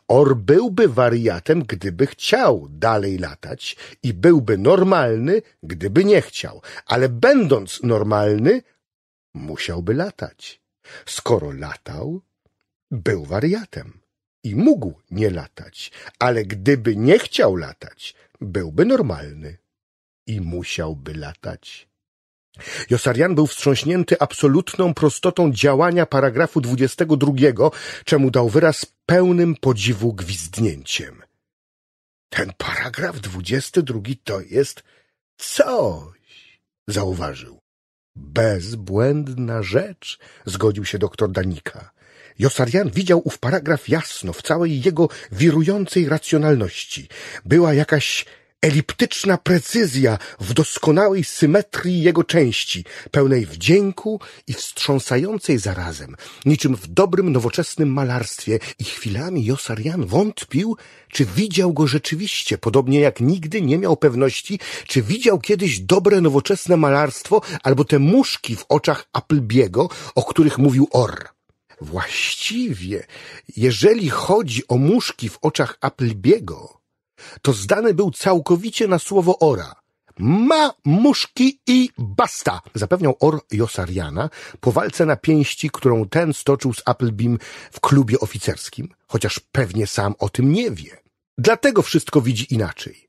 Or byłby wariatem, gdyby chciał dalej latać i byłby normalny, gdyby nie chciał, ale będąc normalny, musiałby latać. Skoro latał, był wariatem i mógł nie latać, ale gdyby nie chciał latać, byłby normalny i musiałby latać. Josarian był wstrząśnięty absolutną prostotą działania paragrafu dwudziestego drugiego, czemu dał wyraz pełnym podziwu gwizdnięciem. Ten paragraf dwudziesty drugi to jest coś, zauważył. Bezbłędna rzecz, zgodził się doktor Danika. Josarian widział ów paragraf jasno, w całej jego wirującej racjonalności. Była jakaś eliptyczna precyzja w doskonałej symetrii jego części, pełnej wdzięku i wstrząsającej zarazem, niczym w dobrym, nowoczesnym malarstwie. I chwilami Josarian wątpił, czy widział go rzeczywiście, podobnie jak nigdy nie miał pewności, czy widział kiedyś dobre, nowoczesne malarstwo albo te muszki w oczach Applebiego, o których mówił Orr. Właściwie, jeżeli chodzi o muszki w oczach Applebiego, to zdany był całkowicie na słowo Ora. Ma muszki i basta! Zapewniał Or Josariana po walce na pięści, którą ten stoczył z Applebim w klubie oficerskim, chociaż pewnie sam o tym nie wie. Dlatego wszystko widzi inaczej.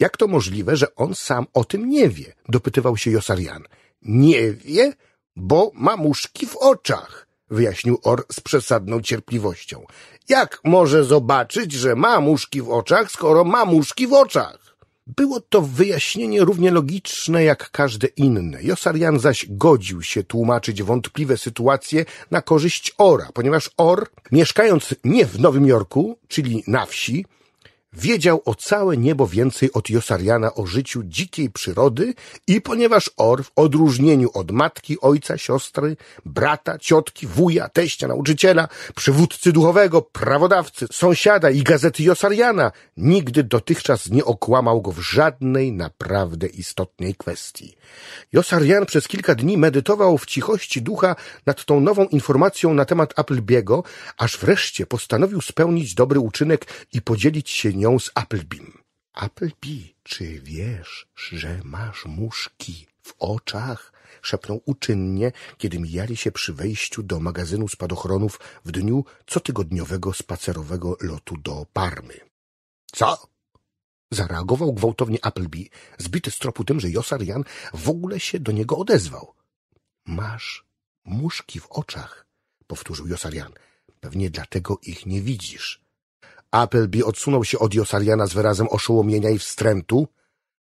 Jak to możliwe, że on sam o tym nie wie? dopytywał się Josarian. Nie wie, bo ma muszki w oczach, wyjaśnił Or z przesadną cierpliwością. Jak może zobaczyć, że ma muszki w oczach, skoro ma muszki w oczach? Było to wyjaśnienie równie logiczne jak każde inne. Josarian zaś godził się tłumaczyć wątpliwe sytuacje na korzyść Ora, ponieważ Or, mieszkając nie w Nowym Jorku, czyli na wsi, Wiedział o całe niebo więcej od Josariana o życiu dzikiej przyrody i ponieważ Or w odróżnieniu od matki, ojca, siostry, brata, ciotki, wuja, teścia, nauczyciela, przywódcy duchowego, prawodawcy, sąsiada i gazety Josariana nigdy dotychczas nie okłamał go w żadnej naprawdę istotnej kwestii. Josarian przez kilka dni medytował w cichości ducha nad tą nową informacją na temat Applebiego, aż wreszcie postanowił spełnić dobry uczynek i podzielić się nią nią z Applebeam. Appleby, czy wiesz, że masz muszki w oczach? Szepnął uczynnie, kiedy mijali się przy wejściu do magazynu spadochronów w dniu cotygodniowego spacerowego lotu do Parmy. Co? Zareagował gwałtownie Appleby, zbity z tropu tym, że Josarian w ogóle się do niego odezwał. Masz muszki w oczach, powtórzył Josarian. Pewnie dlatego ich nie widzisz. Appleby odsunął się od Josariana z wyrazem oszołomienia i wstrętu,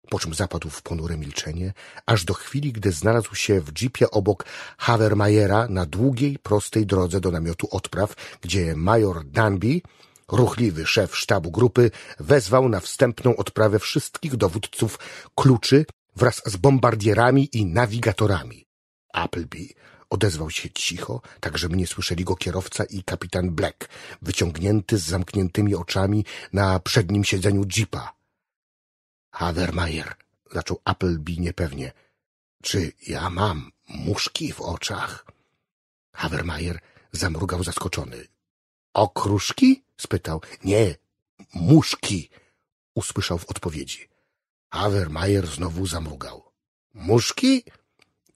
po czym zapadł w ponure milczenie, aż do chwili, gdy znalazł się w jeepie obok Havermajera na długiej, prostej drodze do namiotu odpraw, gdzie major Danby, ruchliwy szef sztabu grupy, wezwał na wstępną odprawę wszystkich dowódców kluczy wraz z bombardierami i nawigatorami. Appleby Odezwał się cicho, tak że mnie słyszeli go kierowca i kapitan Black, wyciągnięty z zamkniętymi oczami na przednim siedzeniu jeepa. Havermeyer, zaczął Appleby niepewnie. Czy ja mam muszki w oczach? Havermeyer zamrugał zaskoczony. Okruszki? spytał. Nie, muszki, usłyszał w odpowiedzi. Havermeyer znowu zamrugał. Muszki?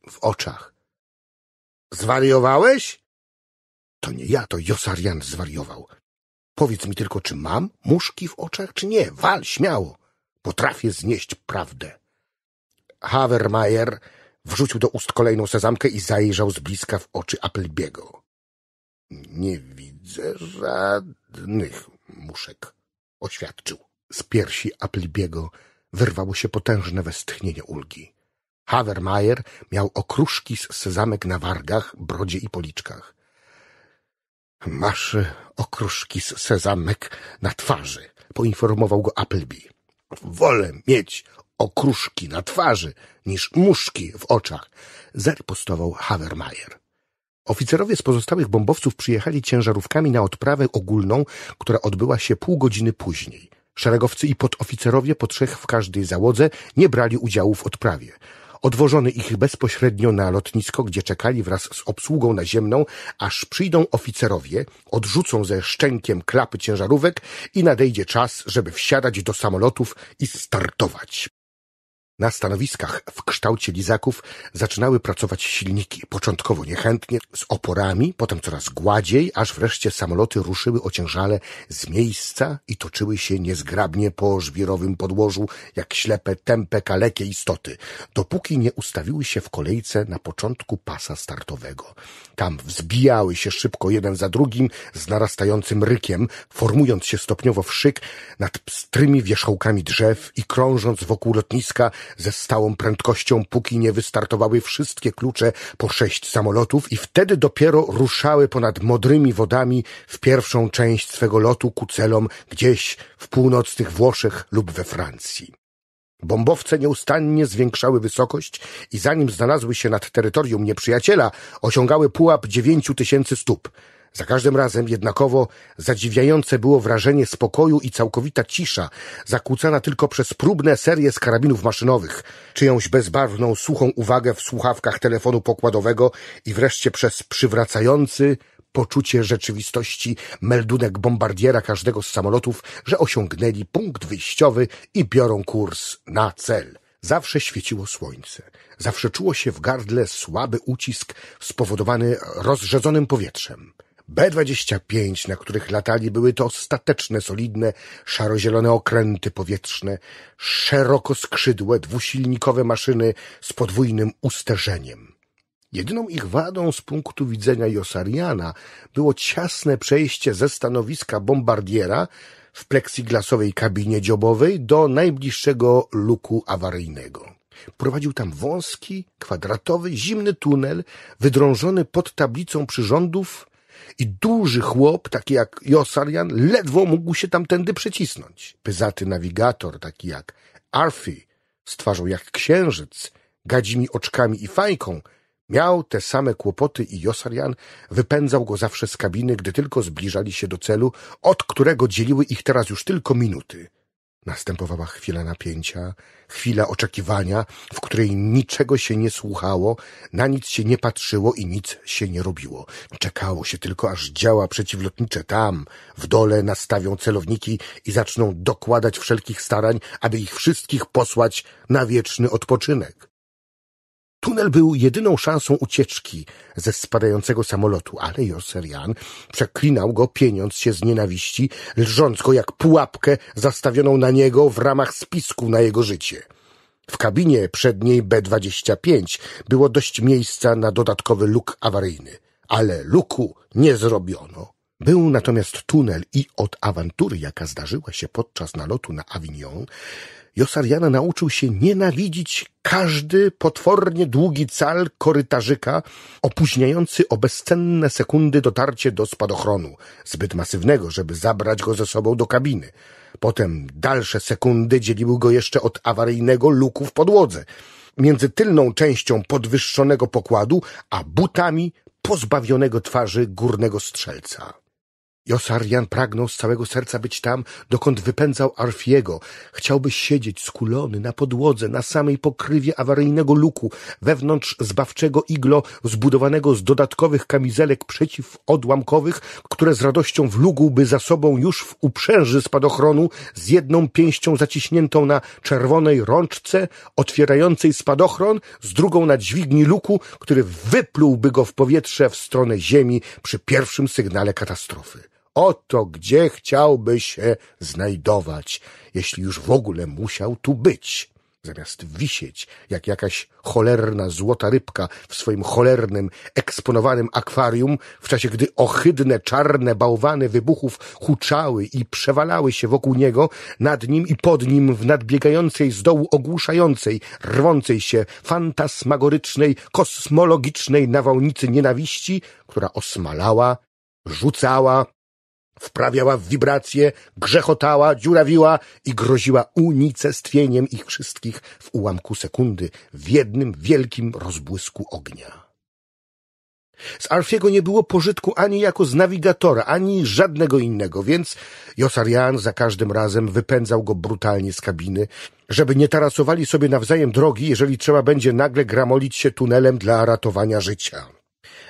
W oczach. Zwariowałeś? To nie ja, to Josarian zwariował. Powiedz mi tylko, czy mam muszki w oczach, czy nie. Wal, śmiało. Potrafię znieść prawdę. Havermajer wrzucił do ust kolejną sezamkę i zajrzał z bliska w oczy Applebiego. Nie widzę żadnych muszek, oświadczył. Z piersi Applebiego wyrwało się potężne westchnienie ulgi. Havermeier miał okruszki z sezamek na wargach, brodzie i policzkach. Masz e, okruszki z sezamek na twarzy, poinformował go Appleby. Wolę mieć okruszki na twarzy niż muszki w oczach, zerpostował Havermeier. Oficerowie z pozostałych bombowców przyjechali ciężarówkami na odprawę ogólną, która odbyła się pół godziny później. Szeregowcy i podoficerowie po trzech w każdej załodze nie brali udziału w odprawie. Odwożony ich bezpośrednio na lotnisko, gdzie czekali wraz z obsługą naziemną, aż przyjdą oficerowie, odrzucą ze szczękiem klapy ciężarówek i nadejdzie czas, żeby wsiadać do samolotów i startować. Na stanowiskach w kształcie lizaków zaczynały pracować silniki, początkowo niechętnie, z oporami, potem coraz gładziej, aż wreszcie samoloty ruszyły ociężale z miejsca i toczyły się niezgrabnie po żwirowym podłożu, jak ślepe, tępe, kalekie istoty, dopóki nie ustawiły się w kolejce na początku pasa startowego. Tam wzbijały się szybko jeden za drugim z narastającym rykiem, formując się stopniowo w szyk nad pstrymi wierzchołkami drzew i krążąc wokół lotniska, ze stałą prędkością, póki nie wystartowały wszystkie klucze po sześć samolotów i wtedy dopiero ruszały ponad modrymi wodami w pierwszą część swego lotu ku celom gdzieś w północnych Włoszech lub we Francji. Bombowce nieustannie zwiększały wysokość i zanim znalazły się nad terytorium nieprzyjaciela, osiągały pułap dziewięciu tysięcy stóp – za każdym razem jednakowo zadziwiające było wrażenie spokoju i całkowita cisza, zakłócana tylko przez próbne serie z karabinów maszynowych, czyjąś bezbarwną, suchą uwagę w słuchawkach telefonu pokładowego i wreszcie przez przywracający poczucie rzeczywistości meldunek bombardiera każdego z samolotów, że osiągnęli punkt wyjściowy i biorą kurs na cel. Zawsze świeciło słońce. Zawsze czuło się w gardle słaby ucisk spowodowany rozrzedzonym powietrzem. B-25, na których latali, były to ostateczne, solidne, szarozielone okręty powietrzne, szeroko skrzydłe, dwusilnikowe maszyny z podwójnym usterzeniem. Jedyną ich wadą z punktu widzenia Josariana było ciasne przejście ze stanowiska bombardiera w pleksiglasowej kabinie dziobowej do najbliższego luku awaryjnego. Prowadził tam wąski, kwadratowy, zimny tunel, wydrążony pod tablicą przyrządów i duży chłop, taki jak Josarian, ledwo mógł się tamtędy przecisnąć. Pyzaty nawigator, taki jak Arfi, z twarzą jak księżyc, gadzimi oczkami i fajką, miał te same kłopoty i Josarian wypędzał go zawsze z kabiny, gdy tylko zbliżali się do celu, od którego dzieliły ich teraz już tylko minuty – Następowała chwila napięcia, chwila oczekiwania, w której niczego się nie słuchało, na nic się nie patrzyło i nic się nie robiło. Czekało się tylko, aż działa przeciwlotnicze tam, w dole nastawią celowniki i zaczną dokładać wszelkich starań, aby ich wszystkich posłać na wieczny odpoczynek. Tunel był jedyną szansą ucieczki ze spadającego samolotu, ale Joserian przeklinał go, pieniąc się z nienawiści, lżąc go jak pułapkę zastawioną na niego w ramach spisku na jego życie. W kabinie przedniej B-25 było dość miejsca na dodatkowy luk awaryjny, ale luku nie zrobiono. Był natomiast tunel i od awantury, jaka zdarzyła się podczas nalotu na Avignon, Josariana nauczył się nienawidzić każdy potwornie długi cal korytarzyka, opóźniający o bezcenne sekundy dotarcie do spadochronu, zbyt masywnego, żeby zabrać go ze sobą do kabiny. Potem dalsze sekundy dzieliły go jeszcze od awaryjnego luku w podłodze, między tylną częścią podwyższonego pokładu, a butami pozbawionego twarzy górnego strzelca. Josarian pragnął z całego serca być tam, dokąd wypędzał Arfiego. Chciałby siedzieć skulony na podłodze, na samej pokrywie awaryjnego luku, wewnątrz zbawczego iglo zbudowanego z dodatkowych kamizelek przeciwodłamkowych, które z radością wlugłby za sobą już w uprzęży spadochronu z jedną pięścią zaciśniętą na czerwonej rączce otwierającej spadochron, z drugą na dźwigni luku, który wyplułby go w powietrze w stronę ziemi przy pierwszym sygnale katastrofy oto gdzie chciałby się znajdować, jeśli już w ogóle musiał tu być zamiast wisieć jak jakaś cholerna złota rybka w swoim cholernym, eksponowanym akwarium, w czasie gdy ohydne, czarne bałwany wybuchów huczały i przewalały się wokół niego, nad nim i pod nim w nadbiegającej z dołu ogłuszającej, rwącej się, fantasmagorycznej, kosmologicznej nawałnicy nienawiści, która osmalała, rzucała, wprawiała w wibracje, grzechotała, dziurawiła i groziła unicestwieniem ich wszystkich w ułamku sekundy, w jednym wielkim rozbłysku ognia. Z Alfiego nie było pożytku ani jako z nawigatora, ani żadnego innego, więc Josarian za każdym razem wypędzał go brutalnie z kabiny, żeby nie tarasowali sobie nawzajem drogi, jeżeli trzeba będzie nagle gramolić się tunelem dla ratowania życia.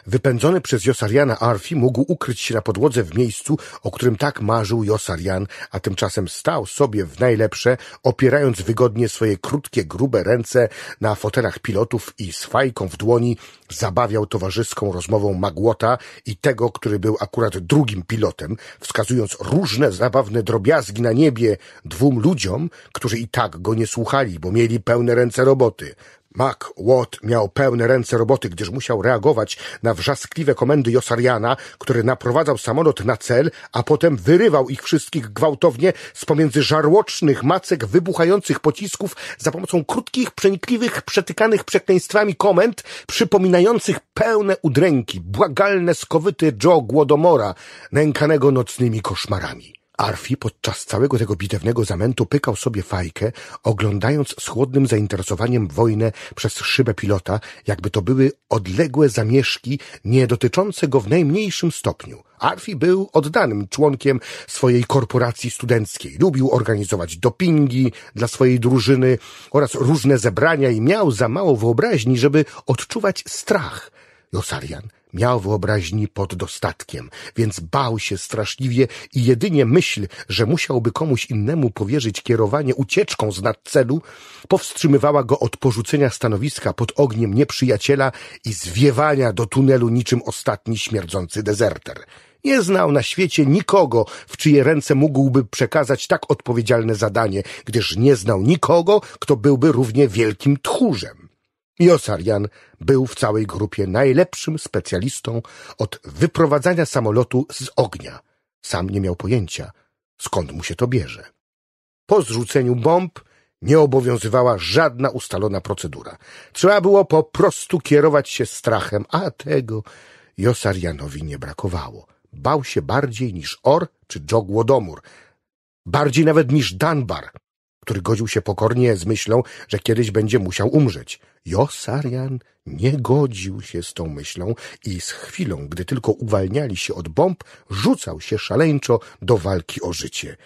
Wypędzony przez Josariana Arfi mógł ukryć się na podłodze w miejscu, o którym tak marzył Josarian, a tymczasem stał sobie w najlepsze, opierając wygodnie swoje krótkie, grube ręce na fotelach pilotów i z fajką w dłoni zabawiał towarzyską rozmową Magłota i tego, który był akurat drugim pilotem, wskazując różne zabawne drobiazgi na niebie dwóm ludziom, którzy i tak go nie słuchali, bo mieli pełne ręce roboty. Mac Watt miał pełne ręce roboty, gdyż musiał reagować na wrzaskliwe komendy Josariana, który naprowadzał samolot na cel, a potem wyrywał ich wszystkich gwałtownie z pomiędzy żarłocznych macek wybuchających pocisków za pomocą krótkich, przenikliwych, przetykanych przekleństwami komend, przypominających pełne udręki, błagalne skowyty Joe Głodomora, nękanego nocnymi koszmarami. Arfi podczas całego tego bitewnego zamętu pykał sobie fajkę, oglądając z chłodnym zainteresowaniem wojnę przez szybę pilota, jakby to były odległe zamieszki, nie dotyczące go w najmniejszym stopniu. Arfi był oddanym członkiem swojej korporacji studenckiej. Lubił organizować dopingi dla swojej drużyny oraz różne zebrania i miał za mało wyobraźni, żeby odczuwać strach – Josarian miał wyobraźni pod dostatkiem, więc bał się straszliwie i jedynie myśl, że musiałby komuś innemu powierzyć kierowanie ucieczką z nadcelu, powstrzymywała go od porzucenia stanowiska pod ogniem nieprzyjaciela i zwiewania do tunelu niczym ostatni śmierdzący dezerter. Nie znał na świecie nikogo, w czyje ręce mógłby przekazać tak odpowiedzialne zadanie, gdyż nie znał nikogo, kto byłby równie wielkim tchórzem. Josarian był w całej grupie najlepszym specjalistą od wyprowadzania samolotu z ognia. Sam nie miał pojęcia, skąd mu się to bierze. Po zrzuceniu bomb nie obowiązywała żadna ustalona procedura. Trzeba było po prostu kierować się strachem, a tego Josarianowi nie brakowało. Bał się bardziej niż Or czy Jogłodomur, bardziej nawet niż Danbar, który godził się pokornie z myślą, że kiedyś będzie musiał umrzeć. Josarian nie godził się z tą myślą i z chwilą, gdy tylko uwalniali się od bomb, rzucał się szaleńczo do walki o życie.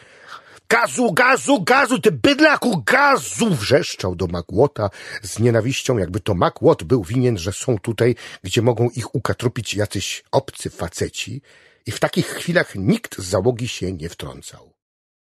Gazu, gazu, gazu, ty bydlaku, gazu! Wrzeszczał do Makłota z nienawiścią, jakby to Makłot był winien, że są tutaj, gdzie mogą ich ukatrupić jacyś obcy faceci. I w takich chwilach nikt z załogi się nie wtrącał.